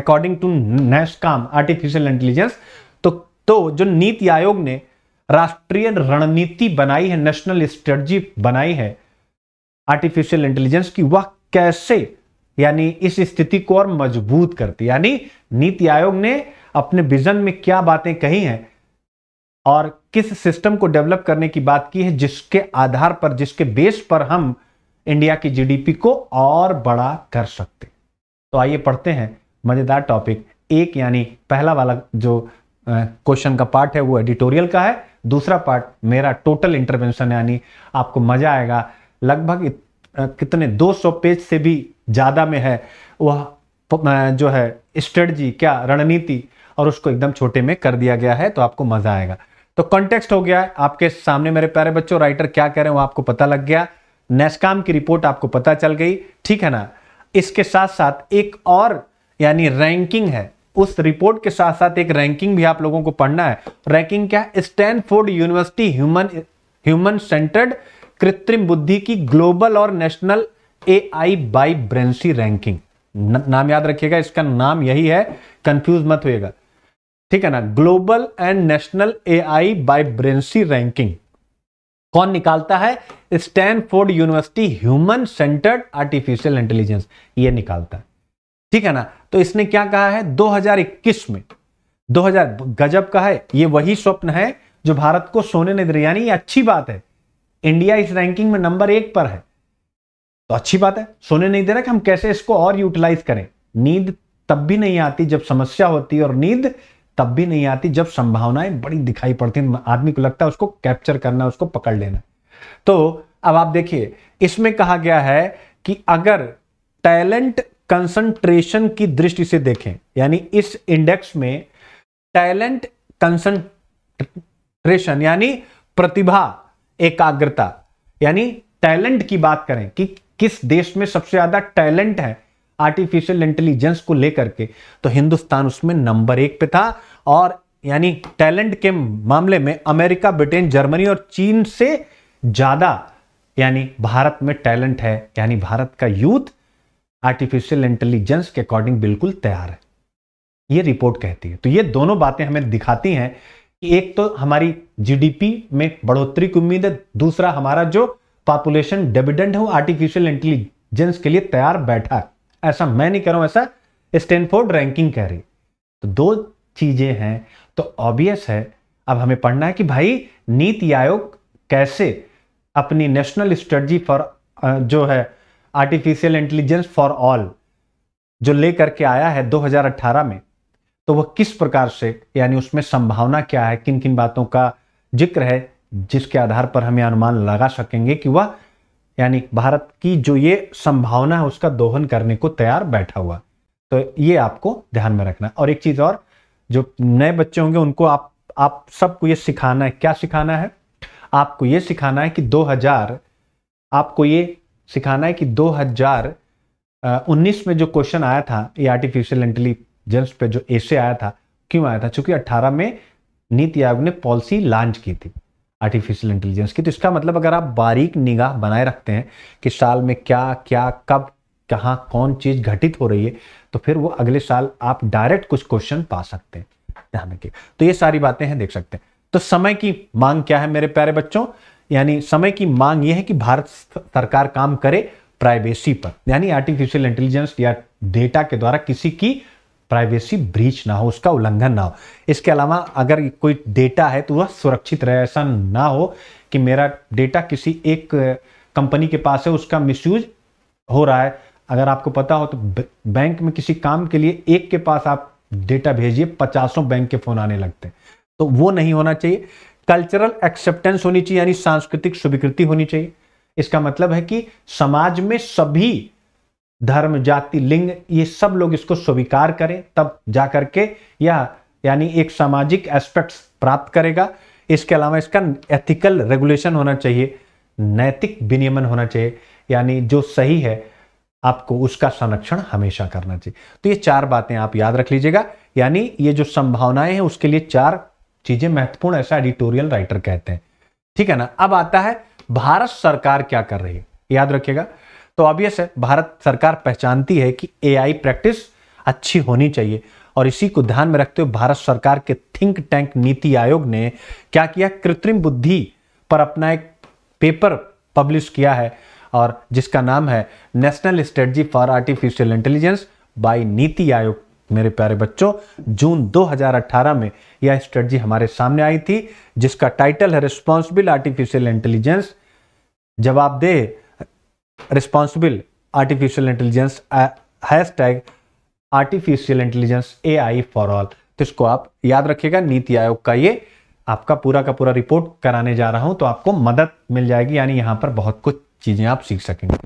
according to NASSCOM artificial intelligence तो तो जो नीति आयोग ने राष्ट्रीय रणनीति बनाई है नेशनल स्ट्रेटजी बनाई है आर्टिफिशियल इंटेलिजेंस की वह कैसे यानी इस स्थिति को और मजबूत करती यानी नीति आयोग ने अपने विजन में क्या बातें कही हैं और किस सिस्टम को डेवलप करने की बात की है जिसके आधार पर जिसके बेस पर हम इंडिया की जीडीपी को और बड़ा कर सकते तो आइए पढ़ते हैं मज़ेदार टॉपिक एक यानी पहला वाला जो क्वेश्चन का पार्ट है वो एडिटोरियल का है दूसरा पार्ट मेरा टोटल इंटरवेंशन यानी आपको मज़ा आएगा लगभग कितने 200 पेज से भी ज़्यादा में है वह जो है स्ट्रेटजी क्या रणनीति और उसको एकदम छोटे में कर दिया गया है तो आपको मजा आएगा तो कॉन्टेक्स्ट हो गया है आपके सामने मेरे प्यारे बच्चों राइटर क्या कह रहे हैं वो आपको पता लग गया नेस्काम की रिपोर्ट आपको पता चल गई ठीक है ना इसके साथ साथ एक और यानी रैंकिंग है उस रिपोर्ट के साथ साथ एक रैंकिंग भी आप लोगों को पढ़ना है रैंकिंग क्या है Stanford university human human centred कृत्रिम बुद्धि की ग्लोबल और national A I vibrancy ranking नाम याद रखिएगा इसका नाम यही है कंफ्यूज मत होएगा ठीक है ना global and national AI vibrancy ranking कौन निकालता है Stanford university human centred artificial intelligence ये निकालता है ठीक है ना तो इसने क्या कहा है 2021 में 2000 गजब का है ये वही स्वप्न है जो भारत को सोने नहीं दे रही यानी अच्छी बात है इंडिया इस रैंकिंग में नंबर एक पर है तो अच्छी बात है सोने नहीं दे रहा कि हम कैसे इसको और यूटिलाइज करें नींद तब भी नहीं आती जब समस्या होती है और नींद तब भी नहीं आती जब संभावनाएं बड़ी दिखाई पड़ती हैं आदमी को लगता है उसको कैप्चर करना उसको पकड़ लेना तो अब आप देखिए इसमें कहा गया है कि अगर टैलेंट कंसंट्रेशन की दृष्टि से देखें यानी इस इंडेक्स में टैलेंट कंसंट्रेशन यानी प्रतिभा एकाग्रता यानी टैलेंट की बात करें कि किस देश में सबसे ज्यादा टैलेंट है आर्टिफिशियल इंटेलिजेंस को लेकर के तो हिंदुस्तान उसमें नंबर एक पे था और यानी टैलेंट के मामले में अमेरिका ब्रिटेन जर्मनी और चीन से ज़्यादा यानी भारत में टैलेंट है यानी भारत का यूथ आर्टिफिशियल इंटेलिजेंस के अकॉर्डिंग बिल्कुल तैयार है ये रिपोर्ट कहती है तो ये दोनों बातें हमें दिखाती हैं कि एक तो हमारी जीडीपी में बढ़ोतरी की उम्मीद है दूसरा हमारा जो पॉपुलेशन डेबिडेंट है वो आर्टिफिशियल इंटेलिजेंस के लिए तैयार बैठा है ऐसा मैं नहीं कर रहा हूं ऐसा स्टैनफोर्ड रैंकिंग कह रही तो दो चीज़ें हैं तो ऑब्वियस है अब हमें पढ़ना है कि भाई नीति आयोग कैसे अपनी नेशनल स्ट्रेटजी फॉर जो है आर्टिफिशियल इंटेलिजेंस फॉर ऑल जो लेकर के आया है 2018 में तो वह किस प्रकार से यानी उसमें संभावना क्या है किन किन बातों का जिक्र है जिसके आधार पर हमें अनुमान लगा सकेंगे कि वह यानी भारत की जो ये संभावना है उसका दोहन करने को तैयार बैठा हुआ तो ये आपको ध्यान में रखना और एक चीज़ और जो नए बच्चे होंगे उनको आप आप सबको ये सिखाना है क्या सिखाना है आपको ये सिखाना है कि 2000 आपको ये सिखाना है कि 2019 में जो क्वेश्चन आया था ये आर्टिफिशियल इंटेलिजेंस पे जो ऐसे आया था क्यों आया था चूंकि 18 में नीति आयोग ने पॉलिसी लॉन्च की थी आर्टिफिशियल इंटेलिजेंस की तो इसका मतलब अगर आप बारीक निगाह बनाए रखते हैं कि साल में क्या क्या कब कहाँ कौन चीज़ घटित हो रही है तो फिर वो अगले साल आप डायरेक्ट कुछ क्वेश्चन पा सकते हैं तो ये सारी बातें हैं देख सकते हैं तो समय की मांग क्या है मेरे प्यारे बच्चों यानी समय की मांग यह है कि भारत सरकार काम करे प्राइवेसी पर यानी आर्टिफिशियल इंटेलिजेंस या डेटा के द्वारा किसी की प्राइवेसी ब्रीच ना हो उसका उल्लंघन ना हो इसके अलावा अगर कोई डेटा है तो वह सुरक्षित रहे ऐसा ना हो कि मेरा डेटा किसी एक कंपनी के पास है उसका मिसयूज हो रहा है अगर आपको पता हो तो बैंक में किसी काम के लिए एक के पास आप डेटा भेजिए पचासों बैंक के फोन आने लगते हैं तो वो नहीं होना चाहिए कल्चरल एक्सेप्टेंस होनी चाहिए यानी सांस्कृतिक स्वीकृति होनी चाहिए इसका मतलब है कि समाज में सभी धर्म जाति लिंग ये सब लोग इसको स्वीकार करें तब जा करके या यानी एक सामाजिक एस्पेक्ट्स प्राप्त करेगा इसके अलावा इसका एथिकल रेगुलेशन होना चाहिए नैतिक विनियमन होना चाहिए यानी जो सही है आपको उसका संरक्षण हमेशा करना चाहिए तो ये चार बातें आप याद रख लीजिएगा यानी ये जो संभावनाएं हैं उसके लिए चार चीजें महत्वपूर्ण ऐसा एडिटोरियल राइटर कहते हैं ठीक है ना अब आता है भारत सरकार क्या कर रही है याद रखिएगा तो ऑब्वियस है भारत सरकार पहचानती है कि ए प्रैक्टिस अच्छी होनी चाहिए और इसी को ध्यान में रखते हुए भारत सरकार के थिंक टैंक नीति आयोग ने क्या किया कृत्रिम बुद्धि पर अपना एक पेपर पब्लिश किया है और जिसका नाम है national strategy for artificial intelligence by NITI Aayog मेरे प्यारे बच्चों जून 2018 में यह स्ट्रेटजी हमारे सामने आई थी जिसका टाइटल है रिस्पॉन्सिबल आर्टिफिशियल इंटेलिजेंस जवाबदेह responsible artificial intelligence hashtag artificial intelligence A I for all तो इसको आप याद रखिएगा नीति आयोग का ये आपका पूरा का पूरा रिपोर्ट कराने जा रहा हूं तो आपको मदद मिल जाएगी यानी यहां पर बहुत कुछ चीज़ें आप सीख सकेंगे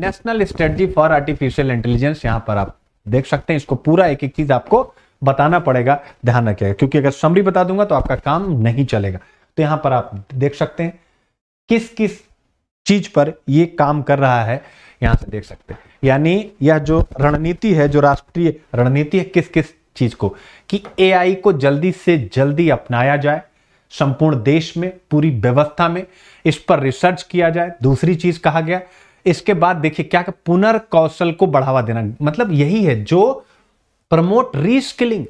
national strategy for artificial intelligence यहां पर आप देख सकते हैं इसको पूरा एक एक चीज़ आपको बताना पड़ेगा ध्यान रखिएगा क्योंकि अगर समरी बता दूंगा तो आपका काम नहीं चलेगा तो यहाँ पर आप देख सकते हैं किस किस चीज पर यह काम कर रहा है यहां से देख सकते हैं यानी यह जो रणनीति है जो राष्ट्रीय रणनीति है किस किस चीज को कि एआई को जल्दी से जल्दी अपनाया जाए संपूर्ण देश में पूरी व्यवस्था में इस पर रिसर्च किया जाए दूसरी चीज कहा गया इसके बाद देखिए क्या पुनर्कौशल को बढ़ावा देना मतलब यही है जो प्रमोट रीस्किलिंग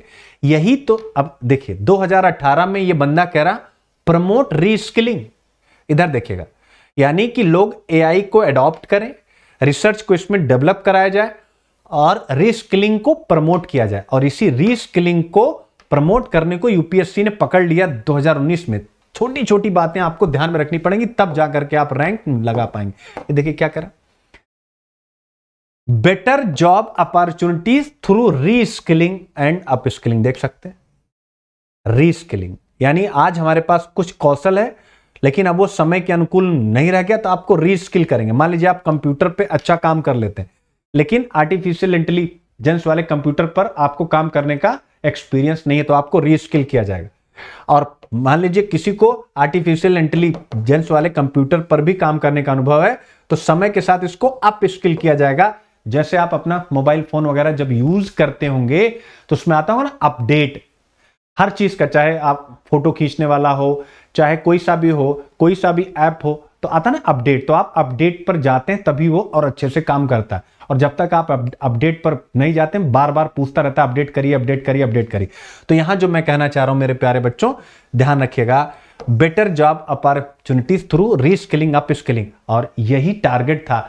यही तो अब देखिए 2018 में यह बंदा कह रहा प्रमोट रीस्किलिंग इधर देखिएगा यानी कि लोग एआई को एडॉप्ट करें रिसर्च को इसमें डेवलप कराया जाए और रीस्किलिंग को प्रमोट किया जाए और इसी रीस्किलिंग को प्रमोट करने को यूपीएससी ने पकड़ लिया 2019 में छोटी छोटी बातें आपको ध्यान में रखनी पड़ेंगी तब जाकर के आप रैंक लगा पाएंगे ये देखिए क्या करा better job opportunities through reskilling and upskilling देख सकते हैं रीस्किलिंग यानी आज हमारे पास कुछ कौशल है लेकिन अब वो समय के अनुकूल नहीं रह गया तो आपको रीस्किल करेंगे मान लीजिए आप कंप्यूटर पे अच्छा काम कर लेते हैं लेकिन आर्टिफिशियल इंटेलिजेंस वाले कंप्यूटर पर आपको काम करने का एक्सपीरियंस नहीं है तो आपको रीस्किल किया जाएगा और मान लीजिए किसी को आर्टिफिशियल इंटेलिजेंस वाले कंप्यूटर पर भी काम करने का अनुभव है तो समय के साथ इसको अप स्किल किया जाएगा जैसे आप अपना मोबाइल फोन वगैरह जब यूज करते होंगे तो उसमें आता होगा ना अपडेट हर चीज का चाहे आप फोटो खींचने वाला हो चाहे कोई सा भी हो कोई सा भी ऐप हो तो आता ना अपडेट तो आप अपडेट पर जाते हैं तभी वो और अच्छे से काम करता है और जब तक आप अपडेट पर नहीं जाते बार बार पूछता रहता है अपडेट करिए अपडेट करिए अपडेट करिए तो यहां जो मैं कहना चाह रहा हूं मेरे प्यारे बच्चों ध्यान रखिएगा better job opportunities through reskilling up skilling और यही टारगेट था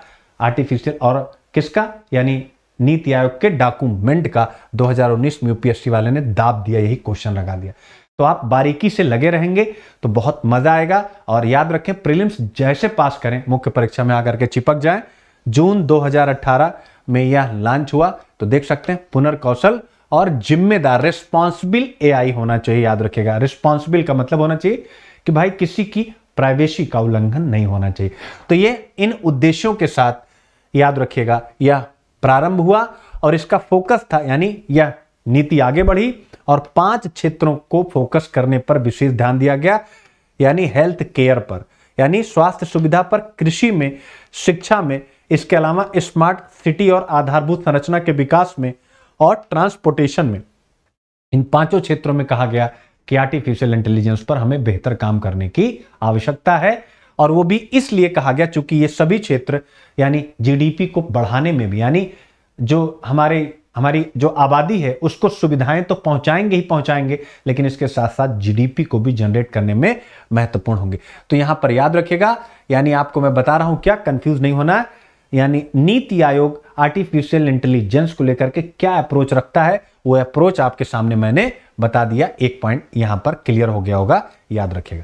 आर्टिफिशियल और किसका यानी नीति आयोग के डॉक्यूमेंट का 2019 में यूपीएससी वाले ने दाब दिया यही क्वेश्चन लगा दिया तो आप बारीकी से लगे रहेंगे तो बहुत मजा आएगा और याद रखें प्रीलिम्स जैसे पास करें मुख्य परीक्षा में आकर के चिपक जाए जून 2018 में यह लॉन्च हुआ तो देख सकते हैं पुनर्कौशल और जिम्मेदार रिस्पॉन्सिबिल ए होना चाहिए याद रखेगा रिस्पॉन्सिबिल का मतलब होना चाहिए कि भाई किसी की प्राइवेसी का उल्लंघन नहीं होना चाहिए तो ये इन उद्देश्यों के साथ याद रखिएगा यह प्रारंभ हुआ और इसका फोकस था यानी यह नीति आगे बढ़ी और पांच क्षेत्रों को फोकस करने पर विशेष ध्यान दिया गया यानी हेल्थ केयर पर यानी स्वास्थ्य सुविधा पर कृषि में शिक्षा में इसके अलावा स्मार्ट सिटी और आधारभूत संरचना के विकास में और ट्रांसपोर्टेशन में इन पांचों क्षेत्रों में कहा गया कि आर्टिफिशियल इंटेलिजेंस पर हमें बेहतर काम करने की आवश्यकता है और वो भी इसलिए कहा गया चूंकि ये सभी क्षेत्र यानी जीडीपी को बढ़ाने में भी यानी जो हमारे हमारी जो आबादी है उसको सुविधाएं तो पहुंचाएंगे ही पहुंचाएंगे लेकिन इसके साथ साथ जीडीपी को भी जनरेट करने में महत्वपूर्ण होंगे तो यहां पर याद रखिएगा यानी आपको मैं बता रहा हूं क्या कंफ्यूज नहीं होना है यानी नीति आयोग आर्टिफिशियल इंटेलिजेंस को लेकर के क्या अप्रोच रखता है वो अप्रोच आपके सामने मैंने बता दिया एक पॉइंट यहां पर क्लियर हो गया होगा याद रखेगा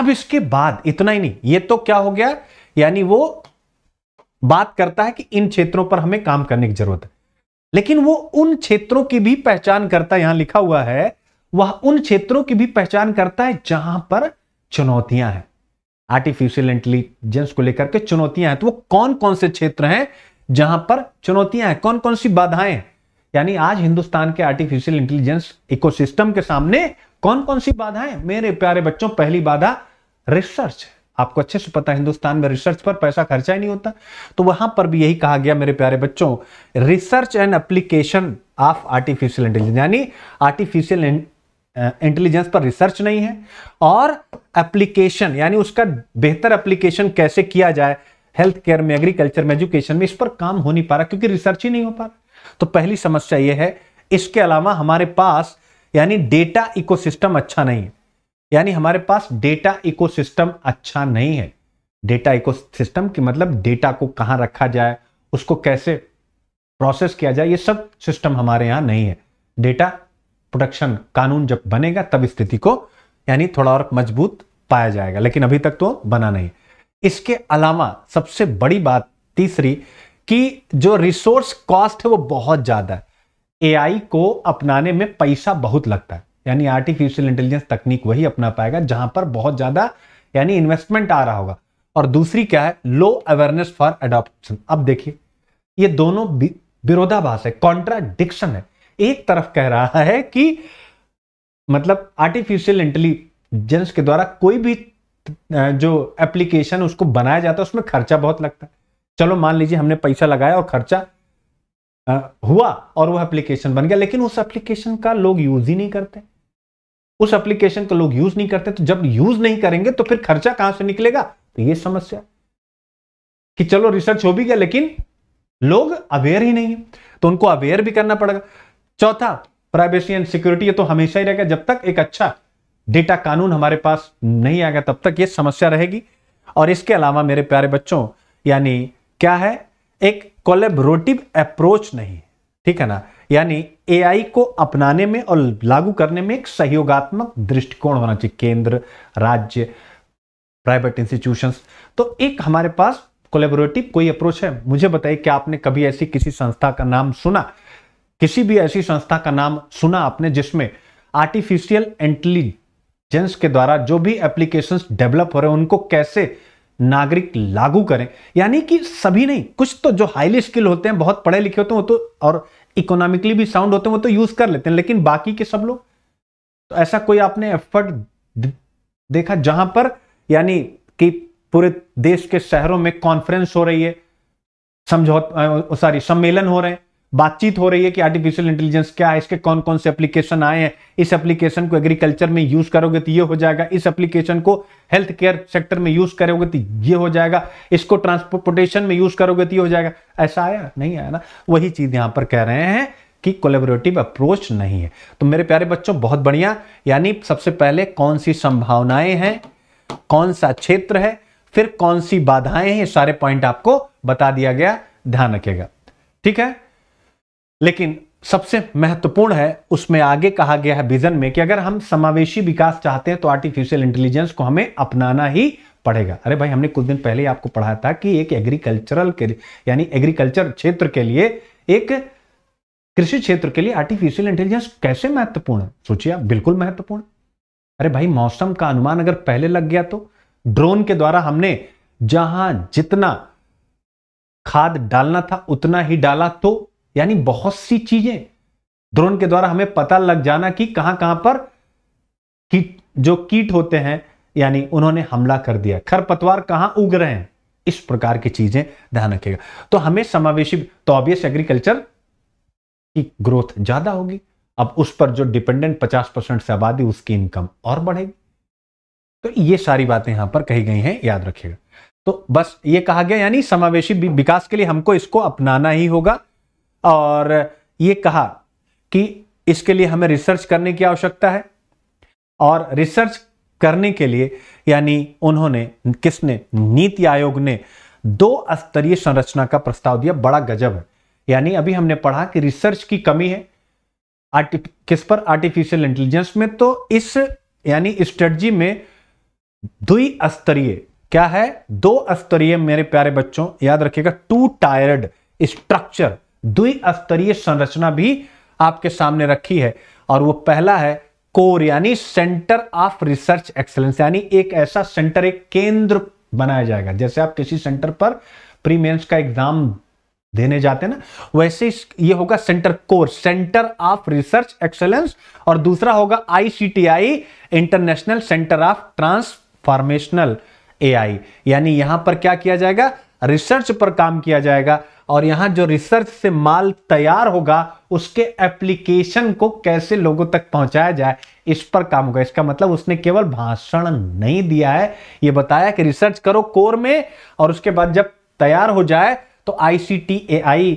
अब इसके बाद इतना ही नहीं ये तो क्या हो गया यानी वो बात करता है कि इन क्षेत्रों पर हमें काम करने की जरूरत है लेकिन वो उन क्षेत्रों की भी पहचान करता है यहां लिखा हुआ है वह उन क्षेत्रों की भी पहचान करता है जहां पर चुनौतियां हैं आर्टिफिशियल इंटेलिजेंस को लेकर के चुनौतियां हैं तो वो कौन कौन से क्षेत्र हैं जहां पर चुनौतियां हैं कौन कौन सी बाधाएं हैं यानी आज हिंदुस्तान के आर्टिफिशियल इंटेलिजेंस इकोसिस्टम के सामने कौन कौन सी बाधाएं मेरे प्यारे बच्चों पहली बाधा रिसर्च है आपको अच्छे से पता है हिंदुस्तान में रिसर्च पर पैसा खर्चा ही नहीं होता तो वहां पर भी यही कहा गया मेरे प्यारे बच्चों research and application of artificial intelligence यानी आर्टिफिशियल इंटेलिजेंस पर रिसर्च नहीं है और एप्लीकेशन यानी उसका बेहतर एप्लीकेशन कैसे किया जाए हेल्थ केयर में एग्रीकल्चर में एजुकेशन में इस पर काम हो नहीं पा रहा क्योंकि रिसर्च ही नहीं हो पा रहा तो पहली समस्या यह है इसके अलावा हमारे पास यानी डेटा इकोसिस्टम अच्छा नहीं है यानी हमारे पास डेटा इकोसिस्टम अच्छा नहीं है डेटा इकोसिस्टम की मतलब डेटा को कहाँ रखा जाए उसको कैसे प्रोसेस किया जाए ये सब सिस्टम हमारे यहाँ नहीं है डेटा प्रोडक्शन कानून जब बनेगा तब स्थिति को यानी थोड़ा और मजबूत पाया जाएगा लेकिन अभी तक तो बना नहीं इसके अलावा सबसे बड़ी बात तीसरी कि जो रिसोर्स कॉस्ट है वो बहुत ज़्यादा है एआई को अपनाने में पैसा बहुत लगता है यानी आर्टिफिशियल इंटेलिजेंस तकनीक वही अपना पाएगा जहां पर बहुत ज़्यादा यानी इन्वेस्टमेंट आ रहा होगा और दूसरी क्या है लो अवेयरनेस फॉर एडॉप्शन अब देखिए ये दोनों विरोधाभास है कॉन्ट्राडिक्शन है एक तरफ कह रहा है कि मतलब आर्टिफिशियल इंटेलिजेंस के द्वारा कोई भी जो एप्लीकेशन उसको बनाया जाता है उसमें खर्चा बहुत लगता है चलो मान लीजिए हमने पैसा लगाया और खर्चा हुआ और वो एप्लीकेशन बन गया लेकिन उस एप्लीकेशन का लोग यूज ही नहीं करते उस एप्लीकेशन को लोग यूज नहीं करते तो जब यूज नहीं करेंगे तो फिर खर्चा कहां से निकलेगा तो ये समस्या कि चलो रिसर्च हो भी गया लेकिन लोग अवेयर ही नहीं है तो उनको अवेयर भी करना पड़ेगा चौथा प्राइवेसी एंड सिक्योरिटी ये तो हमेशा ही रहेगा जब तक एक अच्छा डेटा कानून हमारे पास नहीं आएगा तब तक ये समस्या रहेगी और इसके अलावा मेरे प्यारे बच्चों यानी क्या है एक कोलेबरेटिव अप्रोच नहीं ठीक है ना यानी एआई को अपनाने में और लागू करने में एक सहयोगात्मक दृष्टिकोण होना चाहिए केंद्र राज्य प्राइवेट इंस्टीट्यूशंस तो एक हमारे पास कोलेबोरेटिव कोई अप्रोच है मुझे बताइए कि आपने कभी ऐसी किसी संस्था का नाम सुना किसी भी ऐसी संस्था का नाम सुना आपने जिसमें आर्टिफिशियल इंटेलिजेंस के द्वारा जो भी एप्लीकेशंस डेवलप हो रहे हैं उनको कैसे नागरिक लागू करें यानी कि सभी नहीं कुछ तो जो हाईली स्किल होते हैं बहुत पढ़े लिखे होते हैं वो तो और इकोनॉमिकली भी साउंड होते हैं वो तो यूज कर लेते हैं लेकिन बाकी के सब लोग तो ऐसा कोई आपने एफर्ट देखा जहां पर यानी कि पूरे देश के शहरों में कॉन्फ्रेंस हो रही है समझौता सॉरी सम्मेलन हो रहे हैं बातचीत हो रही है कि आर्टिफिशियल इंटेलिजेंस क्या है इसके कौन कौन से एप्लीकेशन आए हैं इस एप्लीकेशन को एग्रीकल्चर में यूज करोगे तो ये हो जाएगा इस एप्लीकेशन को हेल्थ केयर सेक्टर में यूज करोगे तो ये हो जाएगा इसको ट्रांसपोर्टेशन में यूज करोगे तो ये हो जाएगा ऐसा आया नहीं आया ना वही चीज यहां पर कह रहे हैं कि कोलेबोरेटिव अप्रोच नहीं है तो मेरे प्यारे बच्चों बहुत बढ़िया यानी सबसे पहले कौन सी संभावनाएं हैं कौन सा क्षेत्र है फिर कौन सी बाधाएं हैं सारे पॉइंट आपको बता दिया गया ध्यान रखेगा ठीक है लेकिन सबसे महत्वपूर्ण है उसमें आगे कहा गया है विजन में कि अगर हम समावेशी विकास चाहते हैं तो आर्टिफिशियल इंटेलिजेंस को हमें अपनाना ही पड़ेगा अरे भाई हमने कुछ दिन पहले ही आपको पढ़ाया था कि एक एग्रीकल्चरल के यानी एग्रीकल्चर क्षेत्र के लिए एक कृषि क्षेत्र के लिए आर्टिफिशियल इंटेलिजेंस कैसे महत्वपूर्ण है सोचिए आप बिल्कुल महत्वपूर्ण अरे भाई मौसम का अनुमान अगर पहले लग गया तो ड्रोन के द्वारा हमने जहां जितना खाद डालना था उतना ही डाला तो यानी बहुत सी चीजें ड्रोन के द्वारा हमें पता लग जाना कि कहां कहां पर कीट जो कीट होते हैं यानी उन्होंने हमला कर दिया खरपतवार कहां उग रहे हैं इस प्रकार की चीजें ध्यान रखेगा तो हमें समावेशी तो ऑब्वियस एग्रीकल्चर की ग्रोथ ज्यादा होगी अब उस पर जो डिपेंडेंट पचास परसेंट से आबादी उसकी इनकम और बढ़ेगी तो ये सारी बातें यहां पर कही गई हैं याद रखिएगा तो बस ये कहा गया यानी समावेशी विकास के लिए हमको इसको अपनाना ही होगा और ये कहा कि इसके लिए हमें रिसर्च करने की आवश्यकता है और रिसर्च करने के लिए यानी उन्होंने किसने नीति आयोग ने दो स्तरीय संरचना का प्रस्ताव दिया बड़ा गजब है यानी अभी हमने पढ़ा कि रिसर्च की कमी है किस पर आर्टिफिशियल इंटेलिजेंस में तो इस यानी स्ट्रेटजी में दुई स्तरीय क्या है दो स्तरीय मेरे प्यारे बच्चों याद रखिएगा टू टायर्ड स्ट्रक्चर द्विस्तरीय संरचना भी आपके सामने रखी है और वो पहला है कोर यानी सेंटर ऑफ रिसर्च एक्सेलेंस यानी एक ऐसा सेंटर एक केंद्र बनाया जाएगा जैसे आप किसी सेंटर पर प्री मेंस का एग्जाम देने जाते हैं ना वैसे ये होगा centre core centre of research excellence और दूसरा होगा ICTI international centre of transformational AI यानी यहां पर क्या किया जाएगा रिसर्च पर काम किया जाएगा और यहां जो रिसर्च से माल तैयार होगा उसके एप्लीकेशन को कैसे लोगों तक पहुंचाया जाए इस पर काम होगा इसका मतलब उसने केवल भाषण नहीं दिया है यह बताया कि रिसर्च करो कोर में और उसके बाद जब तैयार हो जाए तो ICT T A I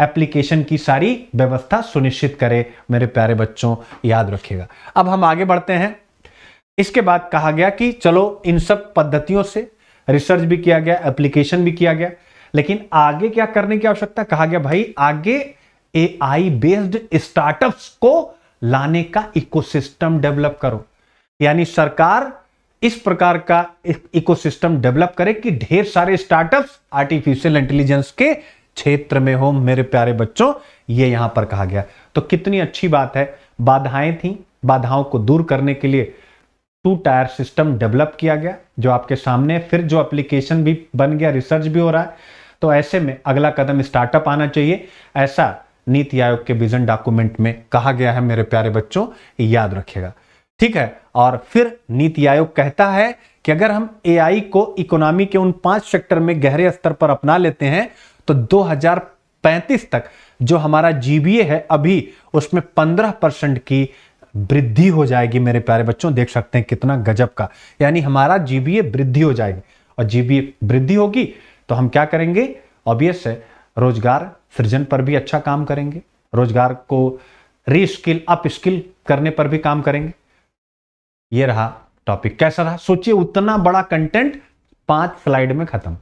application की सारी व्यवस्था सुनिश्चित करे मेरे प्यारे बच्चों याद रखिएगा अब हम आगे बढ़ते हैं इसके बाद कहा गया कि चलो इन सब पद्धतियों से रिसर्च भी किया गया एप्लीकेशन भी किया गया लेकिन आगे क्या करने की आवश्यकता कहा गया भाई आगे एआई बेस्ड स्टार्टअप्स को लाने का इकोसिस्टम डेवलप करो यानी सरकार इस प्रकार का इकोसिस्टम डेवलप करे कि ढेर सारे स्टार्टअप्स आर्टिफिशियल इंटेलिजेंस के क्षेत्र में हो मेरे प्यारे बच्चों ये यहां पर कहा गया तो कितनी अच्छी बात है बाधाएं थी बाधाओं को दूर करने के लिए टू टायर सिस्टम डेवलप किया गया जो आपके सामने फिर जो एप्लीकेशन भी बन गया रिसर्च भी हो रहा है तो ऐसे में अगला कदम स्टार्टअप आना चाहिए ऐसा नीति आयोग के विजन डॉक्यूमेंट में कहा गया है मेरे प्यारे बच्चों याद रखिएगा ठीक है और फिर नीति आयोग कहता है कि अगर हम एआई को इकोनॉमी के उन पांच सेक्टर में गहरे स्तर पर अपना लेते हैं तो 2035 तक जो हमारा जीबीए है अभी उसमें 15 परसेंट की वृद्धि हो जाएगी मेरे प्यारे बच्चों देख सकते हैं कितना गजब का यानी हमारा जीबीए वृद्धि हो जाएगी और जीबीए वृद्धि होगी तो हम क्या करेंगे ऑब्वियस है रोजगार सृजन पर भी अच्छा काम करेंगे रोजगार को रीस्किल अप स्किल करने पर भी काम करेंगे ये रहा टॉपिक कैसा रहा सोचिए उतना बड़ा कंटेंट पांच स्लाइड में खत्म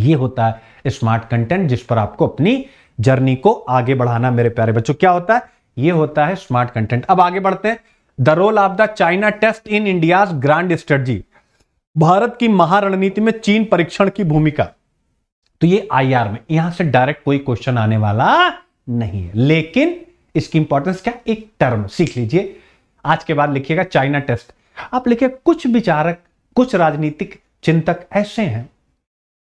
ये होता है स्मार्ट कंटेंट जिस पर आपको अपनी जर्नी को आगे बढ़ाना मेरे प्यारे बच्चों क्या होता है ये होता है स्मार्ट कंटेंट अब आगे बढ़ते हैं the role of the China test in India's grand strategy Bharat की महारणनीति में चीन परीक्षण की भूमिका तो ये आईआर में यहां से डायरेक्ट कोई क्वेश्चन आने वाला नहीं है लेकिन इसकी इंपॉर्टेंस क्या एक टर्म सीख लीजिए आज के बाद लिखिएगा चाइना टेस्ट आप लिखिए कुछ विचारक कुछ राजनीतिक चिंतक ऐसे हैं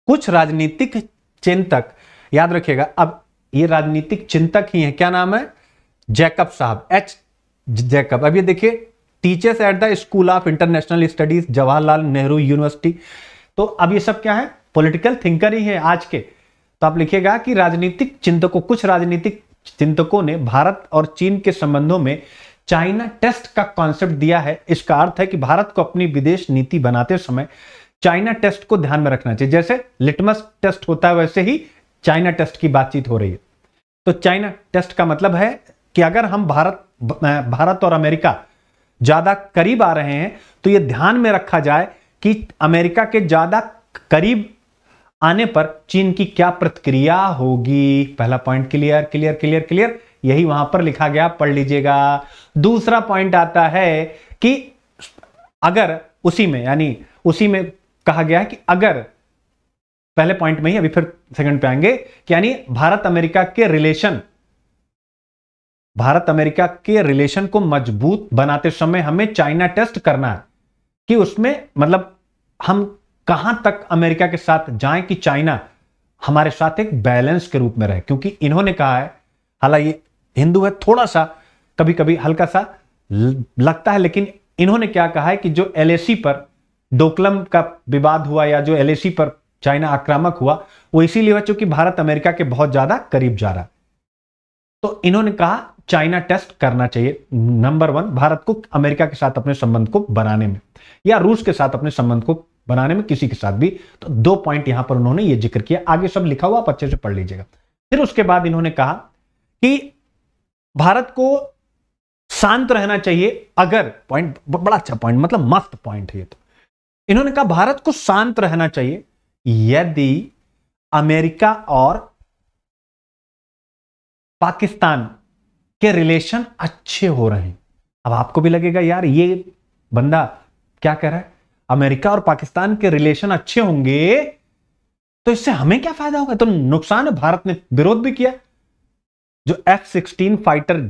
कुछ राजनीतिक चिंतक याद रखिएगा अब ये राजनीतिक चिंतक ही है क्या नाम है जैकब साहब एच जैकब अब ये देखिए teachers at the school of international studies Jawaharlal Nehru university तो अब ये सब क्या है पॉलिटिकल थिंकर ही है आज के तो आप लिखिएगा कि राजनीतिक चिंतकों कुछ राजनीतिक चिंतकों ने भारत और चीन के संबंधों में चाइना टेस्ट का कॉन्सेप्ट दिया है इसका अर्थ है कि भारत को अपनी विदेश नीति बनाते समय चाइना टेस्ट को ध्यान में रखना चाहिए जैसे लिटमस टेस्ट होता है वैसे ही चाइना टेस्ट की बातचीत हो रही है तो चाइना टेस्ट का मतलब है कि अगर हम भारत भारत और अमेरिका ज्यादा करीब आ रहे हैं तो यह ध्यान में रखा जाए कि अमेरिका के ज्यादा करीब आने पर चीन की क्या प्रतिक्रिया होगी पहला point clear clear clear clear यही वहां पर लिखा गया पढ़ लीजिएगा दूसरा पॉइंट आता है कि अगर उसी में यानी उसी में कहा गया है कि अगर पहले पॉइंट में ही अभी फिर सेकंड पे आएंगे कि यानी भारत अमेरिका के रिलेशन भारत अमेरिका के रिलेशन को मजबूत बनाते समय हमें चाइना टेस्ट करना है कि उसमें मतलब हम कहां तक अमेरिका के साथ जाएं कि चाइना हमारे साथ एक बैलेंस के रूप में रहे क्योंकि इन्होंने कहा है हालांकि हिंदू है थोड़ा सा कभी कभी हल्का सा लगता है लेकिन इन्होंने क्या कहा है कि जो एल पर डोकलम का विवाद हुआ या जो एल पर चाइना आक्रामक हुआ वो इसीलिए हुआ चूंकि भारत अमेरिका के बहुत ज्यादा करीब जा रहा तो इन्होंने कहा चाइना टेस्ट करना चाहिए नंबर वन भारत को अमेरिका के साथ अपने संबंध को बनाने में या रूस के साथ अपने संबंध को बनाने में किसी के साथ भी तो दो पॉइंट यहां पर उन्होंने ये जिक्र किया आगे सब लिखा हुआ आप अच्छे से पढ़ लीजिएगा फिर उसके बाद इन्होंने कहा कि भारत को शांत रहना चाहिए अगर पॉइंट बड़ा अच्छा पॉइंट मतलब मस्त पॉइंट है ये तो इन्होंने कहा भारत को शांत रहना चाहिए यदि अमेरिका और पाकिस्तान के रिलेशन अच्छे हो रहे हैं अब आपको भी लगेगा यार ये बंदा क्या कह रहा है अमेरिका और पाकिस्तान के रिलेशन अच्छे होंगे तो इससे हमें क्या फायदा होगा तो नुकसान है भारत ने विरोध भी किया जो एफ सिक्सटीन फाइटर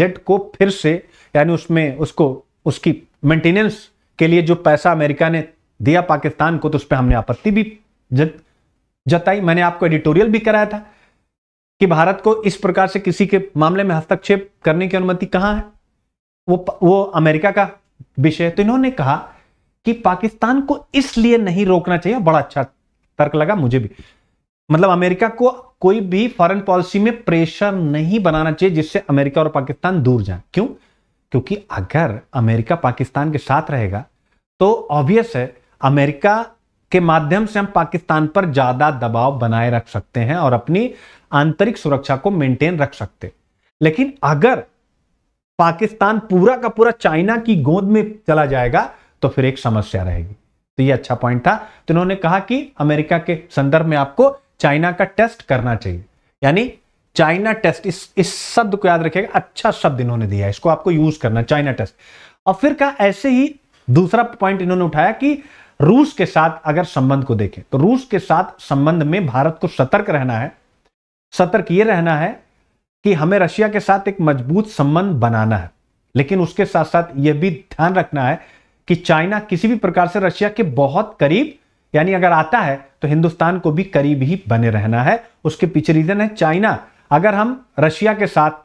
जेट को फिर से यानी उसमें उसको उसकी मेंटेनेंस के लिए जो पैसा अमेरिका ने दिया पाकिस्तान को तो उस पर हमने आपत्ति भी जताई मैंने आपको एडिटोरियल भी कराया था कि भारत को इस प्रकार से किसी के मामले में हस्तक्षेप करने की अनुमति कहां है वो वो अमेरिका का विषय तो इन्होंने कहा कि पाकिस्तान को इसलिए नहीं रोकना चाहिए बड़ा अच्छा तर्क लगा मुझे भी मतलब अमेरिका को कोई भी फॉरेन पॉलिसी में प्रेशर नहीं बनाना चाहिए जिससे अमेरिका और पाकिस्तान दूर जाए क्यों क्योंकि अगर अमेरिका पाकिस्तान के साथ रहेगा तो ऑब्वियस है अमेरिका के माध्यम से हम पाकिस्तान पर ज्यादा दबाव बनाए रख सकते हैं और अपनी आंतरिक सुरक्षा को मेंटेन रख सकते लेकिन अगर पाकिस्तान पूरा का पूरा चाइना की गोद में चला जाएगा तो फिर एक समस्या रहेगी तो ये अच्छा पॉइंट था तो इन्होंने कहा कि अमेरिका के संदर्भ में आपको चाइना का टेस्ट करना चाहिए यानी चाइना टेस्ट इस इस शब्द को याद रखिएगा अच्छा शब्द इन्होंने दिया इसको आपको यूज करना चाइना टेस्ट और फिर कहा ऐसे ही दूसरा पॉइंट इन्होंने उठाया कि रूस के साथ अगर संबंध को देखें तो रूस के साथ संबंध में भारत को सतर्क रहना है सतर्क ये रहना है कि हमें रशिया के साथ एक मजबूत संबंध बनाना है लेकिन उसके साथ साथ यह भी ध्यान रखना है कि चाइना किसी भी प्रकार से रशिया के बहुत करीब यानी अगर आता है तो हिंदुस्तान को भी करीब ही बने रहना है उसके पीछे रीजन है चाइना अगर हम रशिया के साथ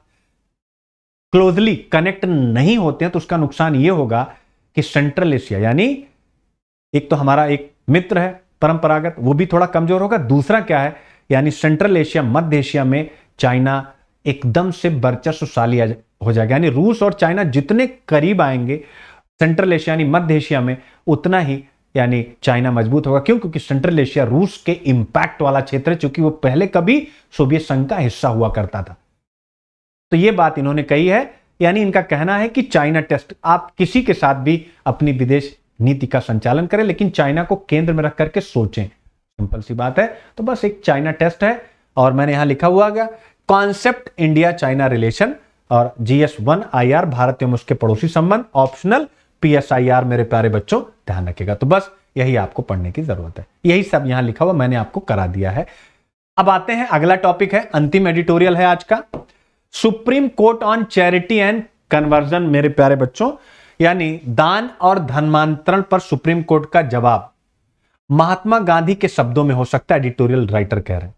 क्लोजली कनेक्ट नहीं होते हैं तो उसका नुकसान यह होगा कि सेंट्रल एशिया यानी एक तो हमारा एक मित्र है परंपरागत वो भी थोड़ा कमजोर होगा दूसरा क्या है यानी सेंट्रल एशिया मध्य एशिया में चाइना एकदम से वर्चस्वशाली हो जाएगा यानी रूस और चाइना जितने करीब आएंगे सेंट्रल एशिया यानी मध्य एशिया में उतना ही यानी चाइना मजबूत होगा क्यों क्योंकि सेंट्रल एशिया रूस के इंपैक्ट वाला क्षेत्र है चूंकि वो पहले कभी सोवियत संघ का हिस्सा हुआ करता था तो ये बात इन्होंने कही है यानी इनका कहना है कि चाइना टेस्ट आप किसी के साथ भी अपनी विदेश नीति का संचालन करें लेकिन चाइना को केंद्र में रख करके सोचें सिंपल सी बात है तो बस एक चाइना टेस्ट है और मैंने यहां लिखा हुआ गया कॉन्सेप्ट इंडिया चाइना रिलेशन और GS one I R Bharat एवं उसके पड़ोसी संबंध ऑप्शनल पीएसआईआर मेरे प्यारे बच्चों ध्यान रखेगा तो बस यही आपको पढ़ने की जरूरत है यही सब यहां लिखा हुआ मैंने आपको करा दिया है अब आते हैं अगला टॉपिक है अंतिम एडिटोरियल है आज का supreme court on charity and conversion मेरे प्यारे बच्चों यानी दान और धर्मांतरण पर सुप्रीम कोर्ट का जवाब महात्मा गांधी के शब्दों में हो सकता है एडिटोरियल राइटर कह रहे हैं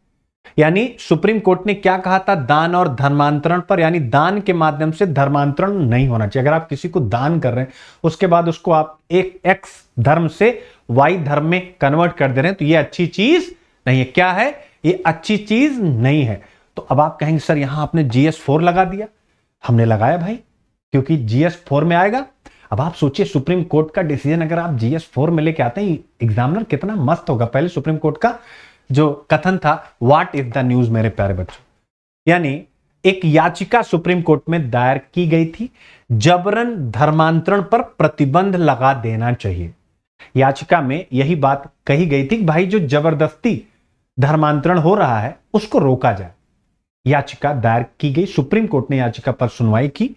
यानी सुप्रीम कोर्ट ने क्या कहा था दान और धर्मांतरण पर यानी दान के माध्यम से धर्मांतरण नहीं होना चाहिए अगर आप किसी को दान कर रहे हैं उसके बाद उसको आप एक एक्स धर्म से वाई धर्म में कन्वर्ट कर दे रहे हैं तो यह अच्छी चीज नहीं है क्या है यह अच्छी चीज नहीं है तो अब आप कहेंगे सर यहां आपने जीएस फोर लगा दिया हमने लगाया भाई क्योंकि जीएस फोर में आएगा अब आप सोचिए सुप्रीम कोर्ट का डिसीजन अगर आप जीएस फोर में लेके आते हैं एग्जामिनर कितना मस्त होगा पहले सुप्रीम कोर्ट का जो कथन था व्हाट इज द न्यूज मेरे प्यारे बच्चों यानी एक याचिका सुप्रीम कोर्ट में दायर की गई थी जबरन धर्मांतरण पर प्रतिबंध लगा देना चाहिए याचिका में यही बात कही गई थी कि भाई जो जबरदस्ती धर्मांतरण हो रहा है उसको रोका जाए याचिका दायर की गई सुप्रीम कोर्ट ने याचिका पर सुनवाई की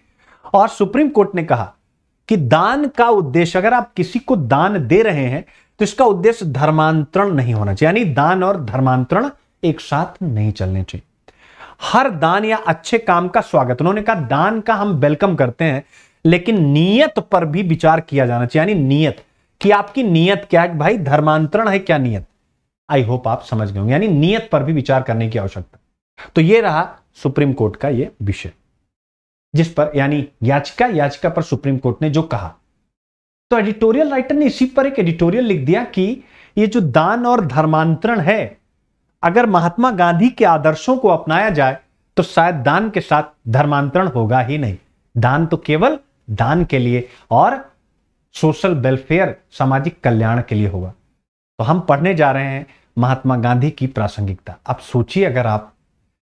और सुप्रीम कोर्ट ने कहा कि दान का उद्देश्य अगर आप किसी को दान दे रहे हैं तो इसका उद्देश्य धर्मांतरण नहीं होना चाहिए यानी दान और धर्मांतरण एक साथ नहीं चलने चाहिए हर दान या अच्छे काम का स्वागत उन्होंने कहा दान का हम वेलकम करते हैं लेकिन नियत पर भी विचार किया जाना चाहिए यानी नियत कि आपकी नियत क्या है भाई धर्मांतरण है क्या नियत आई होप आप समझ गए यानी नियत पर भी विचार करने की आवश्यकता तो यह रहा सुप्रीम कोर्ट का यह विषय जिस पर यानी याचिका याचिका पर सुप्रीम कोर्ट ने जो कहा तो एडिटोरियल राइटर ने इसी पर एक एडिटोरियल लिख दिया कि ये जो दान और धर्मांतरण है अगर महात्मा गांधी के आदर्शों को अपनाया जाए तो शायद दान के साथ धर्मांतरण होगा ही नहीं दान तो केवल दान के लिए और सोशल वेलफेयर सामाजिक कल्याण के लिए होगा तो हम पढ़ने जा रहे हैं महात्मा गांधी की प्रासंगिकता आप सोचिए अगर आप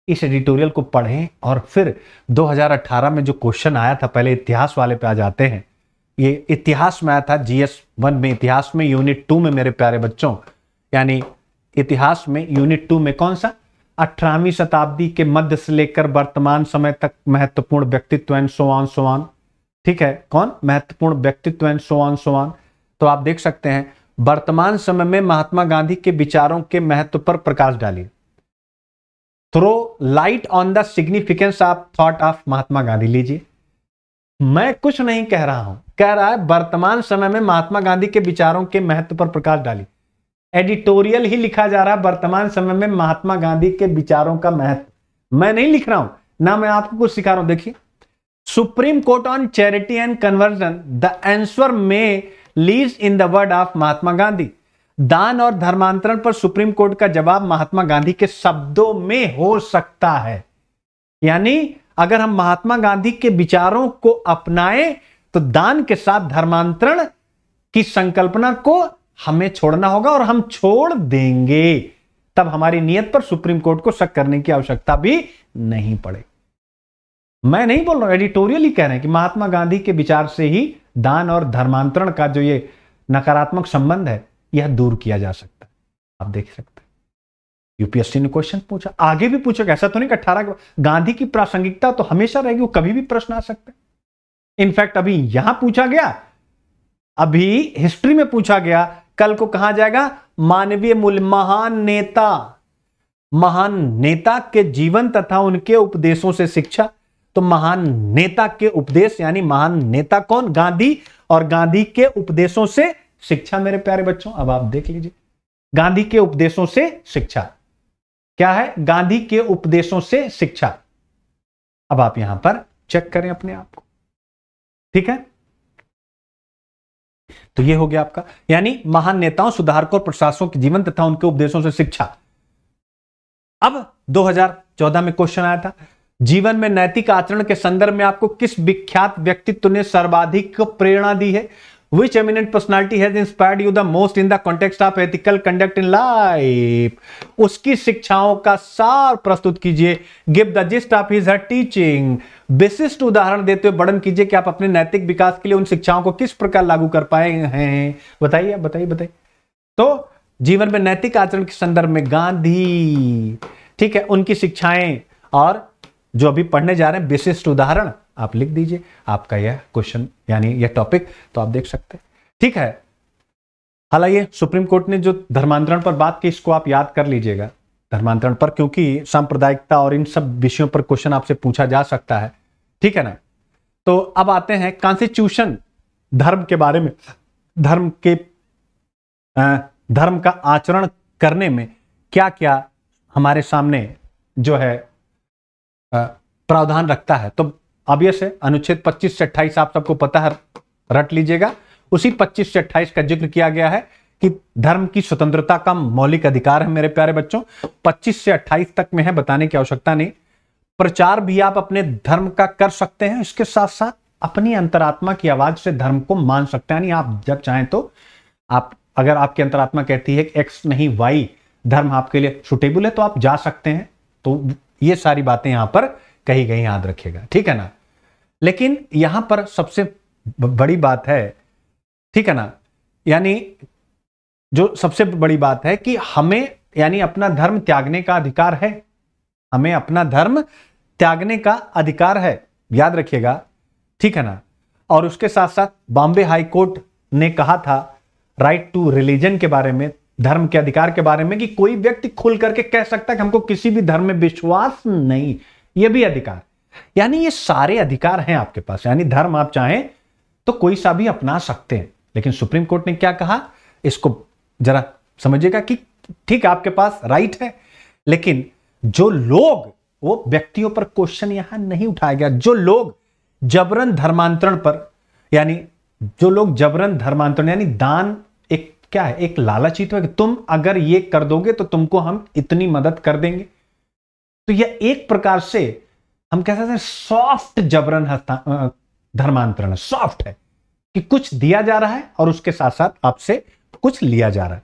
इस एडिटोरियल को पढ़ें और फिर 2018 में जो क्वेश्चन आया था पहले इतिहास वाले पे आ जाते हैं ये इतिहास में आया था जीएस वन में इतिहास में यूनिट टू में मेरे प्यारे बच्चों यानी इतिहास में यूनिट टू में कौन सा अठारहवीं शताब्दी के मध्य से लेकर वर्तमान समय तक महत्वपूर्ण व्यक्तित्व एन सोवान सोवान ठीक है कौन महत्वपूर्ण व्यक्तित्व एन सोवान सोवान तो आप देख सकते हैं वर्तमान समय में महात्मा गांधी के विचारों के महत्व पर प्रकाश डालिए throw light on the significance of thought of Mahatma Gandhi लीजिए मैं कुछ नहीं कह रहा हूं कह रहा है वर्तमान समय में महात्मा गांधी के विचारों के महत्व पर प्रकाश डाली एडिटोरियल ही लिखा जा रहा है वर्तमान समय में महात्मा गांधी के विचारों का महत्व मैं नहीं लिख रहा हूं ना मैं आपको कुछ सिखा रहा हूं देखिए supreme court on charity and conversion the answer may lies in the word of Mahatma Gandhi दान और धर्मांतरण पर सुप्रीम कोर्ट का जवाब महात्मा गांधी के शब्दों में हो सकता है यानी अगर हम महात्मा गांधी के विचारों को अपनाएं तो दान के साथ धर्मांतरण की संकल्पना को हमें छोड़ना होगा और हम छोड़ देंगे तब हमारी नीयत पर सुप्रीम कोर्ट को शक करने की आवश्यकता भी नहीं पड़े मैं नहीं बोल रहा हूं एडिटोरियल ही कह रहे हैं कि महात्मा गांधी के विचार से ही दान और धर्मांतरण का जो ये नकारात्मक संबंध है यह दूर किया जा सकता है आप देख सकते हैं यूपीएससी ने क्वेश्चन पूछा आगे भी पूछा ऐसा तो नहीं कि गांधी की प्रासंगिकता तो हमेशा रहेगी वो कभी भी प्रश्न आ सकते हैं इनफैक्ट अभी यहां पूछा गया अभी हिस्ट्री में पूछा गया कल को कहा जाएगा मानवीय मूल्य महान नेता महान नेता के जीवन तथा उनके उपदेशों से शिक्षा तो महान नेता के उपदेश यानी महान नेता कौन गांधी और गांधी के उपदेशों से शिक्षा मेरे प्यारे बच्चों अब आप देख लीजिए गांधी के उपदेशों से शिक्षा क्या है गांधी के उपदेशों से शिक्षा अब आप यहां पर चेक करें अपने आप को ठीक है तो ये हो गया आपका यानी महान नेताओं सुधारकों प्रशासकों के जीवन तथा उनके उपदेशों से शिक्षा अब 2014 में क्वेश्चन आया था जीवन में नैतिक आचरण के संदर्भ में आपको किस विख्यात व्यक्तित्व ने सर्वाधिक प्रेरणा दी है Which eminent personality has inspired you the most in the context of ethical conduct in life? उसकी शिक्षाओं का सार प्रस्तुत कीजिए give the gist of his her teaching विशिष्ट उदाहरण देते हुए वर्णन कीजिए कि आप अपने नैतिक विकास के लिए उन शिक्षाओं को किस प्रकार लागू कर पाए हैं बताइए आप बताइए बताइए तो जीवन में नैतिक आचरण के संदर्भ में गांधी ठीक है उनकी शिक्षाएं और जो अभी पढ़ने जा रहे हैं विशिष्ट उदाहरण आप लिख दीजिए आपका यह क्वेश्चन यानी यह टॉपिक तो आप देख सकते हैं ठीक है हालांकि सुप्रीम कोर्ट ने जो धर्मांतरण पर बात की इसको आप याद कर लीजिएगा धर्मांतरण पर क्योंकि सांप्रदायिकता और इन सब विषयों पर क्वेश्चन आपसे पूछा जा सकता है ठीक है ना तो अब आते हैं कॉन्स्टिट्यूशन धर्म के बारे में धर्म के धर्म का आचरण करने में क्या क्या हमारे सामने जो है प्रावधान रखता है तो ऑब्वियस है अनुच्छेद 25 से 28 आप सबको पता है रट लीजिएगा उसी 25 से 28 का जिक्र किया गया है कि धर्म की स्वतंत्रता का मौलिक अधिकार है मेरे प्यारे बच्चों 25 से 28 तक में है बताने की आवश्यकता नहीं प्रचार भी आप अपने धर्म का कर सकते हैं इसके साथ साथ अपनी अंतरात्मा की आवाज से धर्म को मान सकते हैं आप जब चाहें तो आप अगर आपकी अंतरात्मा कहती है कि एक्स नहीं वाई धर्म आपके लिए सुटेबल है तो आप जा सकते हैं तो ये सारी बातें यहां पर कहीं कहीं याद रखेगा ठीक है ना लेकिन यहां पर सबसे बड़ी बात है ठीक है ना यानी जो सबसे बड़ी बात है कि हमें यानी अपना धर्म त्यागने का अधिकार है हमें अपना धर्म त्यागने का अधिकार है याद रखिएगा ठीक है ना और उसके साथ साथ बॉम्बे हाई कोर्ट ने कहा था राइट टू रिलीजन के बारे में धर्म के अधिकार के बारे में कि कोई व्यक्ति खुल करके कह सकता है कि हमको किसी भी धर्म में विश्वास नहीं यह भी अधिकार यानी ये सारे अधिकार हैं आपके पास यानी धर्म आप चाहें तो कोई सा भी अपना सकते हैं लेकिन सुप्रीम कोर्ट ने क्या कहा इसको जरा समझिएगा कि ठीक आपके पास राइट है लेकिन जो लोग वो व्यक्तियों पर क्वेश्चन यहां नहीं उठाया गया जो लोग जबरन धर्मांतरण पर यानी जो लोग जबरन धर्मांतरण यानी दान एक क्या है एक लालची तो है कि तुम अगर ये कर दोगे तो तुमको हम इतनी मदद कर देंगे तो यह एक प्रकार से हम कह सकते हैं सॉफ्ट जबरन धर्मांतरण सॉफ्ट है कि कुछ दिया जा रहा है और उसके साथ साथ आपसे कुछ लिया जा रहा है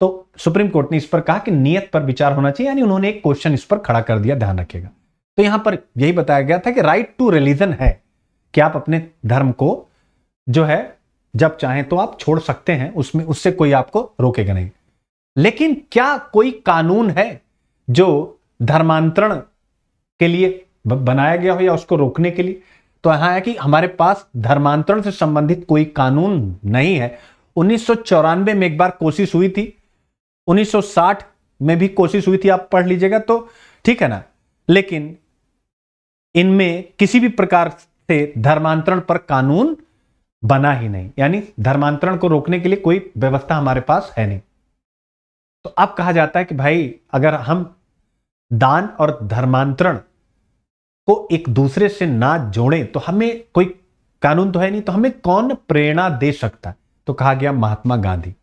तो सुप्रीम कोर्ट ने इस पर कहा कि नियत पर विचार होना चाहिए यानी उन्होंने एक क्वेश्चन इस पर खड़ा कर दिया ध्यान रखिएगा तो यहां पर यही बताया गया था कि राइट टू रिलीजन है कि आप अपने धर्म को जो है जब चाहें तो आप छोड़ सकते हैं उसमें उससे कोई आपको रोकेगा नहीं लेकिन क्या कोई कानून है जो धर्मांतरण के लिए बनाया गया हो या उसको रोकने के लिए तो यहां है कि हमारे पास धर्मांतरण से संबंधित कोई कानून नहीं है उन्नीस में एक बार कोशिश हुई थी 1960 में भी कोशिश हुई थी आप पढ़ लीजिएगा तो ठीक है ना लेकिन इनमें किसी भी प्रकार से धर्मांतरण पर कानून बना ही नहीं यानी धर्मांतरण को रोकने के लिए कोई व्यवस्था हमारे पास है नहीं तो अब कहा जाता है कि भाई अगर हम दान और धर्मांतरण को एक दूसरे से ना जोड़े तो हमें कोई कानून तो है नहीं तो हमें कौन प्रेरणा दे सकता तो कहा गया महात्मा गांधी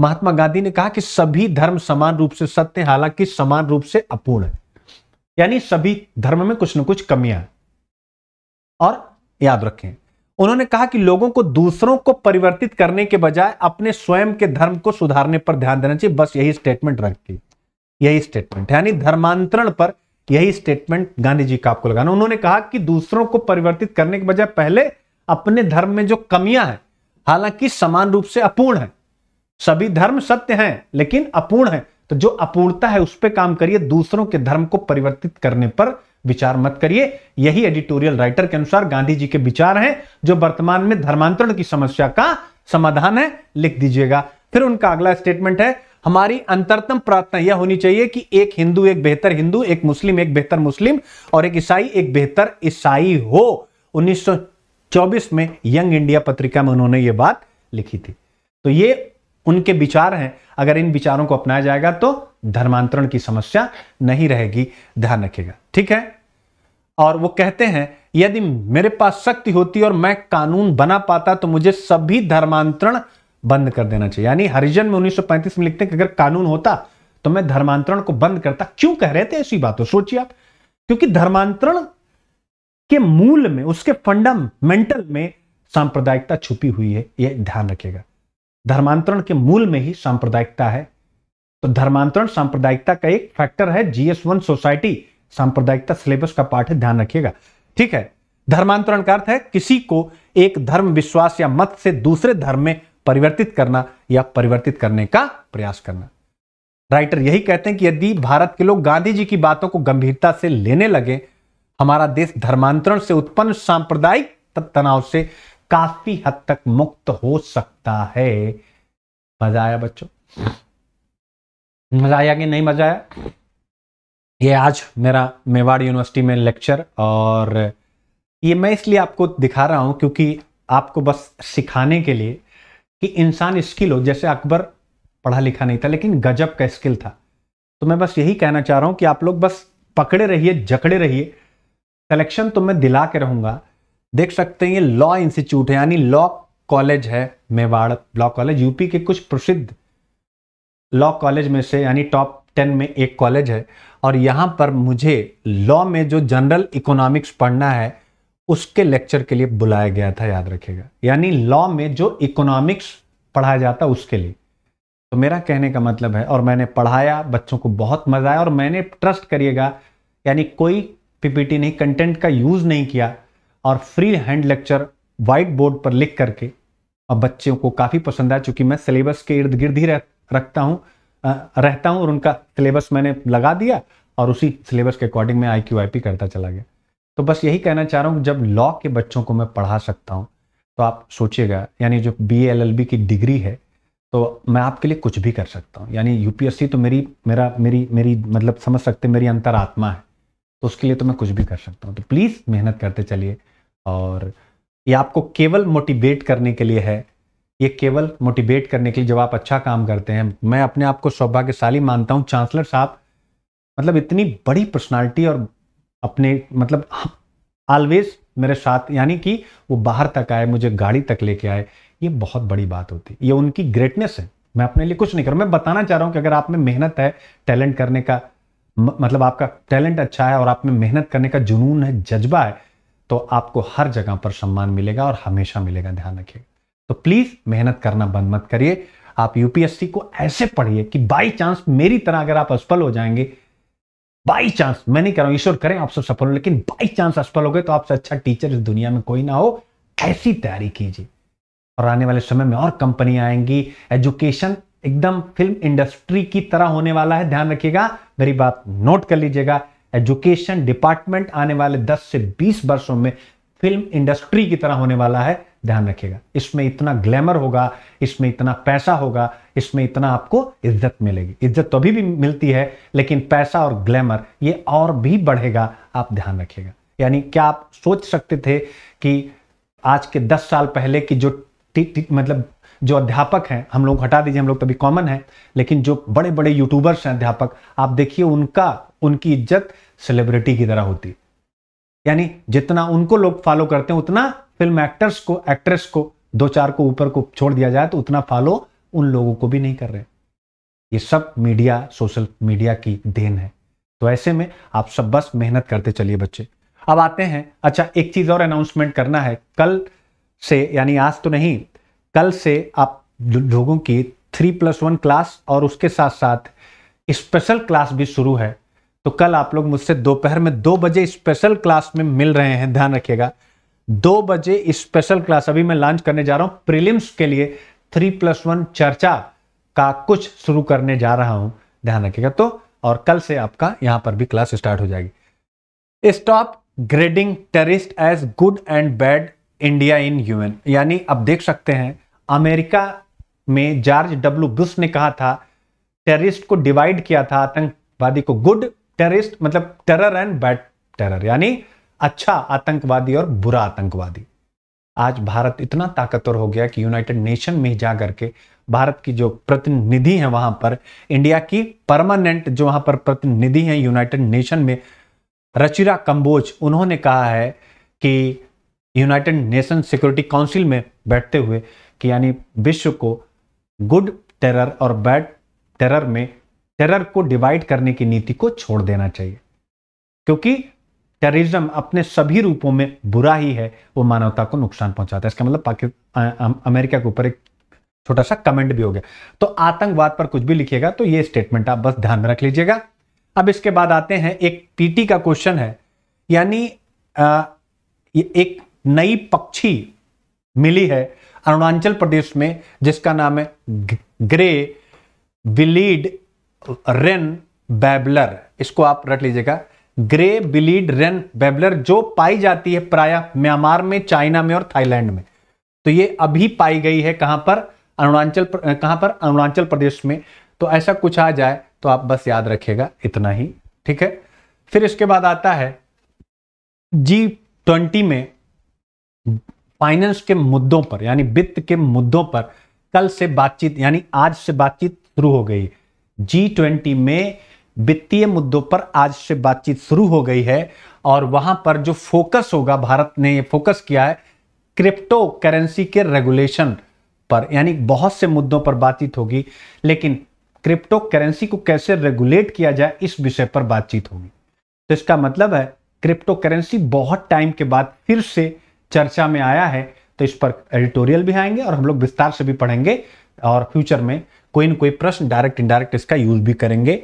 महात्मा गांधी ने कहा कि सभी धर्म समान रूप से सत्य हालांकि समान रूप से अपूर्ण है यानी सभी धर्म में कुछ ना कुछ कमियां और याद रखें उन्होंने कहा कि लोगों को दूसरों को परिवर्तित करने के बजाय अपने स्वयं के धर्म को सुधारने पर ध्यान देना चाहिए बस यही स्टेटमेंट रखती यही स्टेटमेंट यानी धर्मांतरण पर यही स्टेटमेंट गांधी जी का आपको लगाना उन्होंने कहा कि दूसरों को परिवर्तित करने के बजाय पहले अपने धर्म में जो कमियां हैं हालांकि समान रूप से अपूर्ण है सभी धर्म सत्य हैं लेकिन अपूर्ण है तो जो अपूर्णता है उस पर काम करिए दूसरों के धर्म को परिवर्तित करने पर विचार मत करिए यही एडिटोरियल राइटर के अनुसार गांधी जी के विचार हैं जो वर्तमान में धर्मांतरण की समस्या का समाधान है लिख दीजिएगा फिर उनका अगला स्टेटमेंट है हमारी अंतरतम प्रार्थना यह होनी चाहिए कि एक हिंदू एक बेहतर हिंदू एक मुस्लिम एक बेहतर मुस्लिम और एक ईसाई एक बेहतर ईसाई हो 1924 में यंग इंडिया पत्रिका में उन्होंने ये बात लिखी थी तो ये उनके विचार हैं अगर इन विचारों को अपनाया जाएगा तो धर्मांतरण की समस्या नहीं रहेगी ध्यान रखेगा ठीक है और वो कहते हैं यदि मेरे पास शक्ति होती और मैं कानून बना पाता तो मुझे सभी धर्मांतरण बंद कर देना चाहिए यानी हरिजन में 1935 में लिखते हैं कि अगर कानून होता तो मैं धर्मांतरण को बंद करता क्यों कह रहे थे ऐसी बात हो सोचिए आप क्योंकि धर्मांतरण के मूल में उसके फंडामेंटल में सांप्रदायिकता छुपी हुई है यह ध्यान रखेगा धर्मांतरण के मूल में ही सांप्रदायिकता है तो धर्मांतरण सांप्रदायिकता का एक फैक्टर है जीएस वन सोसाइटी सांप्रदायिकता सिलेबस का पाठ है ध्यान रखिएगा ठीक है धर्मांतरण का अर्थ है किसी को एक धर्म विश्वास या मत से दूसरे धर्म में परिवर्तित करना या परिवर्तित करने का प्रयास करना राइटर यही कहते हैं कि यदि भारत के लोग गांधी जी की बातों को गंभीरता से लेने लगे हमारा देश धर्मांतरण से उत्पन्न सांप्रदायिक तनाव से काफी हद तक मुक्त हो सकता है मजा आया बच्चों मजा आया कि नहीं मजा आया ये आज मेरा मेवाड़ यूनिवर्सिटी में लेक्चर और ये मैं इसलिए आपको दिखा रहा हूं क्योंकि आपको बस सिखाने के लिए कि इंसान स्किल हो जैसे अकबर पढ़ा लिखा नहीं था लेकिन गजब का स्किल था तो मैं बस यही कहना चाह रहा हूं कि आप लोग बस पकड़े रहिए जकड़े रहिए सिलेक्शन तो मैं दिला के रहूंगा देख सकते हैं ये लॉ इंस्टीट्यूट है यानी लॉ कॉलेज है मेवाड़ लॉ कॉलेज यूपी के कुछ प्रसिद्ध लॉ कॉलेज में से यानी टॉप टेन में एक कॉलेज है और यहां पर मुझे लॉ में जो जनरल इकोनॉमिक्स पढ़ना है उसके लेक्चर के लिए बुलाया गया था याद रखेगा यानी लॉ में जो इकोनॉमिक्स पढ़ाया जाता उसके लिए तो मेरा कहने का मतलब है और मैंने पढ़ाया बच्चों को बहुत मज़ा आया और मैंने ट्रस्ट करिएगा यानी कोई पीपीटी नहीं कंटेंट का यूज़ नहीं किया और free hand lecture white board पर लिख करके और बच्चों को काफ़ी पसंद आया चूँकि मैं सिलेबस के इर्द गिर्द ही रह, रखता हूँ रहता हूँ और उनका सिलेबस मैंने लगा दिया और उसी सिलेबस के अकॉर्डिंग में आई क्यू आई पी करता चला गया तो बस यही कहना चाह रहा हूँ जब लॉ के बच्चों को मैं पढ़ा सकता हूँ तो आप सोचिएगा यानी जो बी एल एल बी की डिग्री है तो मैं आपके लिए कुछ भी कर सकता हूँ यानी यूपीएससी तो मेरी मेरा मेरी मेरी मतलब समझ सकते मेरी अंतरात्मा है तो उसके लिए तो मैं कुछ भी कर सकता हूँ तो प्लीज़ मेहनत करते चलिए और ये आपको केवल मोटिवेट करने के लिए है ये केवल मोटिवेट करने के लिए जब आप अच्छा काम करते हैं मैं अपने आप को सौभाग्यशाली मानता हूँ चांसलर साहब मतलब इतनी बड़ी पर्सनालिटी और अपने मतलब ऑलवेज मेरे साथ यानी कि वो बाहर तक आए मुझे गाड़ी तक लेके आए ये बहुत बड़ी बात होती है ये उनकी ग्रेटनेस है मैं अपने लिए कुछ नहीं करूँ मैं बताना चाह रहा हूँ कि अगर आप में मेहनत है टैलेंट करने का मतलब आपका टैलेंट अच्छा है और आप में मेहनत करने का जुनून है जज्बा है तो आपको हर जगह पर सम्मान मिलेगा और हमेशा मिलेगा ध्यान रखिएगा तो प्लीज़ मेहनत करना बंद मत करिए आप यूपीएससी को ऐसे पढ़िए कि बाई चांस मेरी तरह अगर आप असफल हो जाएंगे बाई चांस मैं नहीं कह रहा हूं ईश्वर करें आप सब सफल हो लेकिन बाई चांस असफल हो गए तो आपसे अच्छा टीचर इस दुनिया में कोई ना हो ऐसी तैयारी कीजिए और आने वाले समय में और कंपनियां आएंगी एजुकेशन एकदम फिल्म इंडस्ट्री की तरह होने वाला है ध्यान रखिएगा मेरी बात नोट कर लीजिएगा एजुकेशन डिपार्टमेंट आने वाले 10 से 20 वर्षों में फिल्म इंडस्ट्री की तरह होने वाला है ध्यान रखिएगा इसमें इतना ग्लैमर होगा इसमें इतना पैसा होगा इसमें इतना आपको इज्जत मिलेगी इज्जत तो अभी भी मिलती है लेकिन पैसा और ग्लैमर ये और भी बढ़ेगा आप ध्यान रखिएगा यानी क्या आप सोच सकते थे कि आज के दस साल पहले की जो टी, टी, मतलब जो अध्यापक हैं हम लोग हटा दीजिए हम लोग तभी कॉमन है लेकिन जो बड़े बड़े यूट्यूबर्स हैं अध्यापक आप देखिए उनका उनकी इज्जत सेलिब्रिटी की तरह होती यानी जितना उनको लोग फॉलो करते हैं उतना फिल्म एक्टर्स को एक्ट्रेस को दो चार को ऊपर को छोड़ दिया जाए तो उतना फॉलो उन लोगों को भी नहीं कर रहे ये सब मीडिया सोशल मीडिया की देन है तो ऐसे में आप सब बस मेहनत करते चलिए बच्चे अब आते हैं अच्छा एक चीज़ और अनाउंसमेंट करना है कल से यानी आज तो नहीं कल से आप लोगों की थ्री प्लस वन क्लास और उसके साथ साथ स्पेशल क्लास भी शुरू है तो कल आप लोग मुझसे दोपहर में दो बजे स्पेशल क्लास में मिल रहे हैं ध्यान रखिएगा दो बजे स्पेशल क्लास अभी मैं लॉन्च करने जा रहा हूं प्रीलिम्स के लिए थ्री प्लस वन चर्चा का कुछ शुरू करने जा रहा हूं ध्यान रखिएगा तो और कल से आपका यहां पर भी क्लास स्टार्ट हो जाएगी stop grading terrorist as good and bad India in UN यानी अब देख सकते हैं अमेरिका में जॉर्ज डब्ल्यू बुश ने कहा था टेररिस्ट को डिवाइड किया था आतंकवादी को गुड टेररिस्ट मतलब टेरर एंड बैड टेरर यानी अच्छा आतंकवादी और बुरा आतंकवादी आज भारत इतना ताकतवर हो गया कि यूनाइटेड नेशन में जा करके भारत की जो प्रतिनिधि है वहां पर इंडिया की परमानेंट जो वहां पर प्रतिनिधि हैं यूनाइटेड नेशन में रचिरा कंबोज उन्होंने कहा है कि यूनाइटेड नेशन सिक्योरिटी काउंसिल में बैठते हुए कि यानी विश्व को गुड टेरर और बैड टेरर में टेरर को डिवाइड करने की नीति को छोड़ देना चाहिए क्योंकि टेररिज्म अपने सभी रूपों में बुरा ही है वो मानवता को नुकसान पहुंचाता है इसका मतलब अमेरिका के ऊपर एक छोटा सा कमेंट भी हो गया तो आतंकवाद पर कुछ भी लिखिएगा तो ये स्टेटमेंट आप बस ध्यान में रख लीजिएगा अब इसके बाद आते हैं एक पीटी का क्वेश्चन है यानी एक नई पक्षी मिली है अरुणाचल प्रदेश में जिसका नाम है ग्रे विलीड रेन बैबलर इसको आप रख लीजिएगा ग्रे बिलीड रेन बेबलर जो पाई जाती है प्राय म्यांमार में चाइना में और थाईलैंड में तो ये अभी पाई गई है कहां पर अरुणाचल कहां पर अरुणाचल प्रदेश में तो ऐसा कुछ आ जाए तो आप बस याद रखिएगा इतना ही ठीक है फिर इसके बाद आता है जी ट्वेंटी में फाइनेंस के मुद्दों पर यानी वित्त के मुद्दों पर कल से बातचीत यानी आज से बातचीत शुरू हो गई जी ट्वेंटी में वित्तीय मुद्दों पर आज से बातचीत शुरू हो गई है और वहां पर जो फोकस होगा भारत ने फोकस किया है क्रिप्टो करेंसी के रेगुलेशन पर यानी बहुत से मुद्दों पर बातचीत होगी लेकिन क्रिप्टो करेंसी को कैसे रेगुलेट किया जाए इस विषय पर बातचीत होगी तो इसका मतलब है क्रिप्टो करेंसी बहुत टाइम के बाद फिर से चर्चा में आया है तो इस पर एडिटोरियल भी आएंगे और हम लोग विस्तार से भी पढ़ेंगे और फ्यूचर में कोई ना कोई प्रश्न डायरेक्ट इनडायरेक्ट इसका यूज भी करेंगे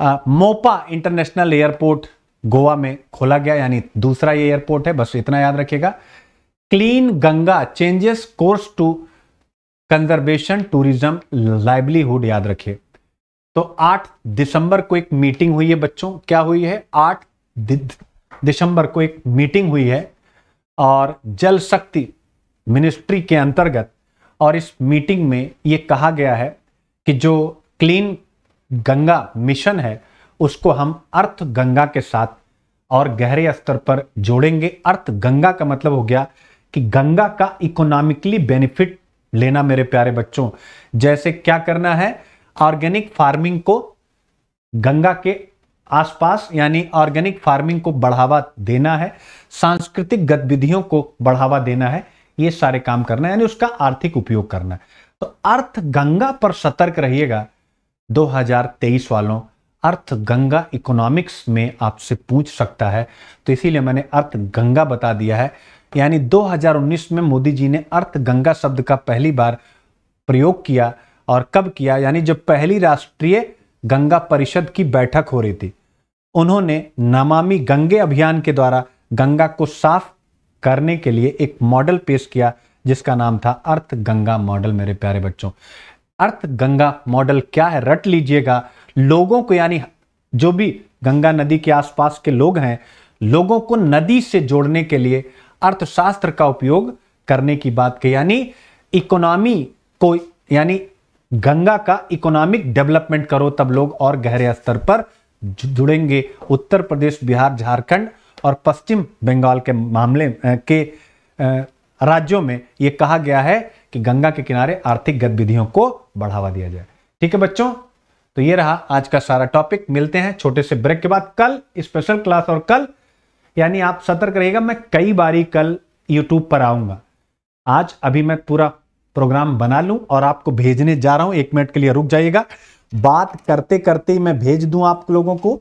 मोपा इंटरनेशनल एयरपोर्ट गोवा में खोला गया यानी दूसरा ये एयरपोर्ट है बस इतना याद रखेगा clean Ganga changes course to conservation tourism livelihood याद रखिए तो 8 दिसंबर को एक मीटिंग हुई है बच्चों क्या हुई है 8 दिसंबर को एक मीटिंग हुई है और जल शक्ति मिनिस्ट्री के अंतर्गत और इस मीटिंग में ये कहा गया है कि जो क्लीन गंगा मिशन है उसको हम अर्थ गंगा के साथ और गहरे स्तर पर जोड़ेंगे अर्थ गंगा का मतलब हो गया कि गंगा का इकोनॉमिकली बेनिफिट लेना मेरे प्यारे बच्चों जैसे क्या करना है ऑर्गेनिक फार्मिंग को गंगा के आसपास यानी ऑर्गेनिक फार्मिंग को बढ़ावा देना है सांस्कृतिक गतिविधियों को बढ़ावा देना है ये सारे काम करना है यानी उसका आर्थिक उपयोग करना है तो अर्थ गंगा पर सतर्क रहिएगा 2023 वालों अर्थ गंगा इकोनॉमिक्स में आपसे पूछ सकता है तो इसीलिए मैंने अर्थ गंगा बता दिया है यानी 2019 में मोदी जी ने अर्थ गंगा शब्द का पहली बार प्रयोग किया और कब किया यानी जब पहली राष्ट्रीय गंगा परिषद की बैठक हो रही थी उन्होंने नमामि गंगे अभियान के द्वारा गंगा को साफ करने के लिए एक मॉडल पेश किया जिसका नाम था अर्थ गंगा मॉडल मेरे प्यारे बच्चों अर्थ गंगा मॉडल क्या है रट लीजिएगा लोगों को यानी जो भी गंगा नदी के आसपास के लोग हैं लोगों को नदी से जोड़ने के लिए अर्थशास्त्र का उपयोग करने की बात की यानी इकोनॉमी को यानी गंगा का इकोनॉमिक डेवलपमेंट करो तब लोग और गहरे स्तर पर जुड़ेंगे उत्तर प्रदेश बिहार झारखंड और पश्चिम बंगाल के मामले के राज्यों में यह कहा गया है कि गंगा के किनारे आर्थिक गतिविधियों को बढ़ावा दिया जाए ठीक है बच्चों तो ये रहा आज का सारा टॉपिक मिलते हैं छोटे से ब्रेक के बाद कल स्पेशल क्लास और कल यानी आप सतर्क रहेगा मैं कई बारी कल यूट्यूब पर आऊंगा आज अभी मैं पूरा प्रोग्राम बना लूं और आपको भेजने जा रहा हूं एक मिनट के लिए रुक जाइएगा बात करते करते ही मैं भेज दूं आप लोगों को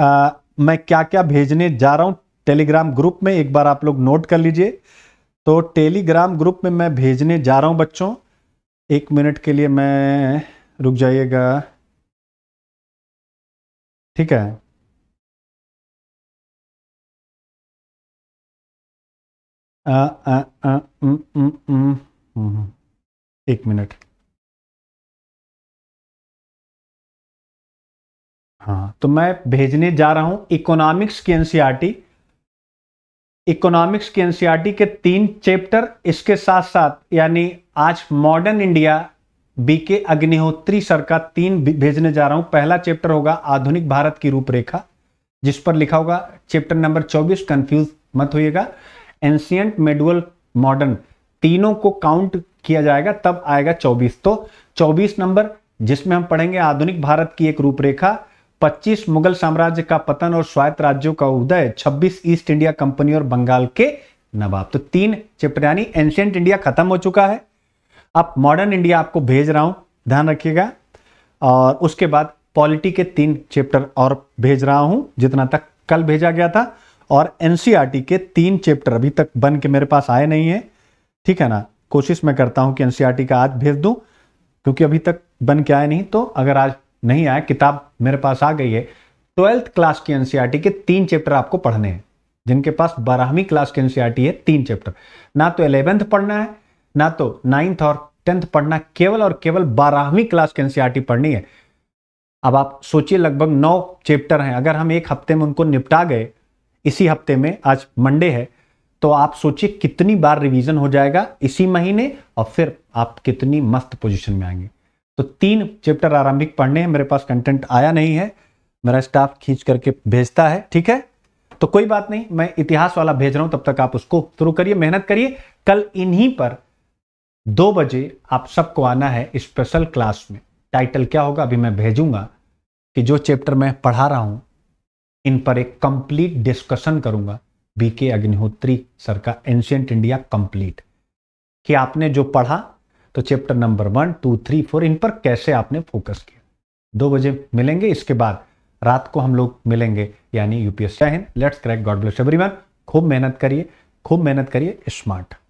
आ, मैं क्या क्या भेजने जा रहा हूं टेलीग्राम ग्रुप में एक बार आप लोग नोट कर लीजिए तो टेलीग्राम ग्रुप में मैं भेजने जा रहा हूं बच्चों एक मिनट के लिए मैं रुक जाइएगा ठीक है आ, आ, आ, न, न, न, एक मिनट हाँ तो मैं भेजने जा रहा हूँ इकोनॉमिक्स की एनसीईआरटी इकोनॉमिक्स की एनसीईआरटी के तीन चैप्टर इसके साथ साथ यानी आज मॉडर्न इंडिया बी के अग्निहोत्री सर का तीन भेजने जा रहा हूं पहला चैप्टर होगा आधुनिक भारत की रूपरेखा जिस पर लिखा होगा चैप्टर नंबर 24 कंफ्यूज मत होइएगा एंशियंट मेडुअल मॉडर्न तीनों को काउंट किया जाएगा तब आएगा 24 तो 24 नंबर जिसमें हम पढ़ेंगे आधुनिक भारत की एक रूपरेखा 25 मुगल साम्राज्य का पतन और स्वायत्त राज्यों का उदय 26 ईस्ट इंडिया कंपनी और बंगाल के नवाब तो तीन चैप्टर यानी एंशियंट इंडिया खत्म हो चुका है अब मॉडर्न इंडिया आपको भेज रहा हूं ध्यान रखिएगा और उसके बाद पॉलिटी के तीन चैप्टर और भेज रहा हूं जितना तक कल भेजा गया था और एनसीईआरटी के तीन चैप्टर अभी तक बन के मेरे पास आए नहीं है ठीक है ना कोशिश मैं करता हूं कि एनसीईआरटी का आज भेज दूं क्योंकि अभी तक बन के आए नहीं तो अगर आज नहीं आया किताब मेरे पास आ गई है ट्वेल्थ क्लास की एनसीआरटी e के तीन चैप्टर आपको पढ़ने हैं जिनके पास बारहवीं क्लास की एनसीआरटी e है तीन चैप्टर ना तो एलेवेंथ पढ़ना है ना तो नाइन्थ और टेंथ पढ़ना केवल और केवल बारहवीं क्लास की एनसीआरटी e पढ़नी है अब आप सोचिए लगभग नौ चैप्टर हैं अगर हम एक हफ्ते में उनको निपटा गए इसी हफ्ते में आज मंडे है तो आप सोचिए कितनी बार रिवीजन हो जाएगा इसी महीने और फिर आप कितनी मस्त पोजीशन में आएंगे तो तीन चैप्टर आरंभिक पढ़ने हैं मेरे पास कंटेंट आया नहीं है मेरा स्टाफ खींच करके भेजता है ठीक है तो कोई बात नहीं मैं इतिहास वाला भेज रहा हूं तब तक आप उसको शुरू करिए मेहनत करिए कल इन्हीं पर दो बजे आप सबको आना है स्पेशल क्लास में टाइटल क्या होगा अभी मैं भेजूंगा कि जो चैप्टर मैं पढ़ा रहा हूं इन पर एक कंप्लीट डिस्कशन करूंगा बीके अग्निहोत्री सर का एंशियंट इंडिया कंप्लीट कि आपने जो पढ़ा तो chapter number one two three four इन पर कैसे आपने फोकस किया दो बजे मिलेंगे इसके बाद रात को हम लोग मिलेंगे यानी UPS let's crack God bless everyone खूब मेहनत करिए खूब मेहनत करिए स्मार्ट